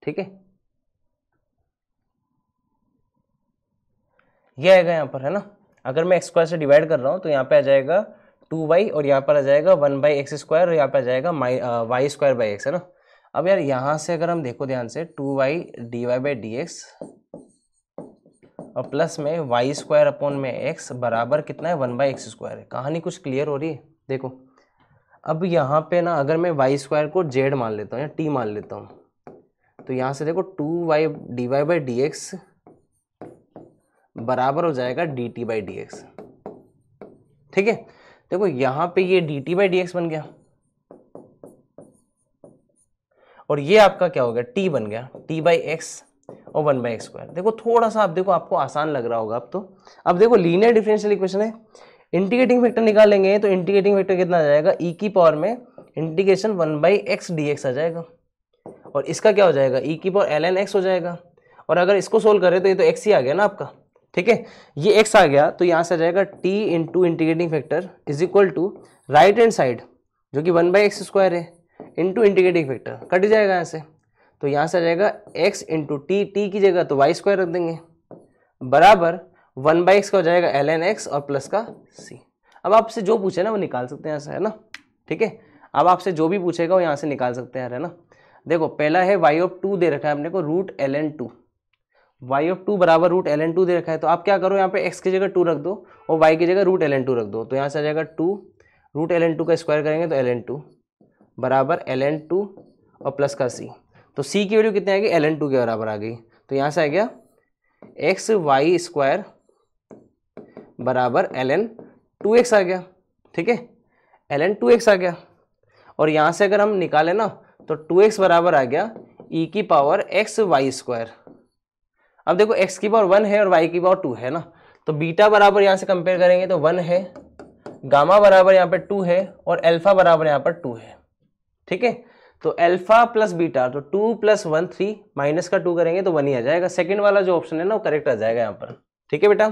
ठीक है ये आएगा यहाँ पर है ना अगर मैं एक्स स्क्वायर से डिवाइड कर रहा हूँ तो यहाँ पे आ जाएगा टू वाई और यहाँ पर आ जाएगा वन बाई एक्स स्क्वायर और यहाँ पे आ जाएगा वाई स्क्वायर बाई एक्स है ना अब यार यहाँ से अगर हम देखो ध्यान से two Y D Y by D x और प्लस में वाई स्क्वायर अपॉन में एक्स बराबर कितना है वन बाई एक्स स्क्वायर है कहानी कुछ क्लियर हो रही है देखो अब यहाँ पे ना अगर मैं वाई स्क्वायर को जेड मान लेता हूँ या टी मान लेता हूँ तो यहाँ से देखो two Y D Y by D x बराबर हो जाएगा D T by D x ठीक है देखो यहाँ पे ये D T by D X बन गया और ये आपका क्या हो गया टी बन गया टी बाई एक्स और वन बाई एक्स स्क्वायर देखो थोड़ा सा आप देखो आपको आसान लग रहा होगा अब तो अब देखो लीनियर डिफरेंशियल इक्वेशन है इंटीग्रेटिंग फैक्टर निकालेंगे तो इंटीग्रेटिंग फैक्टर कितना आ जाएगा ई e की पावर में integration one by x D x आ जाएगा और इसका क्या हो जाएगा ई e की पावर एल एन एक्स हो जाएगा और अगर इसको सोल्व करें तो ये तो एक्स ही आ गया ना आपका ठीक है ये एक्स आ गया तो यहाँ से आ जाएगा T into integrating factor is equal to right hand side जो कि वन बाई एक्स स्क्वायर है इंटू इंटीग्रेटिंग फैक्टर कट जाएगा यहाँ से तो यहाँ से आ जाएगा एक्स इंटू टी टी की जगह तो वाई स्क्वायर रख देंगे बराबर वन बाई एक्स का हो जाएगा एल एन एक्स और प्लस का सी अब आपसे जो पूछे ना वो निकाल सकते हैं यहाँ से है ना ठीक है अब आपसे जो भी पूछेगा वो यहाँ से निकाल सकते हैं है ना देखो पहला है वाई ऑफ टू दे रखा है आपने को root L N two Y of two बराबर रूट एल एन टू दे रखा है तो आप क्या करो यहाँ पे एक्स की जगह टू रख दो और वाई की जगह रूट एल एन टू रख दो तो यहाँ से आ जाएगा two root L N two का स्क्वायर करेंगे तो एल एन टू बराबर एल एन टू और प्लस का सी तो सी की वैल्यू कितनी आ गई एल एन टू के बराबर आ गई तो यहाँ से आ गया एक्स वाई स्क्वायर बराबर एल एन टू एक्स आ गया ठीक है एल एन टू एक्स आ गया और यहाँ से अगर हम निकालें ना तो टू एक्स बराबर आ गया ई e की पावर एक्स वाई स्क्वायर अब देखो एक्स की पावर वन है और वाई की पावर टू है ना तो बीटा बराबर यहाँ से कंपेयर करेंगे तो वन है गामा बराबर यहाँ पर टू है और एल्फा बराबर यहाँ पर टू है ठीक है तो अल्फा प्लस बीटा तो two plus one three minus का टू करेंगे तो वन ही आ जाएगा सेकंड वाला जो ऑप्शन है ना वो करेक्ट आ जाएगा यहाँ पर ठीक है बेटा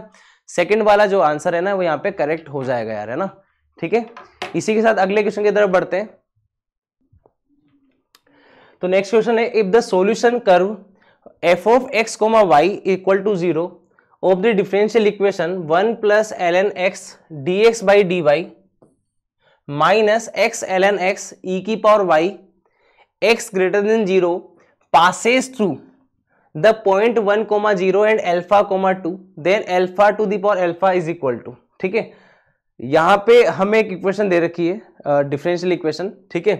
सेकंड वाला जो आंसर है ना वो यहाँ पे करेक्ट हो जाएगा यार है ना ठीक है इसी के साथ अगले क्वेश्चन की तरफ बढ़ते हैं तो नेक्स्ट क्वेश्चन है if the solution curve F of X comma Y equal to zero of the differential equation one plus L N x D X by D Y minus X L N X ई की power Y X greater than zero passes through the point one comma zero and alpha comma two then alpha to the power alpha is equal to ठीक है यहां पे हमें एक equation दे रखी है differential equation ठीक है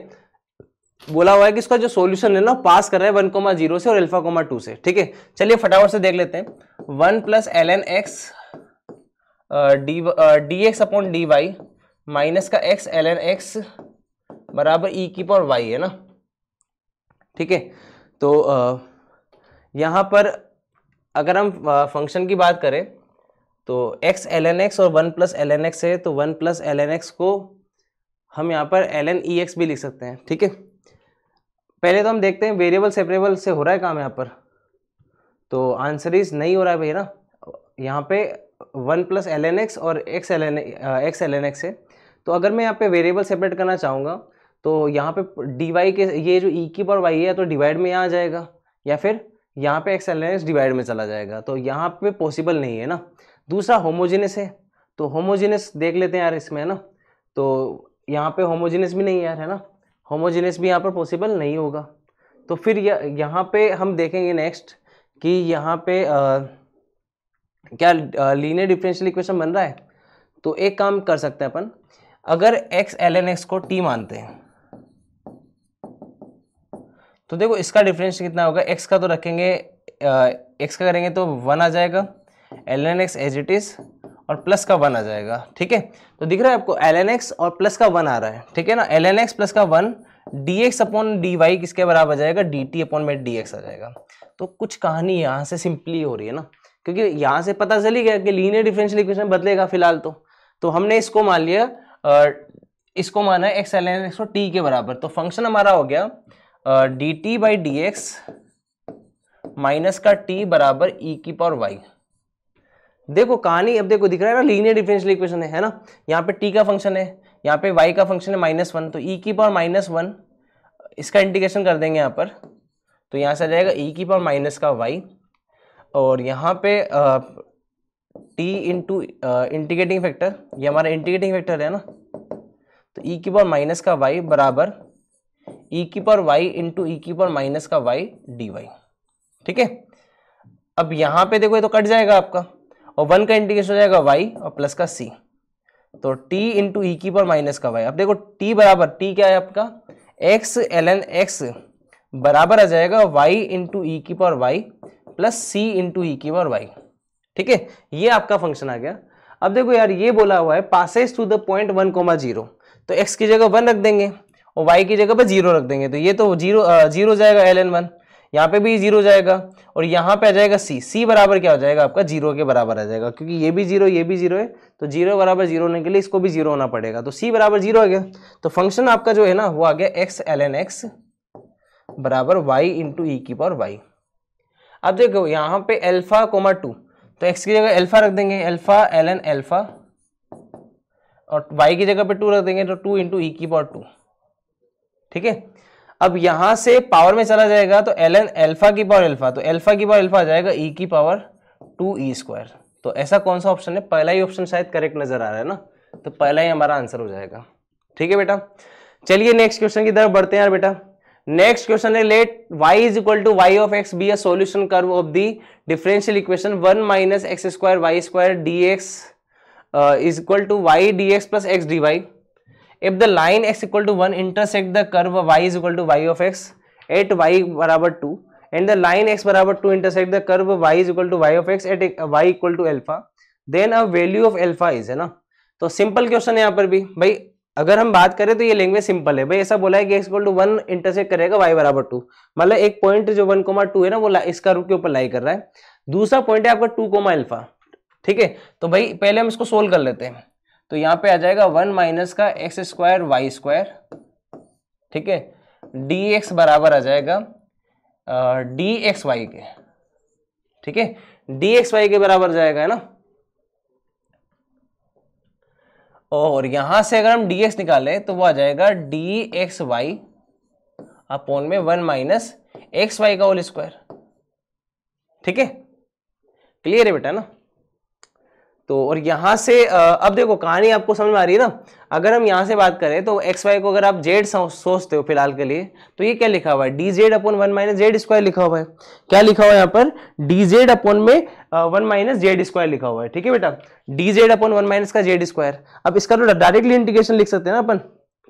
बोला हुआ है कि इसका जो सॉल्यूशन है ना पास कर रहा है वन कोमा जीरो से और एल्फा कोमा टू से ठीक है चलिए फटाफट से देख लेते हैं one plus L N x D D x upon D Y minus का एक्स एल एन एक्स बराबर ई की पावर वाई है ना ठीक है तो यहाँ पर अगर हम फंक्शन की बात करें तो एक्स एल एन एक्स और one plus L N x है तो one plus L N x को हम यहाँ पर एल एन ई एक्स भी लिख सकते हैं ठीक है पहले तो हम देखते हैं वेरिएबल सेपरेबल से हो रहा है काम यहाँ पर तो आंसर इज नहीं हो रहा है भैया ना यहाँ पे one plus L N x और X N x L N x है तो अगर मैं यहाँ पे वेरिएबल सेपरेट करना चाहूँगा तो यहाँ पे डी वाई के ये जो ई e की पर वाई है तो डिवाइड में यहाँ आ जाएगा या फिर यहाँ पे एक्सेलेंस डिवाइड में चला जाएगा तो यहाँ पे पॉसिबल नहीं है ना दूसरा होमोजिनस है तो होमोजिनस देख लेते हैं यार इसमें है ना तो यहाँ पे होमोजिनस भी नहीं यार है ना होमोजिनस भी यहाँ पर पॉसिबल नहीं होगा तो फिर यहाँ पे हम देखेंगे नेक्स्ट कि यहाँ पे आ, क्या लीनियर डिफरेंशियल इक्वेशन बन रहा है तो एक काम कर सकते हैं अपन अगर एक्स एल एन एक्स को टी मानते हैं तो देखो इसका डिफरेंस कितना होगा एक्स का तो रखेंगे एक्स का करेंगे तो वन आ जाएगा L N X as it is और प्लस का वन आ जाएगा ठीक है तो दिख रहा है आपको एल एन एक्स और प्लस का वन आ रहा है ठीक है ना एल एन एक्स प्लस का one D x upon D Y किसके बराबर आ जाएगा डी टी अपॉन में डी एक्स आ जाएगा तो कुछ कहानी यहाँ से सिंपली हो रही है ना क्योंकि यहाँ से पता चली गया कि लीनियर डिफरेंशियल इक्वेशन बदलेगा फिलहाल तो तो हमने इसको मान लिया इसको माना है एक्स एल एन एक्सो टी के बराबर तो फंक्शन हमारा हो गया D T by D x minus का टी बराबर ई e की पावर वाई देखो कहानी अब देखो दिख रहा है ना लीनियर डिफरेंशियल इक्वेशन है, है ना यहाँ पे टी का फंक्शन है यहाँ पे वाई का फंक्शन है माइनस वन तो ई e की पावर माइनस वन इसका इंटीग्रेशन कर देंगे यहाँ पर तो यहाँ से आ जाएगा ई e की पावर माइनस का वाई और यहाँ पे टी इंटू इंटीग्रेटिंग फैक्टर ये हमारा इंटीग्रेटिंग फैक्टर है ना तो ई e की पावर माइनस का वाई बराबर ई e की पावर वाई इंटू ई की पावर माइनस का वाई डी वाई ठीक है अब यहाँ पे देखो ये तो कट जाएगा आपका और वन का इंटीग्रेशन हो जाएगा वाई और प्लस का सी तो टी इंटू ई की पावर माइनस का वाई अब देखो टी बराबर टी क्या है आपका एक्स एल एन एक्स बराबर आ जाएगा वाई इंटू ई की power Y plus C into ई की पावर वाई ठीक है ये आपका फंक्शन आ गया अब देखो यार ये बोला हुआ है passes to the point one comma zero तो एक्स की जगह वन रख देंगे और वाई की जगह पर जीरो रख देंगे तो ये तो जीरो जीरो जाएगा एल एन वन यहाँ पे भी जीरो जाएगा और यहाँ पे आ जाएगा सी सी बराबर क्या हो जाएगा आपका जीरो के बराबर आ जाएगा क्योंकि ये भी जीरो ये भी जीरो है तो जीरो बराबर जीरो होने के लिए इसको भी जीरो होना पड़ेगा तो सी बराबर जीरो आ गया तो फंक्शन आपका जो है ना वो आ गया एक्स एल एन एक्स बराबर वाई इंटू ई की पावर वाई अब देखो यहाँ पे एल्फा कोमा टू तो एक्स की जगह एल्फा रख देंगे एल्फा एल एन एल्फा और वाई की जगह पे टू रख देंगे तो टू इंटू ई की पावर टू ठीक है अब यहां से पावर में चला जाएगा तो एल एन एल्फा की पावर एल्फा तो एल्फा की पावर एल्फा आ जाएगा ई e की पावर टू ई स्क्वायर तो ऐसा कौन सा ऑप्शन है पहला ही ऑप्शन शायद करेक्ट नजर आ रहा है ना तो पहला ही हमारा आंसर हो जाएगा ठीक है बेटा चलिए नेक्स्ट क्वेश्चन की तरफ बढ़ते हैं यार बेटा नेक्स्ट क्वेश्चन है let Y is equal to Y of x be solution curve of the differential equation one minus x square Y square D x is equal to Y D x plus x D Y if the line X equal to one intersect the curve Y is equal to Y of x at Y बराबर two and the line X बराबर two intersect the curve Y is equal to Y of x at y equal to alpha then a value of alpha is है ना तो simple question है यहाँ पर भी भाई अगर हम बात करें तो ये लैंग्वेज सिंपल है भाई ऐसा बोला है कि इक्वल टू वन इंटरसेक्ट करेगा वाई बराबर टू मतलब एक पॉइंट जो वन कोमा टू है ना वो इसका रूप के ऊपर लाई कर रहा है दूसरा पॉइंट है आपका टू कोमा अल्फा ठीक है तो भाई पहले हम इसको सोल्व कर लेते हैं तो यहाँ पे आ जाएगा वन माइनस का एक्स स्क्वायर वाई स्क्वायर ठीक है डी एक्स बराबर आ जाएगा डी एक्स वाई के ठीक है डी एक्स वाई के बराबर जाएगा है ना और यहां से अगर हम डी एक्स निकालें तो वो आ जाएगा डी एक्स वाई अपोन में वन माइनस एक्स वाई का होल स्क्वायर ठीक है क्लियर है बेटा ना तो और यहां से अब देखो कहानी आपको समझ में आ रही है ना अगर हम यहां से बात करें तो एक्स वाई को अगर आप जेड सोचते हो फिलहाल के लिए तो ये क्या लिखा हुआ है d z upon one minus z square लिखा हुआ है क्या लिखा हुआ है यहां पर डी जेड अपॉन में वन माइनस जेड स्क्वायर लिखा हुआ है ठीक है बेटा d z upon one minus का जेड स्क्वायर अब इसका तो डायरेक्टली इंटीग्रेशन लिख सकते हैं ना अपन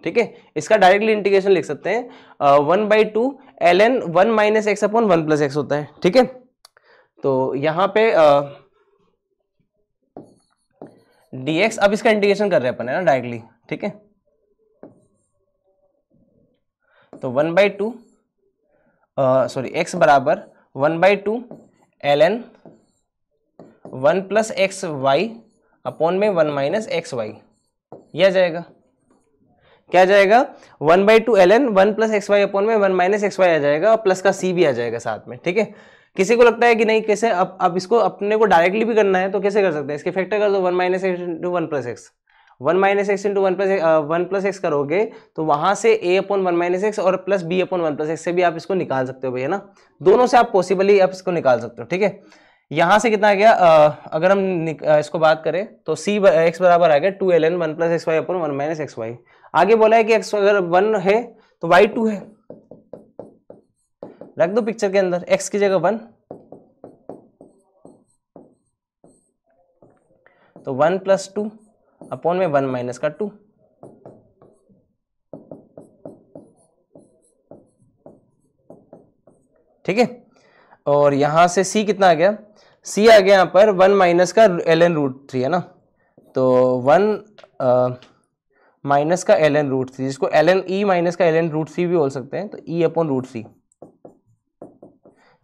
ठीक है इसका डायरेक्टली इंटीग्रेशन लिख सकते हैं one by two L N one minus x upon one plus x होता है ठीक है तो यहाँ पे डी एक्स अब इसका इंटीग्रेशन कर रहे हैं अपन है ना डायरेक्टली ठीक है तो one by two sorry x बराबर one by two L N one plus x y upon में वन माइनस एक्स वाई यह आ जाएगा क्या जाएगा one by two L N one plus x y upon में वन माइनस एक्स वाई आ जाएगा और प्लस का सी भी आ जाएगा साथ में ठीक है किसी को लगता है कि नहीं कैसे अब अब इसको अपने को डायरेक्टली भी करना है तो कैसे कर सकते हैं इसके फैक्टर कर दो one minus x into one plus x one minus x into one plus one plus x करोगे तो वहां से a upon one minus x और plus b upon one plus x से भी आप इसको निकाल सकते हो भैया ना दोनों से आप पॉसिबली आप इसको निकाल सकते हो ठीक है यहां से कितना आ गया आ, अगर हम इसको बात करें तो सी एक्स बराबर आ गया two L N one plus x y upon one minus x y आगे बोला है कि एक्स अगर वन है तो वाई टू है रख दो पिक्चर के अंदर एक्स की जगह वन तो वन प्लस टू अपॉन में वन माइनस का टू ठीक है और यहाँ से सी कितना आ गया सी आ गया यहाँ पर वन माइनस का एल एन रूट थ्री है ना तो वन माइनस का एल एन रूट थ्री जिसको एल एन ई माइनस का एल एन रूट थ्री भी बोल सकते हैं तो e upon root three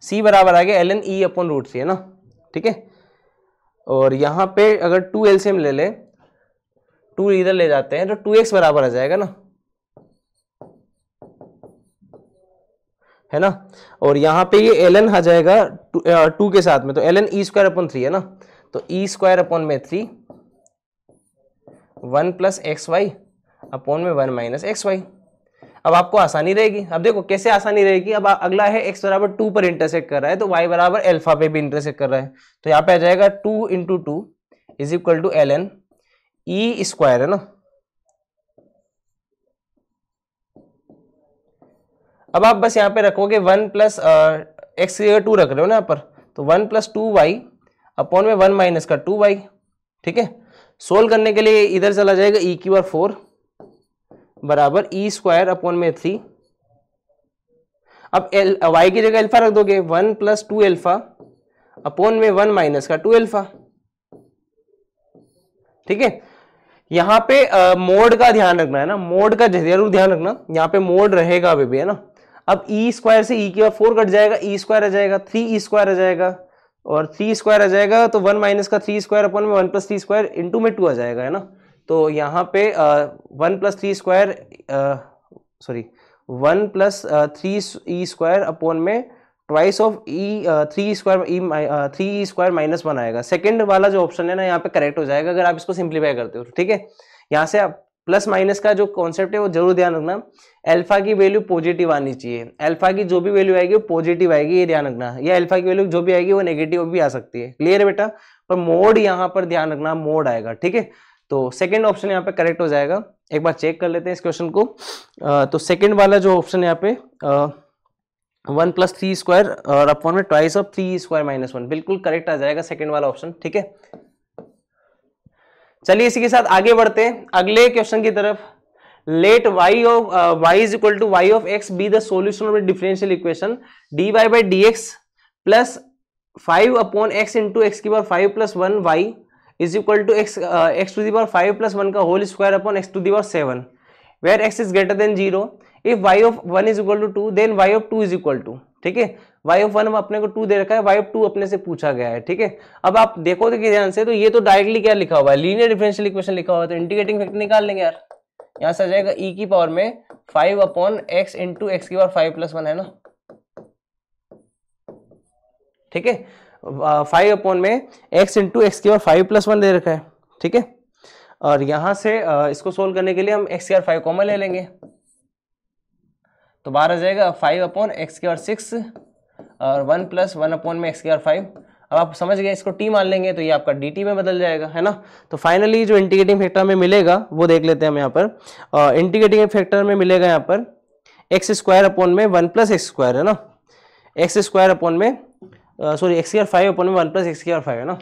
c बराबर आ गया l N e upon root three है ना ठीक है और यहाँ पे अगर टू एल सी ले लें टू इधर ले जाते हैं तो टू एक्स बराबर आ जाएगा ना है ना और यहाँ पे ये एल एन आ जाएगा टू, टू के साथ में तो L N e square upon three है ना तो ई स्क्वायर अपॉन में three one plus x y upon में वन माइनस एक्स वाई अब आपको आसानी रहेगी अब देखो कैसे आसानी रहेगी अब अगला है एक्स बराबर टू पर इंटरसेक्ट कर रहा है तो वाई बराबर एल्फा पे भी इंटरसेक्ट कर रहा है तो यहाँ पे आ जाएगा two into two is equal to L N e square है ना अब आप बस यहाँ पे रखोगे वन प्लस एक्स की जगह टू रख रहे हो ना यहाँ पर तो one plus two y upon में वन माइनस का टू वाई ठीक है सोल्व करने के लिए इधर चला जाएगा ई क्यू आर फोर बराबर ई स्क्वायर e अपॉन में थ्री अब एल वाई की जगह अल्फा रख दोगे one plus two alpha upon में वन माइनस का टू एल्फा ठीक है यहाँ पे मोड का ध्यान रखना है ना मोड का जरूर ध्यान रखना यहाँ पे मोड रहेगा अभी भी है ना अब ई e स्क्वायर से ई e की और फोर कट जाएगा ई स्क्वायर आ जाएगा थ्री ई स्क्वायर आ जाएगा और थ्री स्क्वायर आ जाएगा तो वन माइनस का थ्री स्क्वायर अपन में one plus three square into में टू आ जाएगा है ना तो यहाँ पे one plus three square sorry one plus three e square upon में twice of e three square e three e square minus one आएगा सेकेंड वाला जो ऑप्शन है ना यहाँ पे करेक्ट हो जाएगा अगर आप इसको सिंप्लीफाई करते हो ठीक है यहाँ से आप प्लस माइनस का जो कॉन्सेप्ट है वो जरूर ध्यान रखना अल्फा की वैल्यू पॉजिटिव आनी चाहिए अल्फा की जो भी वैल्यू आएगी वो पॉजिटिव आएगी ये ध्यान रखना या अल्फा की वैल्यू जो भी आएगी वो नेगेटिव भी आ सकती है क्लियर है बेटा पर मोड यहाँ पर ध्यान रखना मोड आएगा ठीक है तो सेकेंड ऑप्शन यहाँ पे करेक्ट हो जाएगा एक बार चेक कर लेते हैं इस क्वेश्चन को आ, तो सेकेंड वाला जो ऑप्शन यहाँ पे वन प्लस थ्री स्क्वायर और अपॉन में twice of three square minus one बिल्कुल करेक्ट आ जाएगा सेकेंड वाला ऑप्शन ठीक है चलिए इसी के साथ आगे बढ़ते हैं अगले क्वेश्चन की तरफ let y of y is equal to Y of x be the solution of differential equation d Y by D x plus five upon x into x की power five plus one y is equal to x x to the power five plus one का whole square upon x to the power seven where x is greater than zero if y of one is equal to two then Y of two is equal to ठीक है Y of one अपने को to दे रखा है Y of to अपने से पूछा गया है ठीक है अब आप देखो देखिए ध्यान से तो ये तो डायरेक्टली क्या लिखा हुआ है लीनियर डिफरेंशियल इक्वेशन लिखा हुआ है तो इंटीग्रेटिंग फैक्टर निकाल लेंगे यार यहाँ से आ जाएगा ई e की पावर में five upon x into x की पावर फाइव प्लस वन है ना ठीक है फाइव अपॉन में एक्स इंटू एक्स की पावर फाइव प्लस वन दे रखा है ठीक है और यहां से इसको सोल्व करने के लिए हम एक्स की पावर फाइव कॉमन ले लेंगे तो बाहर आ जाएगा फाइव अपॉन एक्स की पावर सिक्स और वन प्लस वन अपॉन में एक्स की आर फाइव अब आप समझ गए इसको टी मान लेंगे तो ये आपका डी में बदल जाएगा है ना तो फाइनली जो इंटीग्रेटिंग फैक्टर हमें मिलेगा वो देख लेते हैं हम यहाँ पर इंटीग्रेटिंग फैक्टर में मिलेगा यहाँ पर एक्स स्क्वायर अपॉन में वन प्लस एक्स स्क्वायर है ना एक्स स्क्वायर अपॉन में सॉरी एक्स की आर फाइव अपॉन में वन प्लस एक्स की आर फाइव है ना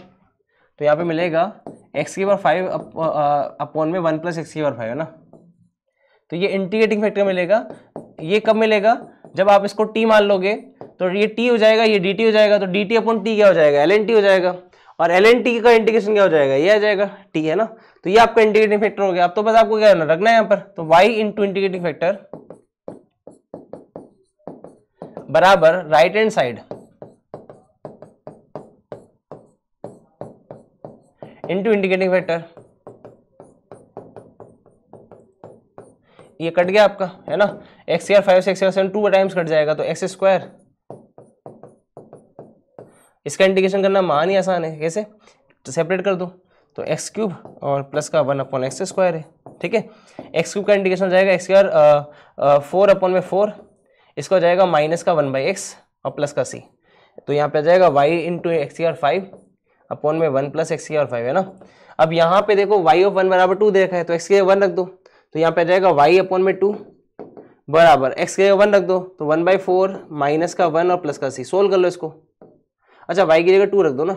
तो यहाँ पे मिलेगा एक्स की आर फाइव अपॉन में वन प्लस एक्स की आर फाइव है ना तो ये इंटीग्रेटिंग फैक्टर मिलेगा ये कब मिलेगा जब आप इसको टी मान लोगे तो ये टी हो जाएगा ये डी हो जाएगा तो डी टी अपॉन टी क्या हो जाएगा एल हो जाएगा और एल एन टी का इंटीग्रेशन क्या हो जाएगा ये आ जाएगा टी है ना तो ये आपका इंटीग्रेटिंग फैक्टर हो गया अब तो बस आपको क्या करना रखना है यहाँ पर तो वाई इंटू इंटीग्रेटिंग फैक्टर बराबर right hand side into indicating factor ये कट गया आपका है ना एक्स स्क्र फाइव से सेवन टू टाइम्स कट जाएगा तो एक्स स्क्वायर इसका इंटीग्रेशन करना मान ही आसान है कैसे तो सेपरेट कर दो तो एक्स क्यूब और प्लस का वन अपॉन एक्स स्क्वायर है ठीक है एक्स क्यूब का इंटीग्रेशन जाएगा एक्स स्क्वायर फोर अपॉन में फोर इसका जाएगा माइनस का वन बाई एक्स और प्लस का सी तो यहाँ पे जाएगा वाई इंटू एक्स की फाइव अपॉन में वन प्लस एक्स की फाइव है ना अब यहाँ पे देखो वाई ऑफ वन बराबर टू देखा है तो एक्स के वन रख दो तो यहाँ पे जाएगा वाई अपॉन में टू बराबर एक्स के वन रख दो तो वन बाई फोर माइनस का वन और प्लस का सी सोल्व कर लो इसको अच्छा वाई की जगह टू रख दो ना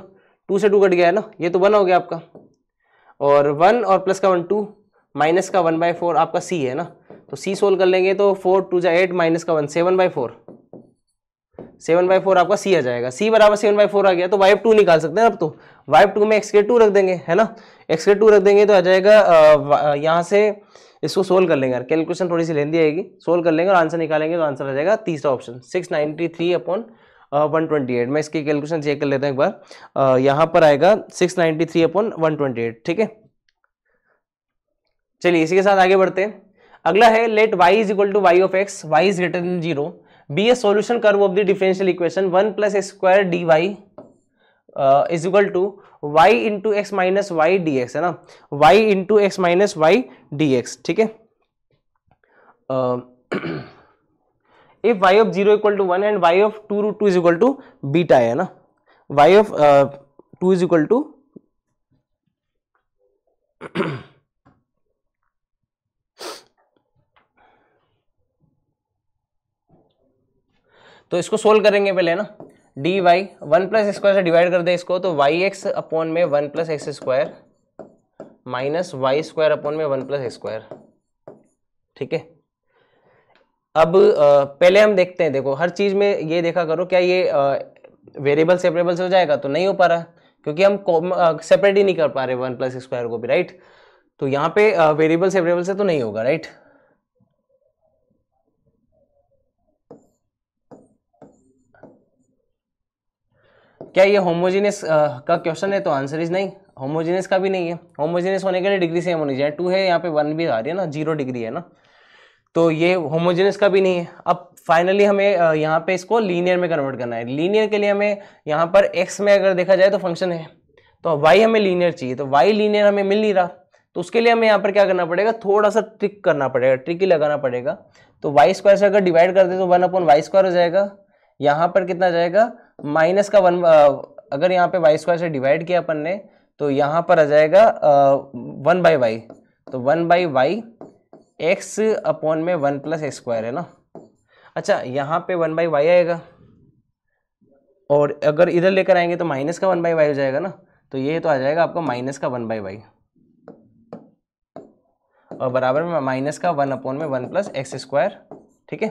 टू से टू कट गया है ना ये तो वन हो गया आपका और वन और प्लस का वन टू माइनस का वन बाई फोर आपका सी है ना तो सी सोल्व कर लेंगे तो फोर टू जा एट माइनस का one seven by four seven by four आपका सी आ जाएगा सी बराबर सेवन बाई फोर आ गया तो वाइफ टू निकाल सकते हैं अब तो वाइफ टू में एक्स के टू रख देंगे है ना एक्स के टू रख देंगे तो आ जाएगा यहाँ से इसको सोल्व कर लेंगे यार कैलकुलेशन थोड़ी सी लेंदी आएगी सोल्व कर लेंगे और आंसर निकालेंगे तो आंसर आ जाएगा तीसरा option six ninety three upon one twenty eight मैं इसकी कैलकुलेशन चेक कर लेता हूँ एक बार uh, यहाँ पर आएगा six ninety three upon one twenty eight ठीक है चलिए इसी के साथ आगे बढ़ते हैं अगला है let Y is equal to Y of x y is greater than zero be a solution curve of the differential equation one plus square d y is equal to y into x minus y D x है ना y into x minus y D x ठीक है if y of zero equal to one and y of two root two is equal to beta है ना y of two is equal to तो इसको solve करेंगे पहले ना D y one plus square से डिवाइड कर दे इसको तो वाई एक्स अपॉन में one plus x square minus y square upon में वन प्लस स्क्वायर ठीक है अब पहले हम देखते हैं देखो हर चीज़ में ये देखा करो क्या ये वेरिएबल सेपरेबल से हो जाएगा तो नहीं हो पा रहा क्योंकि हम सेपरेट ही नहीं कर पा रहे वन प्लस स्क्वायर को भी राइट तो यहाँ पे वेरिएबल सेपरेबल से तो नहीं होगा राइट क्या ये होमोजेनस का क्वेश्चन है तो आंसर इज नहीं होमोजेनस का भी नहीं है होमोजेनस होने के लिए डिग्री सेम होनी चाहिए टू है यहाँ पे वन भी आ रही है ना जीरो डिग्री है ना तो ये होमोजेनस का भी नहीं है अब फाइनली हमें यहाँ पे इसको लीनियर में कन्वर्ट करना है लीनियर के लिए हमें यहाँ पर एक्स में अगर देखा जाए तो फंक्शन है तो वाई हमें लीनियर चाहिए तो वाई लीनियर हमें मिल नहीं रहा तो उसके लिए हमें यहाँ पर क्या करना पड़ेगा थोड़ा सा ट्रिक करना पड़ेगा ट्रिक ही लगाना पड़ेगा तो वाई स्क्वायर से अगर डिवाइड कर दे तो वन अपॉन वाई स्क्वायर हो जाएगा यहाँ पर कितना जाएगा माइनस का वन अगर यहाँ पे वाई स्क्वायर से डिवाइड किया अपन ने तो यहाँ पर आ जाएगा वन बाई वाई तो one by y x upon में वन प्लस एक्स स्क्वायर है ना अच्छा यहाँ पे वन बाई वाई आएगा और अगर इधर लेकर आएंगे तो माइनस का वन बाई वाई हो जाएगा ना तो ये तो आ जाएगा आपका माइनस का वन बाई वाई और बराबर में माइनस का वन अपॉन में वन प्लस एक्स स्क्वायर ठीक है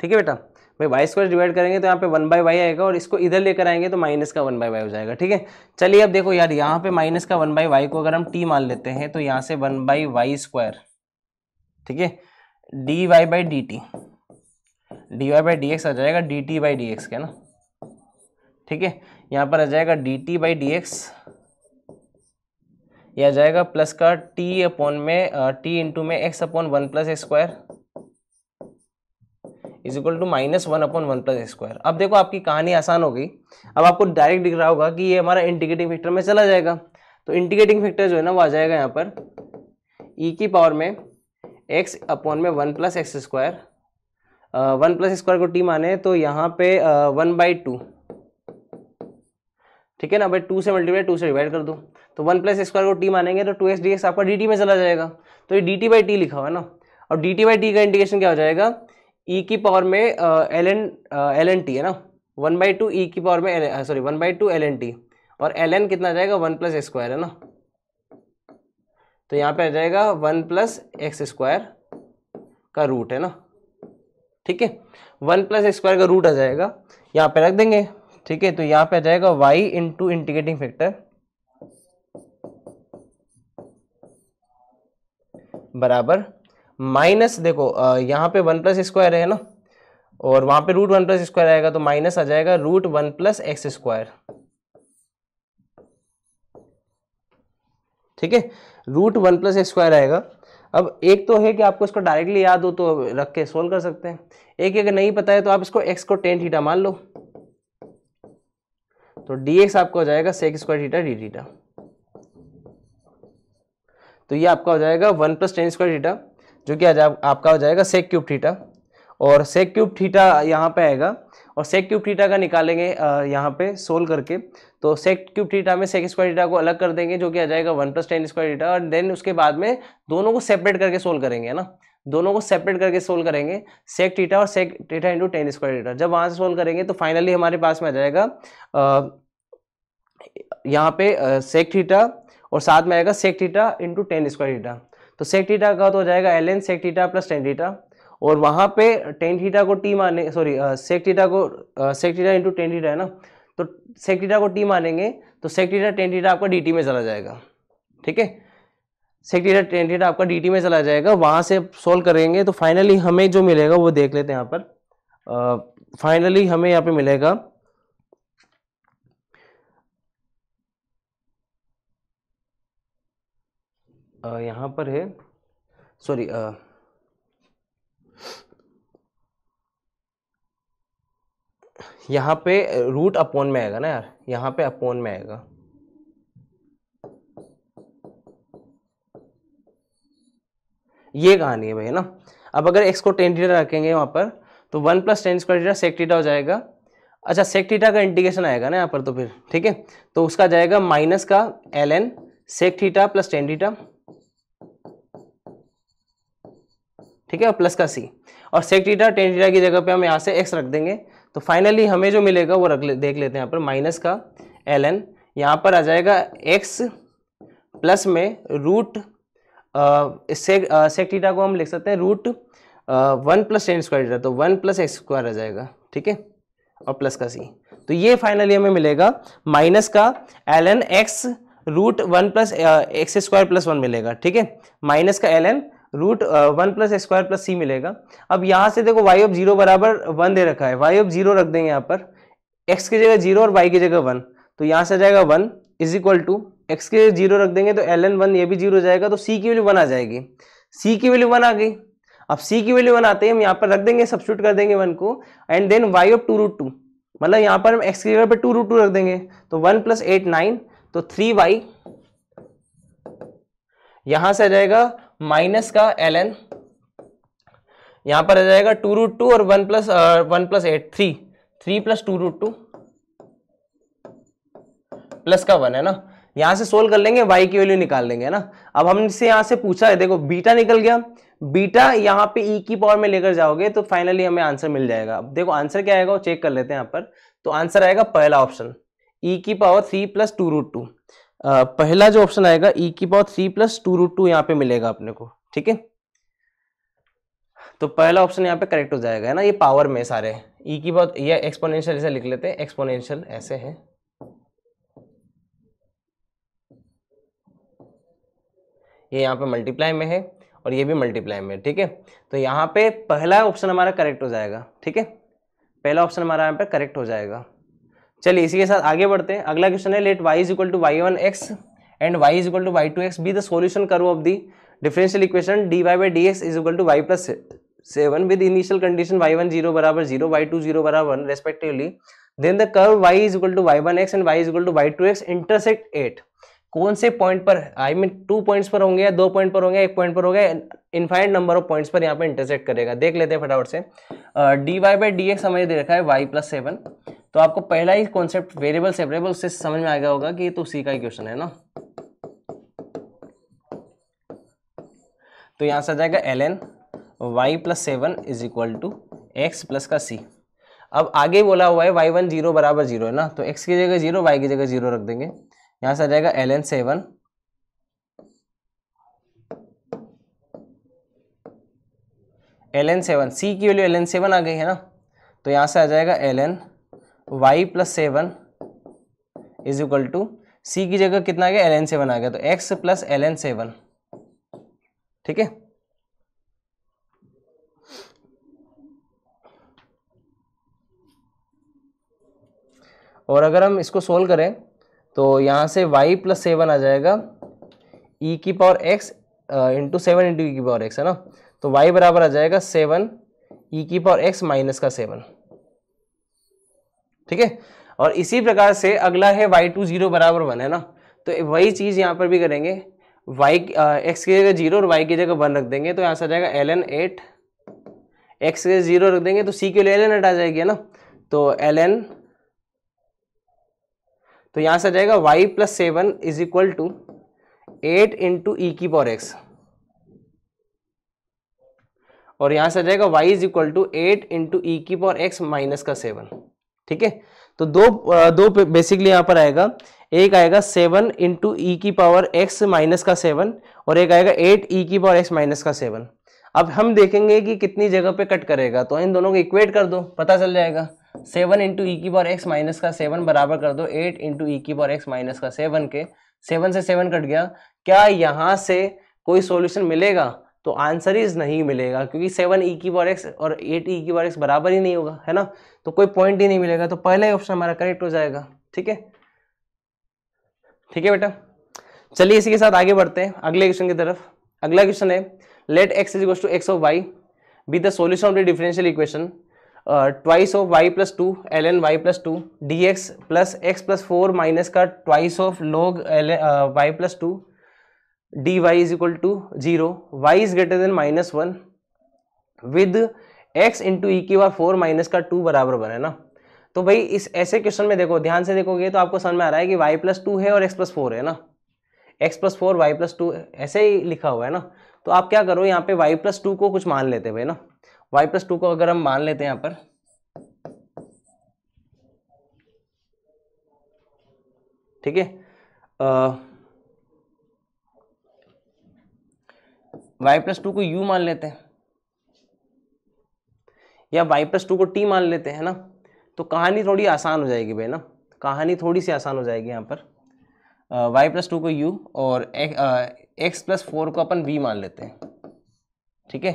ठीक है बेटा भाई वाई स्क्वायर डिवाइड करेंगे तो यहाँ पे वन बाई वाई आएगा और इसको इधर लेकर आएंगे तो माइनस का वन बाई वाई हो जाएगा ठीक है चलिए अब देखो यार यहाँ पे माइनस का वन बाई वाई को अगर हम टी मान लेते हैं तो यहाँ से वन बाई वाई स्क्वायर ठीक है d Y by d t d Y by D x आ जाएगा D T by D x का ना ठीक है यहाँ पर आ जाएगा D T by D x ये आ जाएगा प्लस का टी अपॉन में टी इंटू में x upon one plus x square is equal to minus one upon one plus square अब देखो आपकी कहानी आसान हो गई अब आपको डायरेक्ट दिख रहा होगा कि ये हमारा इंटीग्रेटिंग फैक्टर में चला जाएगा तो इंटीग्रेटिंग फैक्टर जो है ना वो आ जाएगा यहाँ पर ई e की पावर में एक्स अपॉन में one plus x square one plus square को टी माने तो यहाँ पे वन बाई टू ठीक है ना भाई टू से मल्टीप्लाई टू से डिवाइड कर दो तो वन प्लस स्क्वायर को टी मानेंगे तो टू एस डी एक्स आपका डी टी में चला जाएगा तो ये डी टी बाई टी लिखा हुआ है ना और डी टी बाई टी का इंटीग्रेशन क्या हो जाएगा ई e की पावर में L n l n t है ना वन बाई टू ई की पावर में sorry one by two L n t और एल एन कितना जाएगा वन प्लस स्क्वायर है ना तो यहाँ पे आ जाएगा वन प्लस एक्स स्क्वायर का रूट है ना ठीक है वन प्लस स्क्वायर का रूट आ जाएगा यहाँ पे रख देंगे ठीक है तो यहाँ पे आ जाएगा वाई इंटू इंटीग्रेटिंग फैक्टर बराबर माइनस देखो यहाँ पे वन प्लस स्क्वायर है ना और वहाँ पे रूट वन प्लस स्क्वायर आएगा तो माइनस आ जाएगा root one plus x square ठीक है रूट वन प्लस स्क्वायर आएगा अब एक तो है कि आपको इसको डायरेक्टली याद हो तो रख के सोल्व कर सकते हैं एक अगर नहीं पता है तो आप इसको एक्स को टेन थीटा मान लो तो डी एक्स आपका हो जाएगा sec square theta d theta तो ये आपका हो जाएगा one plus tan square theta जो कि आपका हो जाएगा सेक क्यूब थीटा और सेक क्यूब थीटा यहाँ पे आएगा और सेक क्यूब थीटा का निकालेंगे यहाँ पे सोल्व करके तो सेक क्यूब थीटा में सेक स्क्वायर थीटा को अलग कर देंगे जो कि आ जाएगा one plus tan square theta और देन उसके बाद में दोनों को सेपरेट करके सोल्व करेंगे है ना दोनों को सेपरेट करके सोल्व करेंगे सेक थीटा और sec theta into tan square theta जब वहाँ से सोल्व करेंगे तो फाइनली हमारे पास में आ जाएगा यहाँ पे सेक थीटा और साथ में आएगा sec theta into tan square theta तो सेक का तो हो जाएगा L N sec plus tan और वहाँ पे टेन को टी माने सॉरी सेक को सेक इंटू टेन है ना तो सेक को टी मानेंगे तो सेक थीटा टेन आपका डी में चला जाएगा ठीक है सेक टेंटीटा टेन आपका डी में चला जाएगा वहाँ से सोल्व करेंगे तो फाइनली हमें जो मिलेगा वो देख लेते हैं यहाँ पर फाइनली हमें यहाँ पे मिलेगा यहाँ पर है सॉरी यहाँ पे रूट अपॉन में आएगा ना यार यहाँ पे अपॉन में आएगा ये कहानी है भाई ना अब अगर एक्स को टेन थीटा रखेंगे वहाँ पर तो one plus tan square theta sec theta हो जाएगा अच्छा सेक थीटा का इंटीग्रेशन आएगा ना यहाँ पर तो फिर ठीक है तो उसका जाएगा माइनस का L N sec theta plus tan theta ठीक है और प्लस का सी और सेक टीटा टेन टीटा की जगह पे हम यहाँ से एक्स रख देंगे तो फाइनली हमें जो मिलेगा वो रख ले, देख लेते हैं यहाँ पर माइनस का एल एन यहाँ पर आ जाएगा एक्स प्लस में रूट सेक टीटा को हम लिख सकते हैं root one plus tan square theta तो वन प्लस एक्स स्क्वायर आ जाएगा ठीक है और प्लस का सी तो ये फाइनली हमें मिलेगा माइनस का L N x root one plus x square plus one मिलेगा ठीक है माइनस का L N root one plus square plus c मिलेगा अब यहाँ से देखो वाई ऑफ जीरो बराबर वन दे रखा है वाई ऑफ जीरो रख देंगे यहाँ पर एक्स की जगह जीरो और वाई की जगह वन तो यहाँ से आ जाएगा one is equal to x की जगह जीरो रख देंगे तो एल एन वन ये भी जीरो जाएगा तो सी की वैल्यू वन आ जाएगी सी की वैल्यू वन आ गई अब सी की वैल्यू वन आते ही हम यहाँ पर रख देंगे सब्सिट्यूट कर देंगे वन को and then Y of two root two मतलब यहाँ पर हम एक्स की जगह पर टू रूट टू रख देंगे तो वन प्लस एट नाइन तो थ्री वाई यहां से आ जाएगा माइनस का एल एन यहां पर आ जाएगा टू रूट टू और one plus one plus eight three three plus two root two plus का वन है ना यहां से सोल्व कर लेंगे वाई की वैल्यू निकाल लेंगे ना अब हमसे यहां से पूछा है देखो बीटा निकल गया बीटा यहाँ पे ई e की पावर में लेकर जाओगे तो फाइनली हमें आंसर मिल जाएगा अब देखो आंसर क्या आएगा वो चेक कर लेते हैं यहां पर तो आंसर आएगा पहला ऑप्शन ई e की power three plus two root two पहला जो ऑप्शन आएगा ई e की power three plus two root two यहाँ पे मिलेगा अपने को ठीक है तो पहला ऑप्शन यहाँ पे करेक्ट हो जाएगा है ना ये पावर में सारे ई e की पावर ये एक्सपोनेंशियल ऐसे लिख लेते हैं एक्सपोनेंशियल ऐसे है ये यहाँ पे मल्टीप्लाई में है और ये भी मल्टीप्लाई में ठीक है तो यहाँ पे पहला ऑप्शन हमारा करेक्ट हो जाएगा ठीक है पहला ऑप्शन हमारा यहाँ पे करेक्ट हो जाएगा चलिए इसी के साथ आगे बढ़ते हैं अगला क्वेश्चन है let Y is equal to y one x and y is equal to y two x be the solution करो of the differential equation d Y by D x is equal to y plus seven with initial condition y one zero बराबर zero y two zero बराबर one respectively then the curve Y is equal to y one x and y is equal to y two x intersect at कौन से point पर I mean two points पर होंगे या दो point पर होंगे एक पॉइंट पर होगा इनफाइनाइट नंबर ऑफ पॉइंट्स पर यहाँ पे इंटरसेक्ट करेगा देख लेते हैं फटाफट से d Y by D x हमें दे रखा है वाई प्लस सेवन तो आपको पहला ही कॉन्सेप्ट वेरिएबल सेपरेबल से समझ में आ गया होगा कि ये तो सी का ही क्वेश्चन है ना तो यहां से आ जाएगा L N Y plus seven is equal to x plus का सी अब आगे बोला हुआ है वाई वन जीरो बराबर जीरो है ना तो एक्स की जगह जीरो वाई की जगह जीरो रख देंगे यहां से आ जाएगा L n seven l n seven c की वैल्यू एल एन सेवन आ गई है ना तो यहां से आ जाएगा L N Y plus seven is equal to c की जगह कितना आ गया एल एन सेवन आ गया तो x plus L n seven ठीक है और अगर हम इसको सोल्व करें तो यहां से वाई प्लस सेवन आ जाएगा ई e की power x into seven into ई की पावर एक्स है ना तो वाई बराबर आ जाएगा सेवन ई e की पावर एक्स माइनस का सेवन ठीक है और इसी प्रकार से अगला है वाई टू जीरो बराबर वन है ना तो वही चीज़ यहाँ पर भी करेंगे वाई एक्स की जगह जीरो और वाई की जगह वन रख देंगे तो यहाँ से आ जाएगा एल एन एट एक्स के जीरो रख देंगे तो सी के लिए एल एन एट आ जाएगी ना तो एल एन तो यहाँ से आ जाएगा y plus seven is equal to eight into ई की पावर एक्स और यहाँ से आ जाएगा y is equal to eight into ई की पावर एक्स माइनस का सेवन ठीक है तो दो दो बेसिकली यहाँ पर आएगा एक आएगा सेवन इंटू ई की पावर एक्स माइनस का सेवन और एक आएगा एट ई e की पावर एक्स माइनस का सेवन अब हम देखेंगे कि कितनी जगह पे कट करेगा तो इन दोनों को इक्वेट कर दो पता चल जाएगा सेवन इंटू ई की पावर एक्स माइनस का सेवन बराबर कर दो एट इंटू ई की पावर एक्स माइनस का सेवन के सेवन से सेवन कट गया क्या यहाँ से कोई सोल्यूशन मिलेगा तो आंसर इज नहीं मिलेगा क्योंकि सेवन ई e की बार एक्स और एट ई e की बार एक्स बराबर ही नहीं होगा है ना तो कोई पॉइंट ही नहीं मिलेगा तो पहला ही ऑप्शन हमारा करेक्ट हो जाएगा ठीक है ठीक है बेटा चलिए इसी के साथ आगे बढ़ते हैं अगले क्वेश्चन की तरफ अगला क्वेश्चन है let x is to x of y be the solution of the differential equation twice of y plus two L N Y plus two d x plus x plus four minus का twice of log l y plus two d y is equal to zero y is greater than minus one with x into ई की बार four minus का two बराबर one है ना तो भाई इस ऐसे क्वेश्चन में देखो ध्यान से देखोगे तो आपको समझ में आ रहा है कि वाई प्लस टू है और एक्स प्लस फोर है ना x plus four y plus two ऐसे ही लिखा हुआ है ना तो आप क्या करो यहाँ पे वाई प्लस टू को कुछ मान लेते भाई ना वाई प्लस टू को अगर हम मान लेते हैं यहाँ पर ठीक है वाई प्लस टू को यू मान लेते हैं या वाई प्लस टू को टी मान लेते हैं ना तो कहानी थोड़ी आसान हो जाएगी भाई ना कहानी थोड़ी सी आसान हो जाएगी यहाँ पर वाई प्लस टू को यू और एक्स प्लस फोर को अपन वी मान लेते हैं ठीक है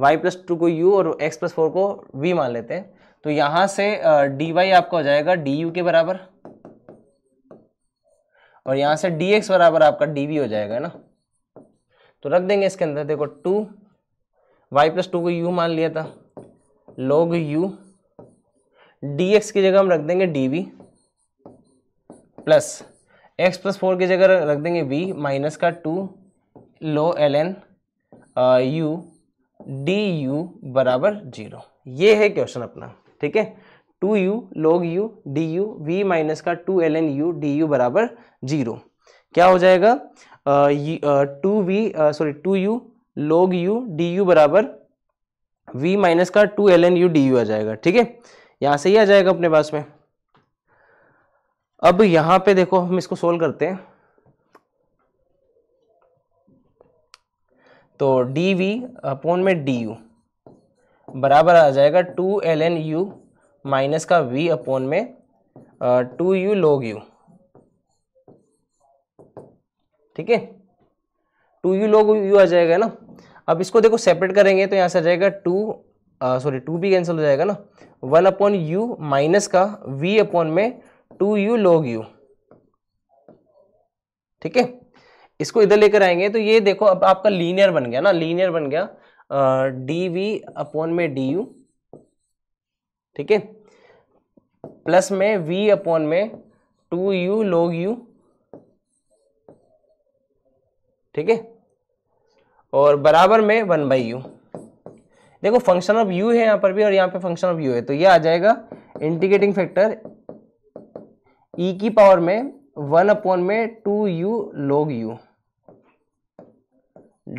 वाई प्लस टू को यू और एक्स प्लस फोर को वी मान लेते हैं तो यहाँ से डी वाई आपका हो जाएगा डी यू के बराबर और यहाँ से डी एक्स बराबर आपका डी वी हो जाएगा ना तो रख देंगे इसके अंदर देखो टू वाई प्लस टू को यू मान लिया था लॉग यू डी एक्स की जगह हम रख देंगे d v plus x plus four की जगह रख देंगे वी माइनस का टू लो l N u D u बराबर जीरो ये है क्वेश्चन अपना ठीक है two u log u D u v minus का two L N u D u बराबर जीरो क्या हो जाएगा two v sorry two u log u D u बराबर वी माइनस का two L N u D you आ जाएगा ठीक है यहाँ से ही आ जाएगा अपने पास में अब यहाँ पे देखो हम इसको सोल्व करते हैं तो डी वी अपोन में डी यू बराबर आ जाएगा two L N u minus का वी अपोन में टू यू लोग यू ठीक है टू यू लोग यू आ जाएगा ना अब इसको देखो सेपरेट करेंगे तो यहाँ से आ जाएगा टू सॉरी टू भी कैंसिल हो जाएगा ना वन अपॉन यू माइनस का वी अपॉन में टू यू लोग यू ठीक है इसको इधर लेकर आएंगे तो ये देखो अब आपका लीनियर बन गया ना लीनियर बन गया डी वी अपॉन में डी यू ठीक है प्लस में वी अपॉन में टू यू लोग यू ठीक है और बराबर में वन बाई यू देखो फंक्शन ऑफ यू है यहाँ पर भी और यहाँ पे फंक्शन ऑफ यू है तो ये आ जाएगा इंटीग्रेटिंग फैक्टर ई e की पावर में वन अपॉन में two u log u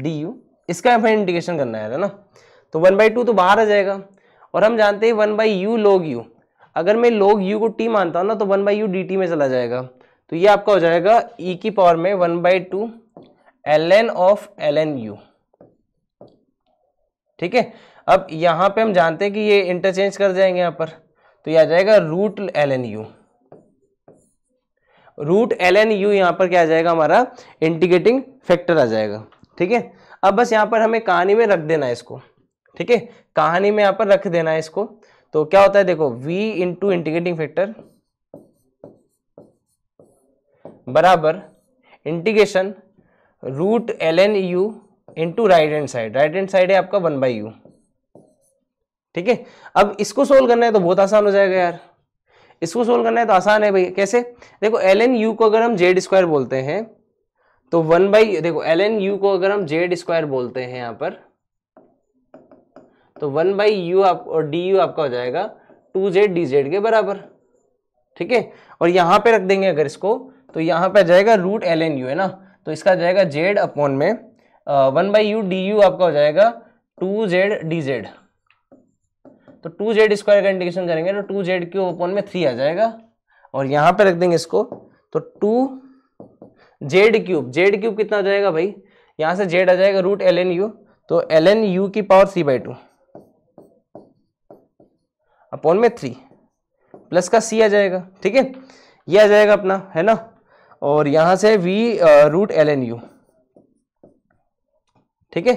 D u इसका हमें इंटीग्रेशन करना है ना तो वन बाई टू तो बाहर आ जाएगा और हम जानते हैं one by u log u अगर मैं लोग यू को टी मानता हूँ ना तो one by you d t में चला जाएगा तो ये आपका हो जाएगा ई e की पावर में one by two L n of l N u ठीक है अब यहां पे हम जानते हैं कि ये इंटरचेंज कर जाएंगे यहां पर तो यह आ जाएगा root L N u root L N u यहां पर क्या आ जाएगा हमारा इंटीग्रेटिंग फैक्टर आ जाएगा ठीक है अब बस यहां पर हमें कहानी में रख देना है इसको ठीक है कहानी में यहां पर रख देना है इसको तो क्या होता है देखो v इंटू इंटीग्रेटिंग फैक्टर बराबर integration root L N u into right and side right and side है आपका वन बाई यू ठीक है अब इसको सोल्व करना है तो बहुत आसान हो जाएगा यार इसको सोल्व करना है तो आसान है भाई कैसे देखो एल एन यू को अगर हम जेड स्क्वायर बोलते हैं तो वन बाई देखो एल एन यू को अगर हम जेड स्क्वायर बोलते हैं यहां पर तो वन बाई यू आप और डी यू आपका हो जाएगा टू जेड डी जेड के बराबर ठीक है और यहां पे रख देंगे अगर इसको तो यहां पे आ जाएगा रूट एल एन यू है ना तो इसका जाएगा जेड अपॉन में one by U D U आपका हो जाएगा टू जेड डी जेड तो टू जेड स्क्वायर का इंडिकेशन करेंगे तो टू जेड क्यूब अपॉन में थ्री आ जाएगा और यहां पे रख देंगे इसको तो two Z cube Z cube कितना हो जाएगा भाई यहां से जेड आ जाएगा रूट एल एन यू तो एल एन यू की power C by two upon में थ्री प्लस का सी आ जाएगा ठीक है ये आ जाएगा अपना है ना और यहाँ से v root L N u ठीक है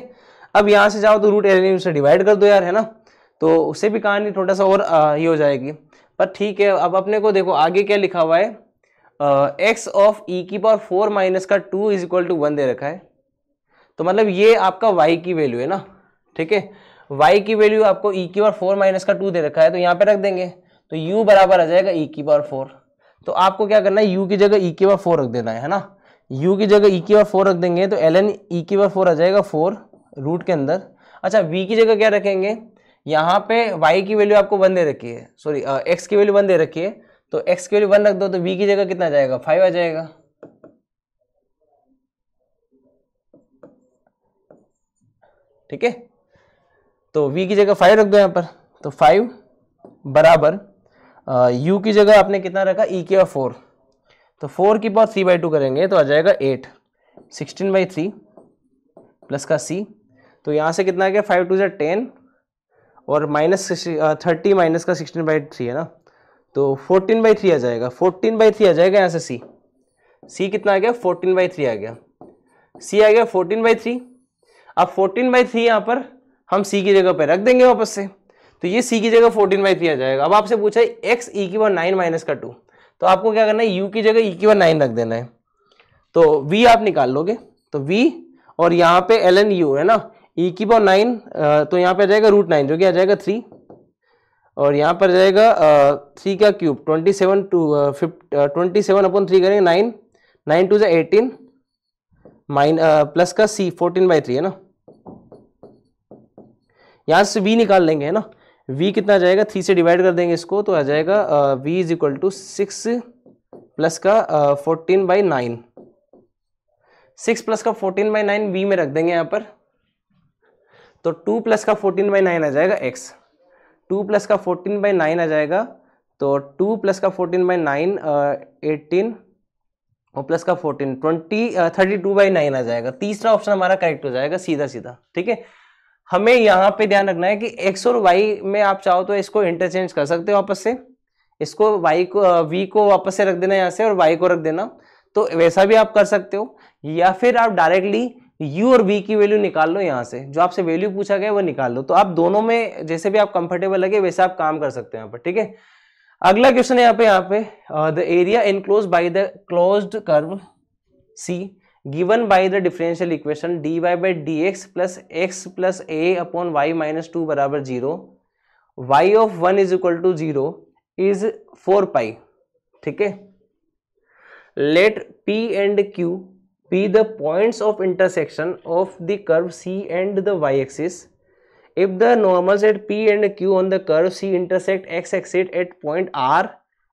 अब यहाँ से जाओ तो रूट एल एन यू से डिवाइड कर दो यार है ना तो उससे भी कहानी थोड़ा सा और uh, ये हो जाएगी पर ठीक है अब अपने को देखो आगे क्या लिखा हुआ है एक्स ऑफ ई की पावर फोर माइनस का two is equal to one दे रखा है तो मतलब ये आपका वाई की वैल्यू है ना ठीक है वाई की वैल्यू आपको ई e की पावर फोर माइनस का टू दे रखा है तो यहाँ पे रख देंगे तो यू बराबर आ जाएगा ई e की पावर फोर तो आपको क्या करना है यू की जगह ई के वा फोर रख देना है ना यू की जगह ई के वा फोर रख देंगे तो एल एन ई के वा फोर आ जाएगा फोर रूट के अंदर अच्छा वी की जगह क्या रखेंगे यहाँ पे वाई की वैल्यू आपको वन दे रखी है सॉरी एक्स uh, की वैल्यू वन दे रखी है तो एक्स की वैल्यू वन रख दो तो वी की जगह कितना जाएगा फाइव आ जाएगा ठीक है तो v की जगह फाइव रख दो यहां पर तो फाइव बराबर यू की जगह आपने कितना रखा ई के फोर तो फोर की पावर थ्री बाई टू करेंगे तो आ जाएगा eight sixteen by three plus का सी तो यहाँ से कितना आ गया फाइव टू जै टेन और माइनस थर्टी माइनस का सिक्सटीन बाई थ्री है ना तो फोर्टीन बाई थ्री आ जाएगा फोर्टीन बाई थ्री आ जाएगा यहाँ से सी सी कितना आ गया फोर्टीन बाई थ्री आ गया सी आ गया फोर्टीन बाई थ्री अब फोर्टीन बाई थ्री यहाँ पर हम सी की जगह पर रख देंगे वापस से तो ये सी की जगह फोर्टीन बाई थ्री आ जाएगा अब आपसे पूछा है एक्स ई e की वन नाइन माइनस का टू तो आपको क्या करना है यू की जगह ई e की वन नाइन रख देना है तो वी आप निकाल लोगे तो वी और यहाँ पे एल एन यू है ना ई e की वन नाइन तो यहाँ पे आ जाएगा रूट नाइन जो कि आ जाएगा थ्री और यहाँ पर जाएगा थ्री का cube twenty seven two twenty seven अपन थ्री करेंगे नाइन नाइन टू जो एटीन माइन प्लस का सी फोर्टीन बाई थ्री है ना यहाँ से बी निकाल लेंगे है ना v कितना जाएगा थ्री से डिवाइड कर देंगे इसको तो आ जाएगा v is equal to six plus का fourteen by nine six plus का फोर्टीन बाई नाइन वी में रख देंगे यहां पर तो टू प्लस का फोर्टीन बाई नाइन आ जाएगा एक्स टू प्लस का फोर्टीन बाई नाइन आ जाएगा तो टू प्लस का फोर्टीन बाई नाइन एटीन और प्लस का fourteen twenty thirty two by nine आ जाएगा तीसरा ऑप्शन हमारा करेक्ट हो जाएगा सीधा सीधा ठीक है हमें यहाँ पे ध्यान रखना है कि एक्स और वाई में आप चाहो तो इसको इंटरचेंज कर सकते हो वापस से इसको वाई को वी को वापस से रख देना यहाँ से और वाई को रख देना तो वैसा भी आप कर सकते हो या फिर आप डायरेक्टली यू और वी की वैल्यू निकाल लो यहाँ से जो आपसे वैल्यू पूछा गया वो निकाल लो तो आप दोनों में जैसे भी आप कंफर्टेबल लगे वैसे आप काम कर सकते हो यहाँ पर ठीक है अगला क्वेश्चन है यहाँ पे यहाँ पे the area enclose by the close curve c given by the differential equation dy by dx plus x plus a upon y minus 2 barabar 0 y of 1 is equal to 0 is 4 pi Okay. let p and q be the points of intersection of the curve c and the y axis if the normals at p and q on the curve c intersect x axis at point r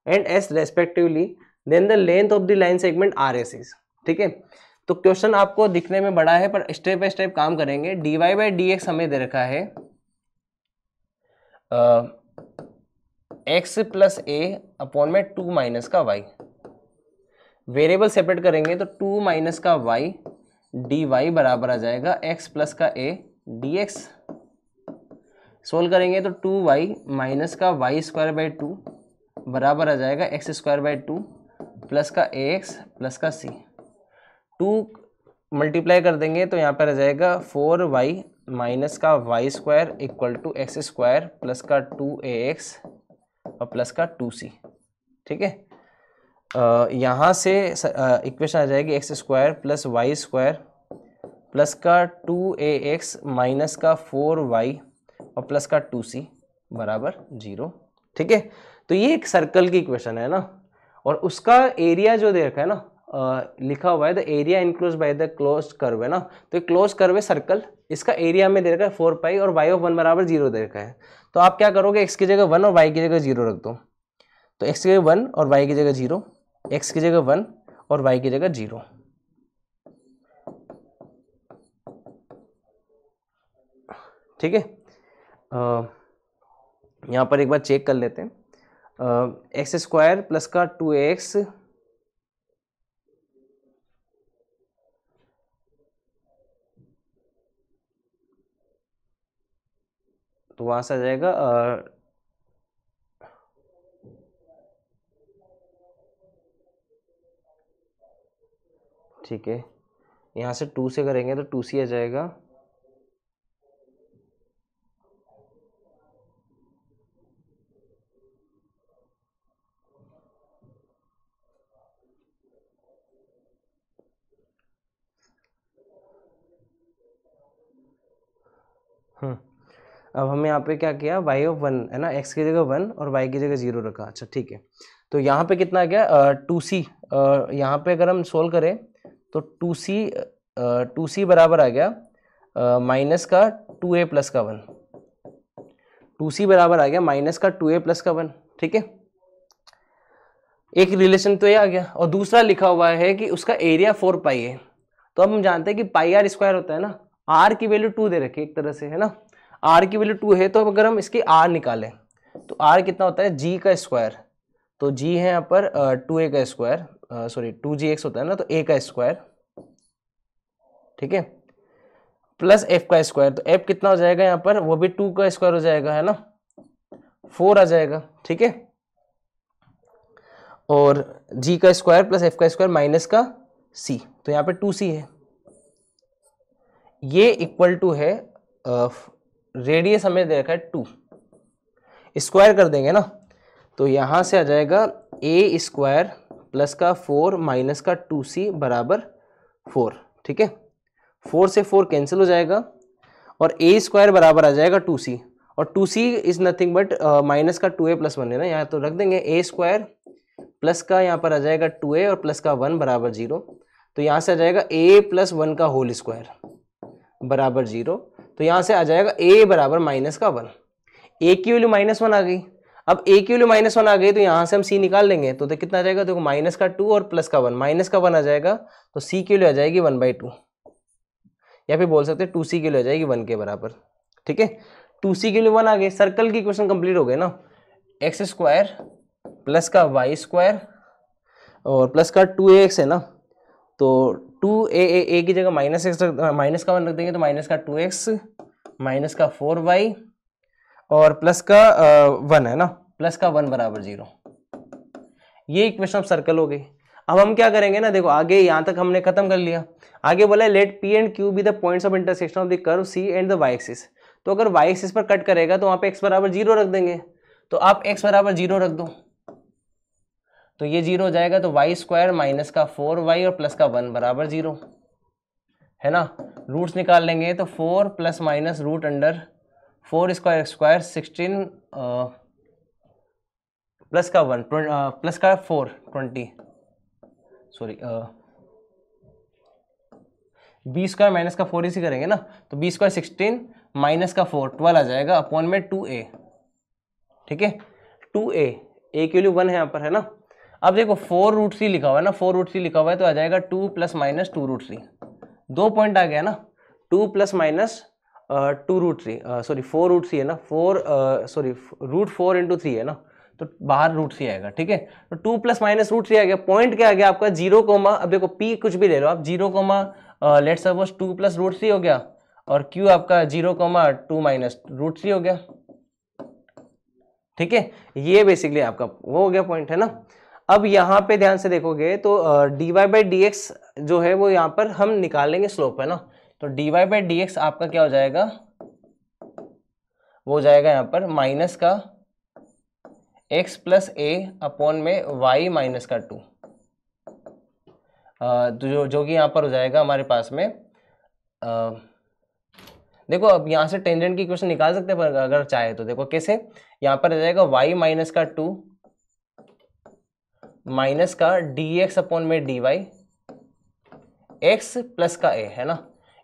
and s respectively then the length of the line segment rs is Okay. तो question आपको दिखने में बड़ा है पर step by step काम करेंगे d Y by D x हमें दे रखा है एक्स प्लस ए अपॉन में टू माइनस का वाई वेरिएबल सेपरेट करेंगे तो टू माइनस का वाई डी वाई बराबर आ जाएगा एक्स प्लस का ए डी एक्स सोल्व करेंगे तो टू वाई माइनस का वाई स्क्वायर बाई टू बराबर आ जाएगा x square by two plus का ए एक्स प्लस का सी टू मल्टीप्लाई कर देंगे तो यहाँ पर आ जाएगा फोर वाई माइनस का Y square equal to x square plus का टू ए एक्स और प्लस का टू सी ठीक है यहाँ से इक्वेशन आ जाएगी x square plus y square plus का टू ए एक्स माइनस का फोर वाई और प्लस का टू सी बराबर जीरो ठीक है तो ये एक सर्कल की इक्वेशन है ना और उसका एरिया जो दे रखा है ना लिखा हुआ है the area enclose by the close curve है ना तो ये क्लोज कर्व है सर्कल इसका एरिया में दे रखा है फोर पाई और वाई ऑफ वन बराबर जीरो दे रखा है तो आप क्या करोगे एक्स की जगह वन और वाई की जगह जीरो रख दो तो एक्स की जगह वन और वाई की जगह जीरो एक्स की जगह वन और वाई की जगह जीरो ठीक है यहाँ पर एक बार चेक कर लेते हैं एक्स स्क्वायर प्लस का टू एक्स तो वहां से आ जाएगा ठीक है यहाँ से टू से करेंगे तो टू सी आ जाएगा हम्म अब हमने यहाँ पे क्या किया वाई ऑफ वन है ना एक्स की जगह वन और वाई की जगह जीरो रखा अच्छा ठीक है तो यहाँ पे कितना आ गया टू सी यहाँ पे अगर हम सोल्व करें तो टू सी टू सी बराबर आ गया माइनस का टू ए प्लस का वन टू सी बराबर आ गया माइनस का टू ए प्लस का वन ठीक है एक रिलेशन तो ये आ गया और दूसरा लिखा हुआ है कि उसका एरिया फोर पाई है तो अब हम जानते हैं कि पाई आर स्क्वायर होता है ना आर की वैल्यू टू दे रखी एक तरह से है ना आर की वैल्यू टू है तो अगर हम इसकी आर निकालें तो आर कितना होता है जी का स्क्वायर तो जी है यहाँ पर टू ए का square sorry two g x होता है ना तो ए का स्क्वायर ठीक है प्लस एफ का स्क्वायर तो एफ कितना हो जाएगा यहाँ पर वो भी टू का स्क्वायर हो जाएगा है ना फोर आ जाएगा ठीक है और जी का स्क्वायर प्लस एफ का स्क्वायर माइनस का सी तो यहाँ पर टू सी है ये इक्वल टू है रेडियस हमें दे रखा है टू स्क्वायर कर देंगे ना तो यहाँ से आ जाएगा ए स्क्वायर प्लस का फोर माइनस का टू सी बराबर फोर ठीक है फोर से फोर कैंसिल हो जाएगा और ए स्क्वायर बराबर आ जाएगा टू सी और two c is nothing but minus का टू ए प्लस वन है ना यहाँ तो रख देंगे ए स्क्वायर प्लस का यहाँ पर आ जाएगा टू ए और प्लस का वन बराबर जीरो तो यहाँ से आ जाएगा ए प्लस वन का होल स्क्वायर बराबर जीरो तो यहाँ से आ जाएगा ए बराबर माइनस का वन ए की वैल्यू माइनस वन आ गई अब ए की वैल्यू माइनस वन आ गई तो यहाँ से हम सी निकाल लेंगे तो, देखो कितना आ जाएगा देखो माइनस का टू और प्लस का वन माइनस का वन आ जाएगा तो सी की वैल्यू आ जाएगी वन बाई टू या फिर बोल सकते हैं टू सी की वैल्यू आ जाएगी वन के बराबर ठीक है टू सी की वैल्यू वन आ गई सर्कल की क्वेश्चन कंप्लीट हो गए ना एक्स स्क्वायर प्लस का वाई स्क्वायर और प्लस का टू एक्स है ना तो टू ए ए ए की जगह माइनस एक्स माइनस का वन रख देंगे तो माइनस का टू एक्स माइनस का फोर वाई और प्लस का वन है ना प्लस का वन बराबर जीरो ये इक्वेशन ऑफ सर्कल हो गई अब हम क्या करेंगे ना देखो आगे यहाँ तक हमने खत्म कर लिया आगे बोला let p and q be the points of intersection of the curve c and the y axis तो अगर वाई एक्सिस पर कट करेगा तो वहाँ पे एक्स बराबर जीरो रख देंगे तो आप एक्स बराबर जीरो रख दो तो ये जीरो हो जाएगा तो वाई स्क्वायर माइनस का फोर वाई और प्लस का वन बराबर जीरो है ना रूट्स निकाल लेंगे तो four plus minus root under four square square sixteen plus का वन प्लस का four twenty sorry b square minus का फोर इसी करेंगे ना तो बी स्क्वायर सिक्सटीन माइनस का फोर ट्वेल्व आ जाएगा अपॉन में टू ए ठीक है टू ए ए की वैल्यू वन है यहाँ पर है ना अब देखो फोर रूट सी लिखा हुआ है ना फोर रूट सी लिखा हुआ है तो आ जाएगा two plus minus two root c दो पॉइंट आ गया ना two plus minus two root c sorry four root c है ना four sorry root four into three है ना तो बाहर रूट सी आएगा ठीक है तो two plus minus root c आ गया पॉइंट क्या आ गया आपका जीरो कोमा अब देखो पी कुछ भी ले लो आप zero comma let suppose two plus root c हो गया और क्यू आपका zero comma two minus root c हो गया ठीक है ये बेसिकली आपका वो हो गया पॉइंट है ना अब यहाँ पे ध्यान से देखोगे तो d Y by D x जो है वो यहाँ पर हम निकालेंगे स्लोप है ना तो d Y by D x आपका क्या हो जाएगा वो हो जाएगा यहाँ पर माइनस का एक्स प्लस ए अपॉन में वाई माइनस का टू तो जो जो कि यहाँ पर हो जाएगा हमारे पास में आ, देखो अब यहाँ से टेंजेंट की क्वेश्चन निकाल सकते हैं पर अगर चाहे तो देखो कैसे यहाँ पर आ जाएगा वाई माइनस का टू माइनस का डी एक्स अपॉन में डी वाई एक्स प्लस का ए है ना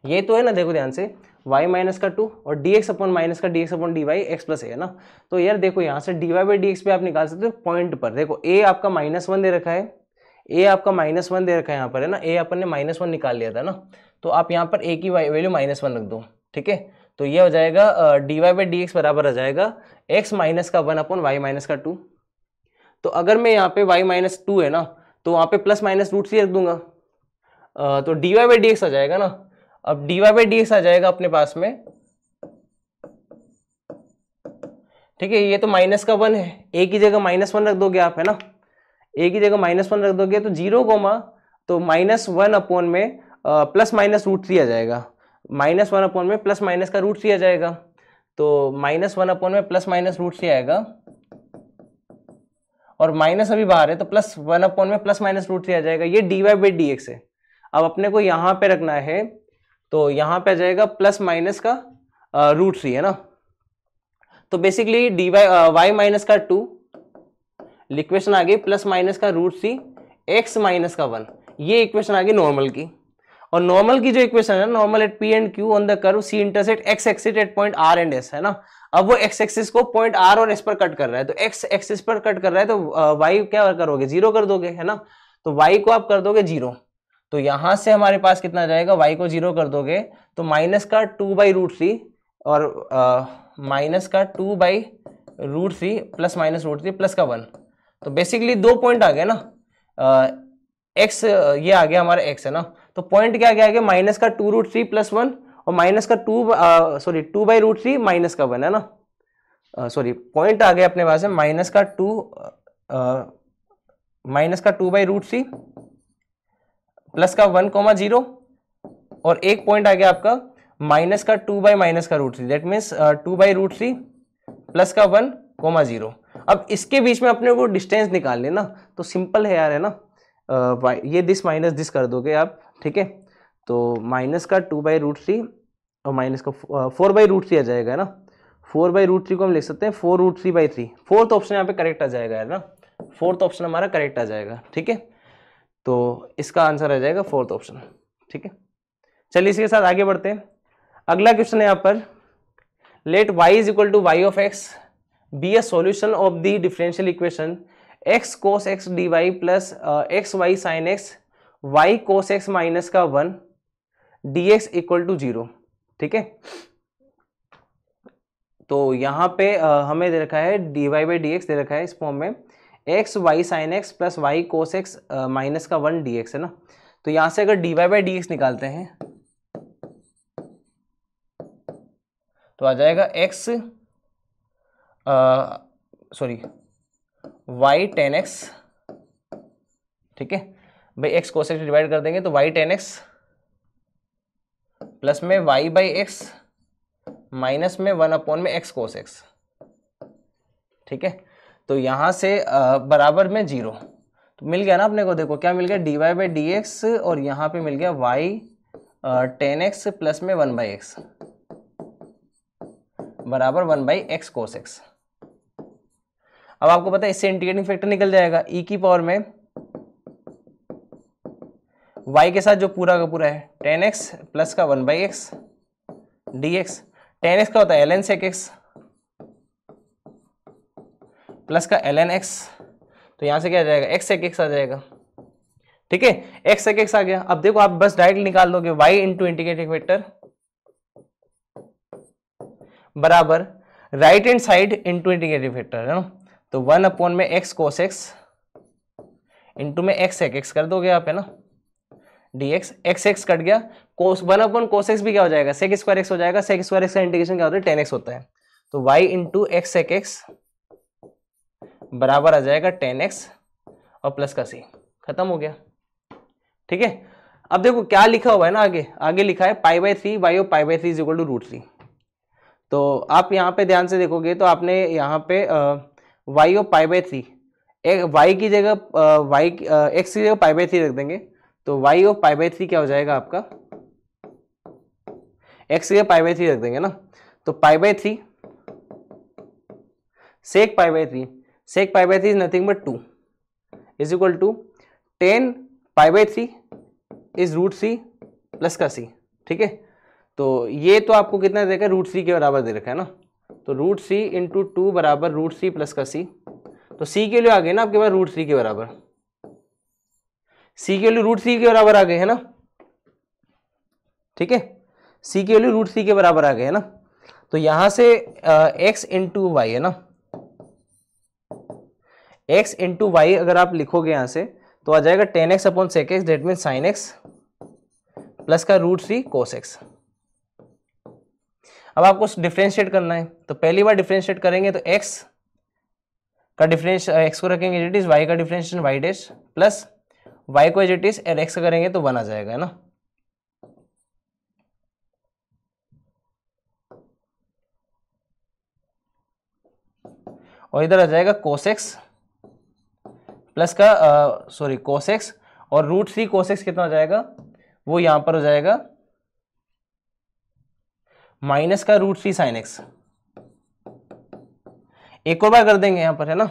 ये तो है ना देखो ध्यान से y माइनस का टू और डी एक्स अपॉन माइनस का d x upon D y x plus a है ना तो यार देखो यहाँ से d Y by D x पे आप निकाल सकते हो पॉइंट पर देखो a आपका माइनस वन दे रखा है a आपका माइनस वन दे रखा है यहाँ पर है ना a अपन ने माइनस वन निकाल लिया था ना तो आप यहाँ पर a की वैल्यू माइनस वन रख दो ठीक है तो ये हो जाएगा d Y by D x बराबर आ जाएगा एक्स माइनस का वन अपॉन वाई माइनस का टू तो अगर मैं यहाँ पे y माइनस टू है ना तो वहाँ पे प्लस माइनस रूट थ्री रख दूंगा तो डी वाई बाई आ जाएगा ना अब dy वाई बाई आ जाएगा अपने पास में ठीक है ये तो माइनस का वन है ए की जगह माइनस वन रख दोगे आप है ना ए की जगह माइनस वन रख दोगे तो जीरो कोमा तो माइनस वन अपोन में प्लस माइनस रूट थ्री आ जाएगा माइनस वन अपोन में प्लस माइनस का रूट थ्री आ जाएगा तो माइनस वन अपोन में प्लस माइनस रूट थ्री आएगा और माइनस अभी बाहर है तो प्लस वन अपॉन में प्लस माइनस रूट थ्री आ जाएगा ये d Y by D x है अब अपने को यहाँ पे रखना है तो यहाँ पे आ जाएगा प्लस माइनस का रूट थ्री है ना तो basically d y y minus का टू इक्वेशन आ गई प्लस माइनस का रूट थ्री एक्स माइनस का वन ये इक्वेशन आ गई नॉर्मल की और नॉर्मल की जो इक्वेशन है normal at p and q on the curve c intersect x axis at point r and s है ना अब वो एक्स एक्सिस को पॉइंट आर और एस पर कट कर रहा है तो एक्स एक्सिस पर कट कर रहा है तो वाई क्या करोगे जीरो कर दोगे है ना तो वाई को आप कर दोगे जीरो तो यहां से हमारे पास कितना जाएगा वाई को जीरो कर दोगे तो माइनस का टू बाई रूट थ्री और माइनस का two by root three plus minus root three plus का वन तो बेसिकली दो पॉइंट आ गए ना एक्स ये आ गया हमारा एक्स है ना तो पॉइंट क्या क्या आ गया माइनस का two root three plus one और माइनस का two sorry two by root three minus का वन है ना सॉरी uh, पॉइंट आ गया अपने पास है माइनस का टू माइनस uh, का two by root three plus का वन कोमा जीरो और एक पॉइंट आ गया आपका माइनस का टू बाई माइनस का root three that means two by root three plus का वन कोमा जीरो अब इसके बीच में अपने को डिस्टेंस निकाल लेना तो सिंपल है यार है ना आ, uh, ये दिस माइनस दिस कर दोगे आप ठीक है तो माइनस का टू बाई रूट थ्री और माइनस का फोर बाई रूट थ्री आ जाएगा है ना फोर बाई रूट थ्री को हम लिख सकते हैं four root three by three fourth option यहाँ पे करेक्ट आ जाएगा है ना फोर्थ ऑप्शन हमारा करेक्ट आ जाएगा ठीक है तो इसका आंसर आ जाएगा फोर्थ ऑप्शन ठीक है चलिए इसके साथ आगे बढ़ते हैं अगला क्वेश्चन है यहाँ पर let Y is equal to Y of x be a solution of the differential equation x cos x D y plus x y sin x y cos x minus का one D x equal to zero ठीक है तो यहां पे हमें दे रखा है d Y by D x दे रखा है इस फॉर्म में x y sin x plus y cos x minus का वन डी एक्स है ना तो यहां से अगर d Y by D x निकालते हैं तो आ जाएगा x sorry y tan x ठीक है भाई एक्स कोस एक्स डिवाइड कर देंगे तो वाई टेन एक्स प्लस में वाई बाई एक्स माइनस में वन अपॉन में एक्स कोस एक्स ठीक है तो यहां से बराबर में जीरो तो मिल गया ना अपने को देखो क्या मिल गया d Y by D x और यहां पे मिल गया वाई टेन एक्स प्लस में वन बाई एक्स बराबर one by x cos x अब आपको पता है इससे इंटीग्रेटिंग फैक्टर निकल जाएगा ई e की पावर में वाई के साथ जो पूरा का पूरा है टेन एक्स प्लस का one by x D x tan x का होता है L N sec x plus का एल एन एक्स तो यहाँ से क्या आ जाएगा एक्स एक एक्स आ जाएगा ठीक है एक्स एक एक्स आ गया अब देखो आप बस डायरेक्ट निकाल लोगे वाई इंटू इंटीग्रेटिंग वेक्टर बराबर right and side into integrating factor है ना तो वन अपॉन में एक्स कोस एक्स इंटू में एक्स एक एक्स कर दोगे आप है ना डी एक्स एक्स कट गया cos one upon cos x भी क्या हो जाएगा सेक स्क्वायर एक्स हो जाएगा सेक स्क्वायर एक्स का इंटीग्रेशन क्या होता है टेन एक्स होता है तो Y into x sec x बराबर आ जाएगा टेन एक्स और प्लस का सी खत्म हो गया ठीक है अब देखो क्या लिखा हुआ है ना आगे आगे लिखा है पाई बाई थ्री वाई और pi by three is equal to root three तो आप यहाँ पे ध्यान से देखोगे तो आपने यहाँ पे y of pi by three एक वाई की जगह वाई एक्स की जगह पाई बाई थ्री रख देंगे तो y of pi by three क्या हो जाएगा आपका एक्स के पाई बाई थ्री रख देंगे ना तो pi by three sec pi by three sec pi by three is nothing but two is equal to ten pi by three is root C plus का सी ठीक है तो ये तो आपको कितना देखा रूट सी के बराबर दे रखा है ना तो रूट सी इंटू टू बराबर रूट सी प्लस का सी तो सी के लिए आ गए ना आपके पास रूट सी के बराबर सी के वैल्यू रूट सी के बराबर आ गए है ना ठीक है सी के वैल्यू रूट सी के बराबर आ गए है ना तो यहां से एक्स इंटू वाई है ना एक्स इंटू वाई अगर आप लिखोगे यहां से तो आ जाएगा tan x upon sec x that mean sin x plus का रूट थ्री कोस एक्स अब आपको डिफ्रेंशिएट करना है तो पहली बार डिफ्रेंशिएट करेंगे तो एक्स का डिफरेंस एक्स को रखेंगे इट इज वाई का differentiation y dash plus y को as it is and x करेंगे तो वन आ जाएगा है ना और इधर आ जाएगा कोसेक्स प्लस का सॉरी कोसेक्स और रूट थ्री कोसेक्स कितना हो जाएगा वो यहां पर हो जाएगा माइनस का रूट थ्री साइन एक्स एक और बार कर देंगे यहां पर है ना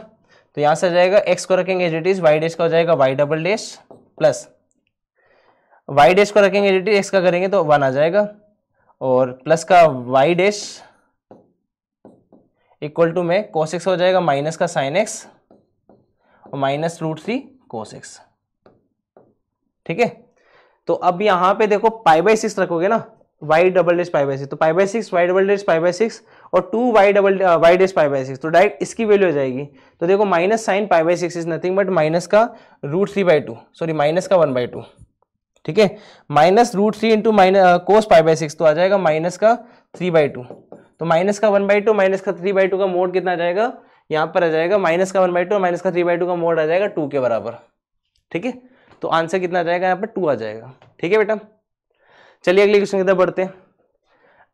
तो यहां से आ जाएगा एक्स को रखेंगे as it is y dash का हो जाएगा y double dash plus y dash को रखेंगे डी एक्स का करेंगे तो वन आ जाएगा और प्लस का वाई डैश इक्वल टू में कोस एक्स हो जाएगा माइनस का साइन एक्स और minus root three cos x ठीक है तो अब यहां पे देखो पाई बाई सिक्स रखोगे ना y double dash pi by six तो pi by six y double dash pi by six और two y double y dash pi by six तो डायरेक्ट इसकी वैल्यू आ जाएगी तो देखो minus sin pi by six is nothing but minus का root three by two sorry minus का one by two ठीक है minus root three into minus cos pi by six तो आ जाएगा माइनस का थ्री बाई टू तो minus का वन बाई टू माइनस का थ्री बाई टू का मोड कितना आ जाएगा यहाँ पर आ जाएगा माइनस का वन बाई टू माइनस का थ्री बाई टू का मोड आ जाएगा टू के बराबर ठीक है तो आंसर कितना आ जाएगा यहाँ पर टू आ जाएगा ठीक है बेटा चलिए अगले क्वेश्चन की तरफ बढ़ते हैं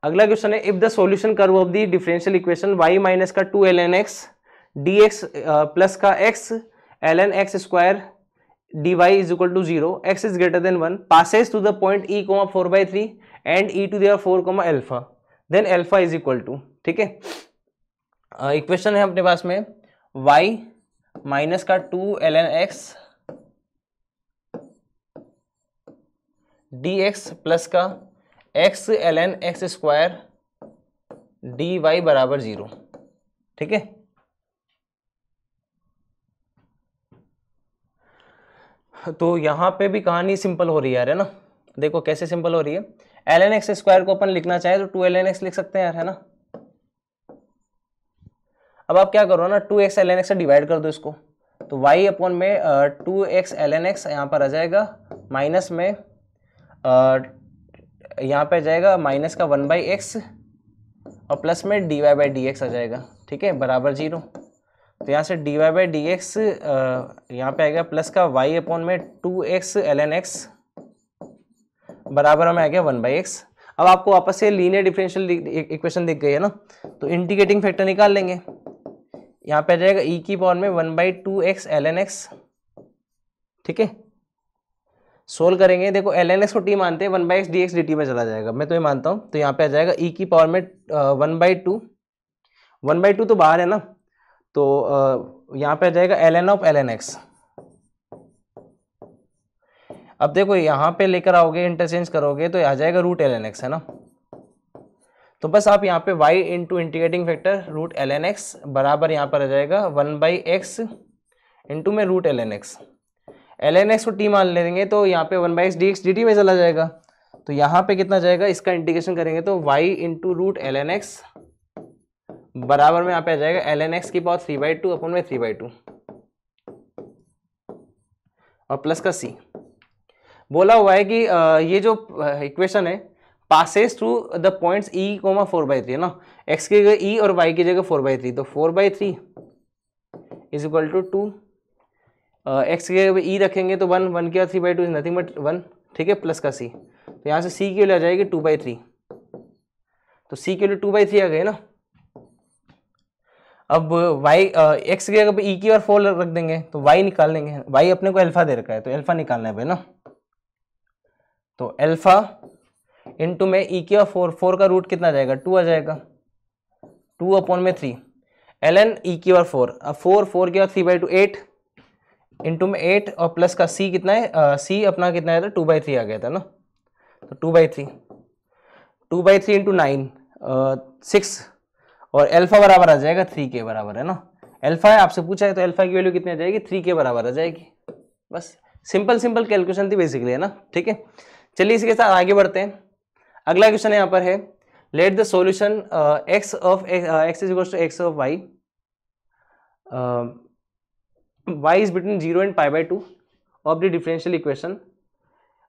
अगला क्वेश्चन है if the solution curve of the differential equation y minus का two L N x D x plus का x l N x square d y is equal to zero x is greater than one passes to the point e comma four by three and e to the four comma alpha then alpha is equal to ठीक है equation है अपने पास में y minus का two L N x D x plus का x L N x square d y बराबर zero ठीक है तो यहां पे भी कहानी सिंपल हो रही है यार है ना देखो कैसे सिंपल हो रही है एल एन एक्स स्क्वायर को अपन लिखना चाहे तो टू एल एन एक्स लिख सकते हैं यार है ना अब आप क्या करो ना two x L N x से डिवाइड कर दो इसको तो वाई अपॉन में two x L N x यहाँ पर आ जाएगा माइनस में uh, यहाँ पे आ जाएगा माइनस का वन बाई एक्स और प्लस में d Y by D x आ जाएगा ठीक है बराबर जीरो तो यहाँ से d Y by D x यहाँ पर आएगा प्लस का वाई अपॉन में two x L N x बराबर हमें आ गया वन बाई एक्स अब आपको वापस से लीनियर डिफरेंशियल इक्वेशन दिख गई है ना तो इंटीग्रेटिंग फैक्टर निकाल लेंगे यहाँ पे आ जाएगा ई e की पावर में one by two x L N x ठीक है सोल्व करेंगे देखो एल एन एक्स को टी मानते हैं one by x D x d t में चला जाएगा मैं तो ये मानता हूँ तो यहाँ पे आ जाएगा ई e की पावर में one by two one by two तो बाहर है ना तो uh, यहाँ पे आ जाएगा L n of l N x अब देखो यहाँ पे लेकर आओगे इंटरचेंज करोगे तो आ जाएगा रूट एल एन एक्स है ना तो बस आप यहाँ पे y into integrating factor root L N x बराबर यहाँ पर आ जाएगा वन बाई एक्स इंटू में root L N x L N x को टी मान लेंगे तो यहाँ पे वन बाई एक्स डी में चला जाएगा तो यहाँ पे कितना जाएगा इसका इंटीग्रेशन करेंगे तो Y into root L N x बराबर में यहाँ पे आ जाएगा एल एन एक्स की power three by two upon में थ्री बाई टू और प्लस का सी बोला हुआ है कि ये जो इक्वेशन है passes through the points e comma four by three है ना एक्स की जगह ई e और वाई की जगह फोर बाई थ्री तो four by three is equal to two x के जगह ई e रखेंगे तो वन वन के three by two is nothing but one ठीक है प्लस का सी तो यहाँ से सी की वैल्यू आ जाएगी टू बाई थ्री तो सी की वैल्यू टू बाई थ्री आ गई ना अब वाई एक्स के अगर ई e की और फोर रख देंगे तो वाई निकाल लेंगे वाई अपने को एल्फा दे रखा है तो एल्फा निकालना है भाई ना तो एल्फा इंटू में ई e की और फोर फोर का रूट कितना जाएगा टू आ जाएगा टू अपॉन में थ्री एल एन ई की और फोर अब फोर फोर की और three by two eight into में एट और प्लस का सी कितना है सी सी अपना कितना है टू बाई थ्री आ गया था ना तो two by three two by three into nine six और एल्फा बराबर आ जाएगा थ्री के बराबर है ना एल्फा है आपसे पूछा है तो एल्फा की वैल्यू कितनी आ जाएगी थ्री के बराबर आ जाएगी बस सिंपल सिंपल कैलकुलेशन थी बेसिकली है ना ठीक है चलिए इसके साथ आगे बढ़ते हैं अगला क्वेश्चन यहाँ पर है let the solution x of x is to x of y y is between 0 and pi by 2 of the differential equation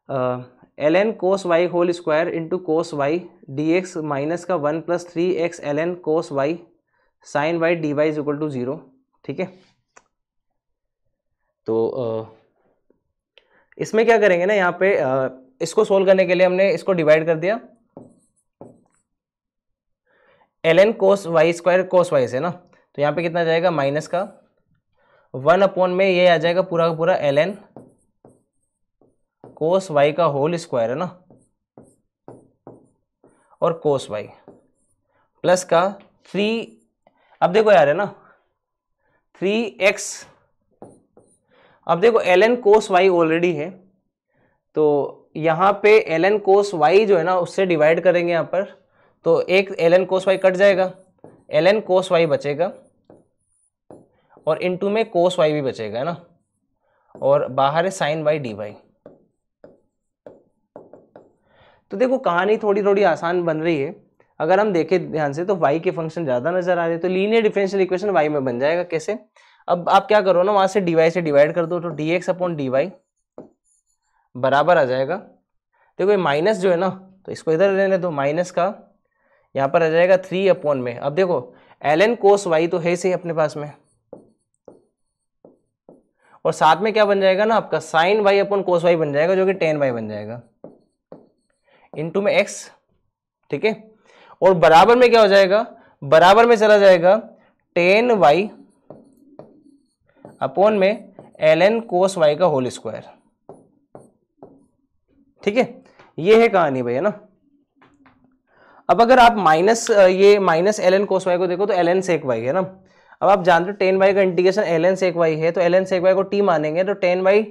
uh, ln cos y whole square into cos y dx minus का 1 plus three x L n cos y sin y D y is equal ठीक है तो uh, इसमें क्या करेंगे ना यहाँ पे uh, इसको सोल्व करने के लिए हमने इसको डिवाइड कर दिया l n cos y square cos y से ना तो यहाँ पे कितना जाएगा माइनस का वन अपॉन में ये आ जाएगा पूरा का पूरा एल एन कोस वाई का होल स्क्वायर है ना और कोस वाई प्लस का थ्री अब देखो यार है ना थ्री एक्स अब देखो l n cos y already है तो यहाँ पे एल एन कोस वाई जो है ना उससे डिवाइड करेंगे यहाँ पर तो एक l n cos y cut जाएगा एल एन कोस वाई बचेगा और इन टू में कोस वाई भी बचेगा है ना और बाहर है साइन वाई डी वाई तो देखो कहानी थोड़ी थोड़ी आसान बन रही है अगर हम देखें ध्यान से तो वाई के फंक्शन ज़्यादा नजर आ रहे तो लीनियर डिफरेंशियल इक्वेशन वाई में बन जाएगा कैसे अब आप क्या करो ना वहाँ से dy से डिवाइड कर दो तो d x upon D y बराबर आ जाएगा देखो ये माइनस जो है ना तो इसको इधर रहने दो माइनस का यहाँ पर आ जाएगा थ्री अपॉन में अब देखो एल एन कोस वाई तो है सही अपने पास में और साथ में क्या बन जाएगा ना आपका sin y upon cos y बन जाएगा जो कि टेन वाई बन जाएगा टू में एक्स ठीक है और बराबर में क्या हो जाएगा बराबर में चला जाएगा टेन वाई अपोन में एल एन कोस वाई का होल स्क्वायर ठीक है ये है कहानी भैया ना अब अगर आप माइनस ये minus l n cos y को देखो तो एल एन सेक वाई है ना अब आप जानते हो टेन वाई का integration l N sec y है तो एल एन सेक वाई को टी मानेंगे तो टेन वाई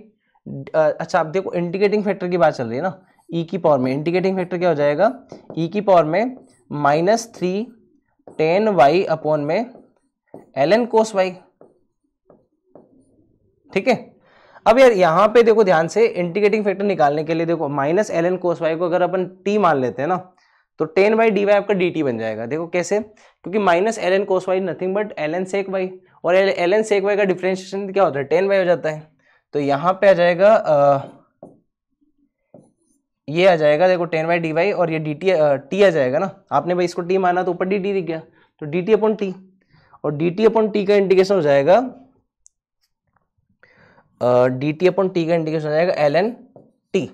अच्छा आप देखो इंटीग्रेटिंग फैक्टर की बात चल रही है ना ई e की पावर में इंटीग्रेटिंग फैक्टर क्या हो जाएगा ई e की पावर में minus three tan y upon में एल एन कोस वाई ठीक है अब यार यहाँ पे देखो ध्यान से इंटीग्रेटिंग फैक्टर निकालने के लिए देखो minus l n cos y को अगर अपन टी मान लेते हैं ना तो टेन बाई डी वाई आपका डी टी बन जाएगा देखो कैसे क्योंकि minus l n cos y nothing but l N sec y और एल एन सेक वाई का डिफ्रेंशिएशन क्या होता है टेन वाई हो जाता है तो यहाँ पे आ जाएगा आ, ये आ जाएगा देखो टेन वाई डी वाई और ये डी टी टी आ जाएगा ना आपने भाई इसको टी माना तो ऊपर डी टी दिख गया तो डी टी अपॉन टी और डी टी अपॉन टी का इंडिकेशन हो जाएगा डी टी अपॉन टी का इंडिकेशन हो जाएगा एल एन टी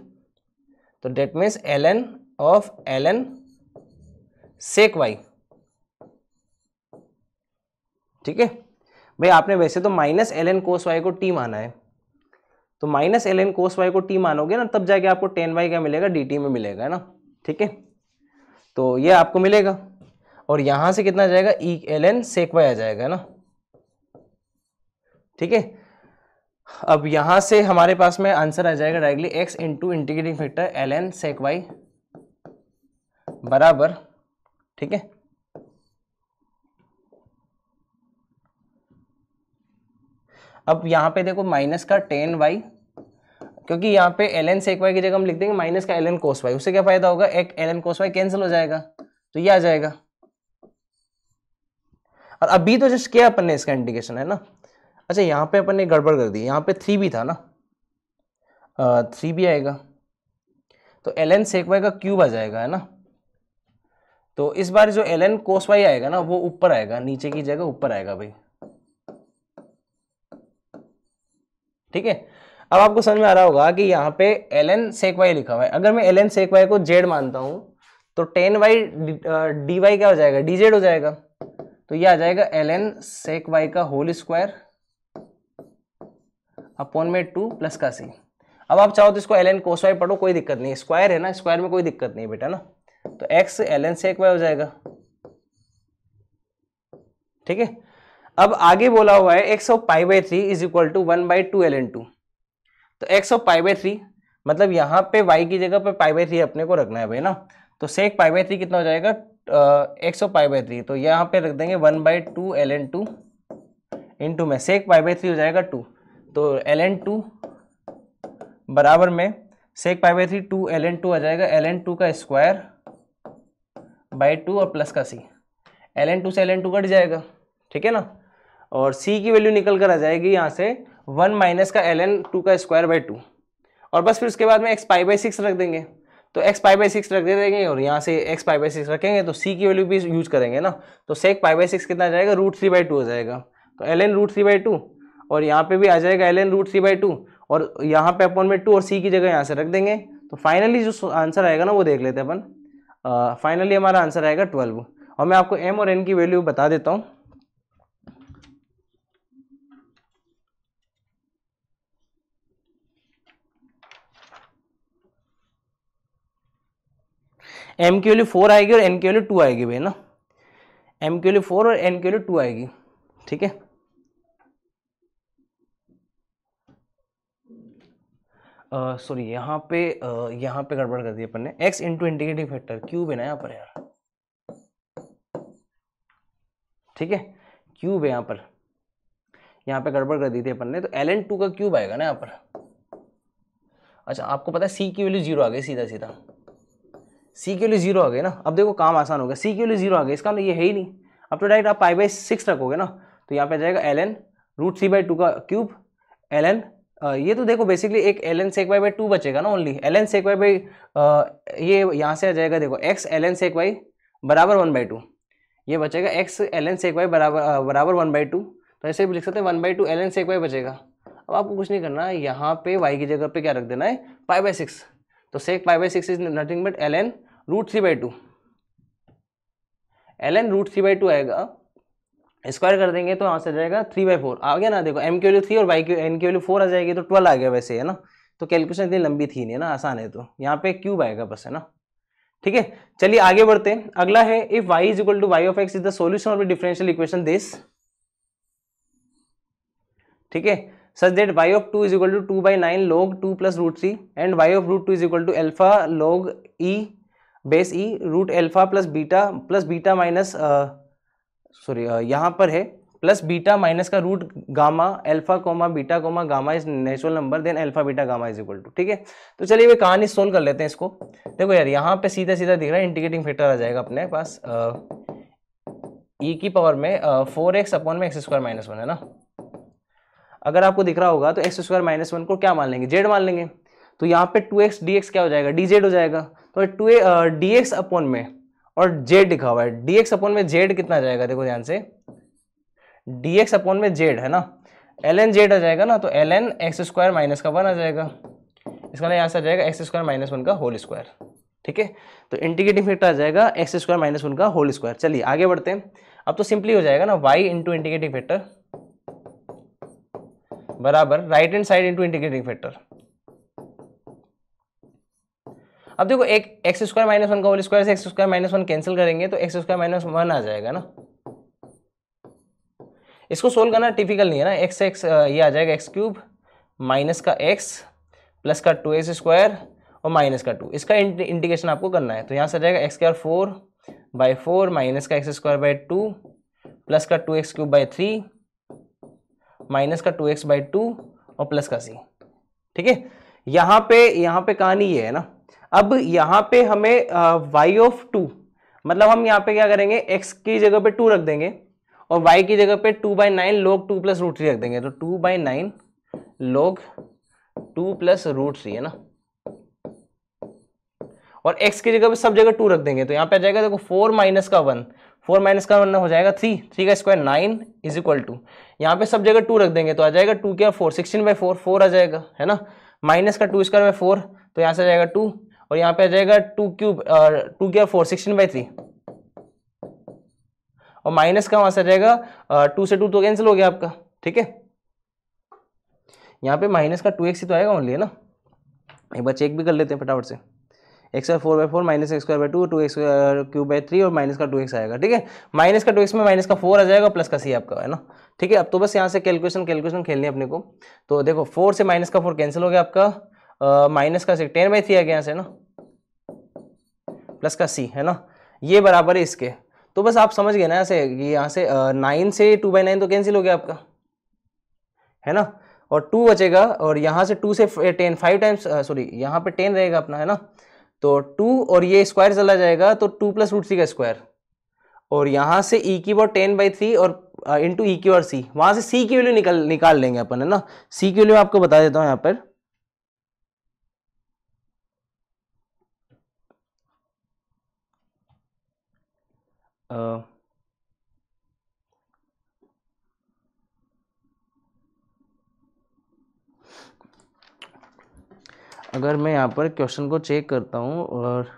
तो that means l n of l N sec y ठीक है भाई आपने वैसे तो minus l n cos y को टी माना है तो minus l n cos y को टी मानोगे ना तब जाके आपको टेन वाई क्या मिलेगा डी टी में मिलेगा है ना ठीक है तो ये आपको मिलेगा और यहां से कितना जाएगा e l N sec y आ जाएगा ना ठीक है अब यहां से हमारे पास में आंसर आ जाएगा directly x into integrating factor l N sec y बराबर ठीक है अब यहां पे देखो माइनस का टेन वाई क्योंकि यहां पे एल एन सेक वाई की जगह हम लिख देंगे माइनस का एल एन कोस वाई उससे क्या फायदा होगा एक l n cos y cancel हो जाएगा तो ये आ जाएगा और अभी तो जस्ट किया अपन ने इसका इंडिकेशन है ना अच्छा यहां पे अपन ने गड़बड़ कर दी यहां पे थ्री भी था ना थ्री भी आएगा तो एल एन सेक वाई का क्यूब आ जाएगा है ना तो इस बार जो एल एन कोस वाई आएगा ना वो ऊपर आएगा नीचे की जगह ऊपर आएगा भाई ठीक है अब आपको समझ में आ रहा होगा कि यहाँ पे एल एन सेक वाई लिखा हुआ है अगर मैं एल एन सेक वाई को जेड मानता हूं तो टेन वाई डी वाई क्या हो जाएगा डी जेड हो जाएगा तो ये आ जाएगा एल एन सेक वाई का होल स्क्वायर अपॉन में टू प्लस का सी अब आप चाहो तो इसको एल एन कोस वाई पढ़ो कोई दिक्कत नहीं स्क्वायर है ना स्क्वायर में कोई दिक्कत नहीं बेटा ना तो एक्स एल से एक हो जाएगा ठीक है अब आगे बोला हुआ है x of pi by three is equal to one by two L N two तो x of pi by three मतलब यहां पे वाई की जगह पे पाई बाई थ्री अपने को रखना है भाई ना तो सेक पाई बाई थ्री कितना हो जाएगा x of pi by three तो यहां पे रख देंगे one by two L N two in to में सेक पाई बाई थ्री हो जाएगा टू तो एल एन टू बराबर में sec pi by three two L N two आ जाएगा एल एन टू का स्क्वायर बाई टू और प्लस का सी एल एन टू से एल एन टू कट जाएगा ठीक है ना और सी की वैल्यू निकल कर आ जाएगी यहाँ से वन माइनस का एल एन टू का स्क्वायर बाई टू और बस फिर उसके बाद में एक्स पाई बाई सिक्स रख देंगे तो एक्स पाई बाई सिक्स रख दे देंगे और यहाँ से एक्स पाई बाई सिक्स रखेंगे तो सी की वैल्यू भी यूज करेंगे ना तो सेक पाई बाई सिक्स कितना आ जाएगा रूट थ्री बाई टू हो जाएगा तो L N root three by two और यहाँ पे भी आ जाएगा L N root three by two और यहाँ पे अपन में टू और सी की जगह यहाँ से रख देंगे तो फाइनली जो आंसर आएगा ना वो देख लेते हैं अपन फाइनली हमारा आंसर आएगा ट्वेल्व और मैं आपको एम और एन की वैल्यू बता देता हूँ एम की वैल्यू फोर आएगी और एन की वैल्यू टू आएगी भाई ना एम की वैल्यू फोर और एन की वैल्यू टू आएगी ठीक है सॉरी यहाँ पे uh, यहाँ पे गड़बड़ कर दी अपन ने x into integrating factor cube है ना यहाँ पर यार ठीक है क्यूब है यहाँ पर यहाँ पे गड़बड़ कर दी थी अपन ने तो एल एन टू का क्यूब आएगा ना यहाँ पर अच्छा आपको पता है सी की वैल्यू जीरो आ गई सीधा सीधा सी की वैल्यू जीरो आ गई ना अब देखो काम आसान हो गया सी की वैल्यू जीरो आ गई इसका मतलब ये है ही नहीं अब तो डायरेक्ट आप पाई बाई सिक्स रखोगे ना तो यहाँ पे जाएगा L N root c by two का क्यूब एल एन ये तो देखो बेसिकली एक l N sec y by two बचेगा ना only l N sec y by ये यहाँ से आ जाएगा देखो x L N sec y बराबर वन बाई टू ये बचेगा x L N sec y बराबर बराबर वन बाई टू तो ऐसे भी लिख सकते हैं one by two L N sec y बचेगा अब आपको कुछ नहीं करना है यहाँ पे वाई की जगह पे क्या रख देना है पाई बाई सिक्स तो sec pi by six is nothing but l N root three by two L N root three by two आएगा स्क्वायर कर देंगे तो आंसर जाएगा थ्री बाई फोर आ गया ना देखो एम के वैल्यू थ्री और वाई के एन के वैल्यू फोर आ जाएगी तो ट्वेल्व आ गया वैसे है ना तो कैलकुलेशन इतनी लंबी थी नहीं ना आसान है तो यहाँ पे क्यूब आएगा बस है ना ठीक है चलिए आगे बढ़ते हैं अगला है if y is equal to Y of x is the solution of the differential equation this ठीक है such that y of two is equal to two by nine log two plus root three and y of root two is equal to alpha log e base e root alpha plus beta plus beta minus sorry यहाँ पर है plus beta minus का root gamma alpha comma beta comma gamma is natural number then alpha beta gamma is equal to ठीक है तो चलिए वे कहानी solve कर लेते हैं इसको देखो यार यहाँ पे सीधा सीधा दिख रहा है इंटीग्रेटिंग फैक्टर आ जाएगा अपने पास ई e की पावर में फोर एक्स अपॉन में एक्स स्क्वायर माइनस वन है ना अगर आपको दिख रहा होगा तो एक्स स्क्वायर माइनस वन को क्या मान लेंगे जेड मान लेंगे तो यहाँ पे टू एक्स डी एक्स क्या हो जाएगा डी जेड हो जाएगा तो टू डी एक्स अपॉन में और जेड लिखा हुआ है डीएक्स अपॉन में जेड कितना जाएगा देखो ध्यान से डीएक्स अपॉन में जेड है ना एल एन जेड आ जाएगा ना तो L N x square minus का वन आ जाएगा इसका ना मतलब यहाँ से आ जाएगा एक्स स्क्वायर माइनस वन का होल स्क्वायर ठीक है तो इंटीग्रेटिंग फैक्टर तो आ जाएगा एक्स स्क्वायर माइनस वन का होल स्क्वायर चलिए आगे बढ़ते हैं अब तो सिंपली हो जाएगा ना वाई इंटू इंटीग्रेटिंग फैक्टर बराबर right hand side into integrating factor अब देखो एक एक्स स्क्वायर माइनस वन का होल स्क्वायर से x square minus one cancel करेंगे तो एक्स स्क्वायर माइनस वन आ जाएगा ना इसको सोल्व करना टिपिकल नहीं है ना एक्स एक्स ये आ जाएगा एक्स क्यूब माइनस का एक्स प्लस का टू एक्स स्क्वायर और माइनस का टू इसका इंटीग्रेशन आपको करना है तो यहाँ से आ जाएगा x square four by four minus का x square by two plus का two x cube by three minus का टू एक्स बाई टू और प्लस का सी ठीक है यहाँ पे यहाँ पे कहानी ये है ना अब यहाँ पे हमें वाई ऑफ टू मतलब हम यहाँ पे क्या करेंगे एक्स की जगह पे टू रख देंगे और वाई की जगह पे two by nine log two plus root three रख देंगे तो two by nine log two plus root three है ना और x की जगह पे सब जगह टू रख देंगे तो यहाँ पे आ जाएगा देखो फोर माइनस का वन फोर माइनस का वन हो जाएगा थ्री थ्री का square nine is equal to यहाँ पे सब जगह टू रख देंगे तो आ जाएगा टू क्या four sixteen by four four आ जाएगा है ना माइनस का टू स्क्वायर बाई फोर तो यहाँ से आ जाएगा टू और यहाँ पे आ जाएगा टू क्यूब टू क्या फोर सिक्सटीन बाई थ्री और माइनस का वहां से आ जाएगा टू से टू तो कैंसिल हो गया आपका ठीक है यहाँ पे माइनस का टू एक्स ही तो आएगा ओनली है ना एक बार चेक भी कर लेते हैं फटाफट से x four by four minus x square by two two x cube by three और माइनस का टू एक्स आएगा ठीक है माइनस का टू एक्स में माइनस का फोर आ जाएगा प्लस का सी आपका है ना ठीक है अब तो बस यहाँ से कैलकुलेशन कैलकुलेशन खेलनी है अपने को तो देखो फोर से माइनस का फोर कैंसिल हो गया आपका माइनस का सी टेन बाई थ्री आ गया यहाँ से ना प्लस का सी है ना ये बराबर है इसके तो बस आप समझ गए ना ऐसे कि यहाँ से नाइन से टू बाई नाइन तो कैंसिल हो गया आपका है ना और टू बचेगा और यहाँ से टू से टेन फाइव टाइम्स सॉरी यहाँ पे टेन रहेगा अपना है ना तो टू और ये स्क्वायर चला जाएगा तो टू प्लस रूट सी का स्क्वायर और यहाँ से ई e की पावर टेन बाई थ्री और इंटू ई e की पावर सी वहाँ से सी की वैल्यू निकाल निकाल लेंगे अपन है ना सी की वैल्यू आपको बता देता हूँ यहाँ पर अगर मैं यहाँ पर क्वेश्चन को चेक करता हूँ और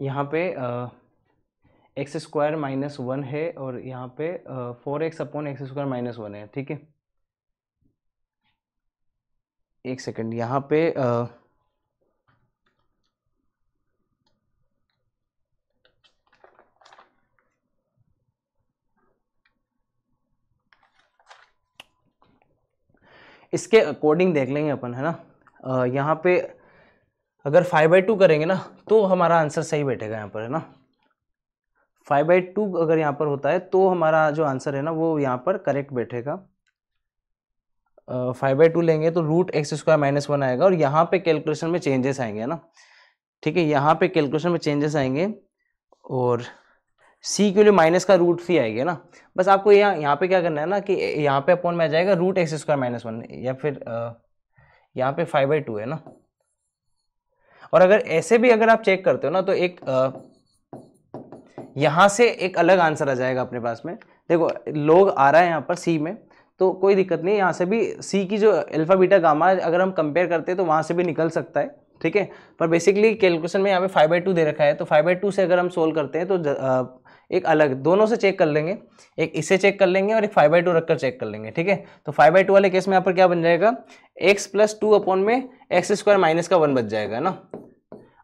यहाँ पे एक्स स्क्वायर माइनस वन है और यहाँ पे four x upon x square minus one है ठीक है एक सेकंड यहाँ पे आ, इसके अकॉर्डिंग देख लेंगे अपन है ना यहाँ पे अगर फाइव बाई टू करेंगे ना तो हमारा आंसर सही बैठेगा यहाँ पर है ना फाइव बाई टू अगर यहाँ पर होता है तो हमारा जो आंसर है ना वो यहाँ पर करेक्ट बैठेगा फाइव बाई टू लेंगे तो root x square minus one आएगा और यहाँ पे कैलकुलेशन में चेंजेस आएंगे है ना ठीक है यहाँ पे कैलकुलेशन में चेंजेस आएंगे और सी के लिए माइनस का रूट सी आएगा ना बस आपको यहाँ यहाँ पे क्या करना है ना कि यहाँ पे अपॉन में आ जाएगा root x square minus one या फिर यहाँ पे फाइव बाई टू है ना और अगर ऐसे भी अगर आप चेक करते हो ना तो एक यहाँ से एक अलग आंसर आ जाएगा अपने पास में देखो लोग आ रहा है यहाँ पर सी में तो कोई दिक्कत नहीं यहाँ से भी सी की जो अल्फ़ा बीटा गामा अगर हम कंपेयर करते हैं तो वहाँ से भी निकल सकता है ठीक है पर बेसिकली कैलकुलेशन में यहाँ पे फाइव बाई टू दे रखा है तो फाइव बाई टू से अगर हम सोल्व करते हैं तो एक अलग दोनों से चेक कर लेंगे एक इसे चेक कर लेंगे और एक फाइव बाई टू रखकर चेक कर लेंगे ठीक है तो फाइव बाई टू वाले केस में यहाँ पर क्या बन जाएगा एक्स प्लस टू अपॉन में एक्स स्क्वायर माइनस का वन बच जाएगा ना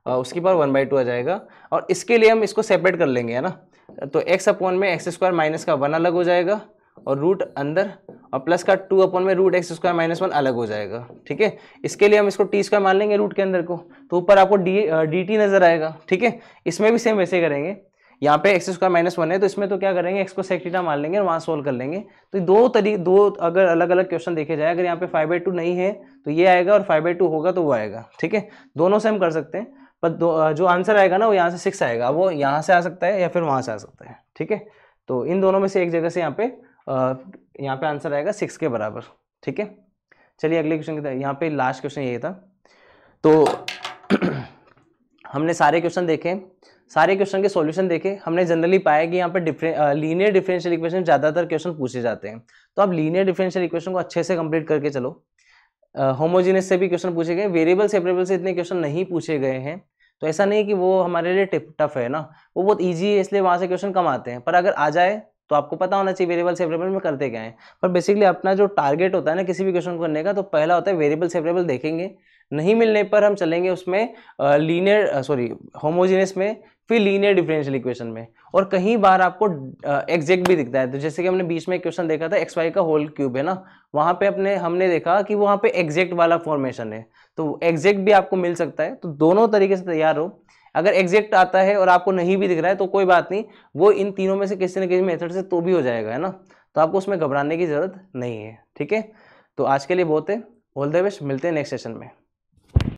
और उसके बाद वन बाई टू आ जाएगा और इसके लिए हम इसको सेपरेट कर लेंगे है ना तो एक्स अपॉन में एक्स स्क्वायर माइनस का वन अलग हो जाएगा और रूट अंदर और प्लस का टू अपॉन में root x square minus one अलग हो जाएगा ठीक है इसके लिए हम इसको टी स्क्वायर मान लेंगे रूट के अंदर को तो ऊपर आपको डी डी टी नज़र आएगा ठीक है इसमें भी सेम वैसे करेंगे यहाँ पे एक्स स्क्वायर माइनस वन है तो इसमें तो क्या करेंगे एक्स को सेक्टीटा मार लेंगे और वहाँ सोल्व कर लेंगे तो दो तरी दो अगर अलग अलग क्वेश्चन देखे जाए अगर यहाँ पे फाइव बाई टू नहीं है तो ये आएगा और फाइव बाई टू होगा तो वो आएगा ठीक है दोनों से हम कर सकते हैं पर जो आंसर आएगा ना वो यहाँ से सिक्स आएगा वो यहाँ से आ सकता है या फिर वहाँ से आ सकता है ठीक है तो इन दोनों में से एक जगह से यहाँ पे यहाँ पे आंसर आएगा सिक्स के बराबर ठीक है चलिए अगले क्वेश्चन की तरह यहाँ पे लास्ट क्वेश्चन ये था तो हमने सारे क्वेश्चन देखे सारे क्वेश्चन के सॉल्यूशन देखे हमने जनरली पाया कि यहाँ पर डिफरें लीनियर डिफरेंशियल इक्वेशन ज़्यादातर क्वेश्चन पूछे जाते हैं तो आप लीनियर डिफरेंशियल इक्वेशन को अच्छे से कंप्लीट करके चलो होमोजीनियस uh, से भी क्वेश्चन पूछे गए वेरिएबल सेपरेबल से इतने क्वेश्चन नहीं पूछे गए हैं तो ऐसा नहीं है कि वो हमारे लिए टिप टफ है ना वो बहुत ईजी है इसलिए वहाँ से क्वेश्चन कम आते हैं पर अगर आ जाए तो आपको पता होना चाहिए वेरिएबल सेपरेबल में करते क्या हैं पर बेसिकली अपना जो टारगेट होता है ना किसी भी क्वेश्चन करने का तो पहला होता है वेरिएबल सेपरेबल देखेंगे नहीं मिलने पर हम चलेंगे उसमें लीनियर सॉरी होमोजीनियस में फिर लीनियर डिफरेंशियल इक्वेशन में और कहीं बार आपको एग्जैक्ट भी दिखता है तो जैसे कि हमने बीच में क्वेश्चन देखा था एक्स वाई का होल क्यूब है ना वहाँ पे अपने हमने देखा कि वहाँ पे एग्जैक्ट वाला फॉर्मेशन है तो एग्जैक्ट भी आपको मिल सकता है तो दोनों तरीके से तैयार हो अगर एग्जैक्ट आता है और आपको नहीं भी दिख रहा है तो कोई बात नहीं वो इन तीनों में से किसी न किसी मेथड से तो भी हो जाएगा है ना तो आपको उसमें घबराने की ज़रूरत नहीं है ठीक है तो आज के लिए बहुत है ऑल द बेस्ट मिलते हैं नेक्स्ट सेशन में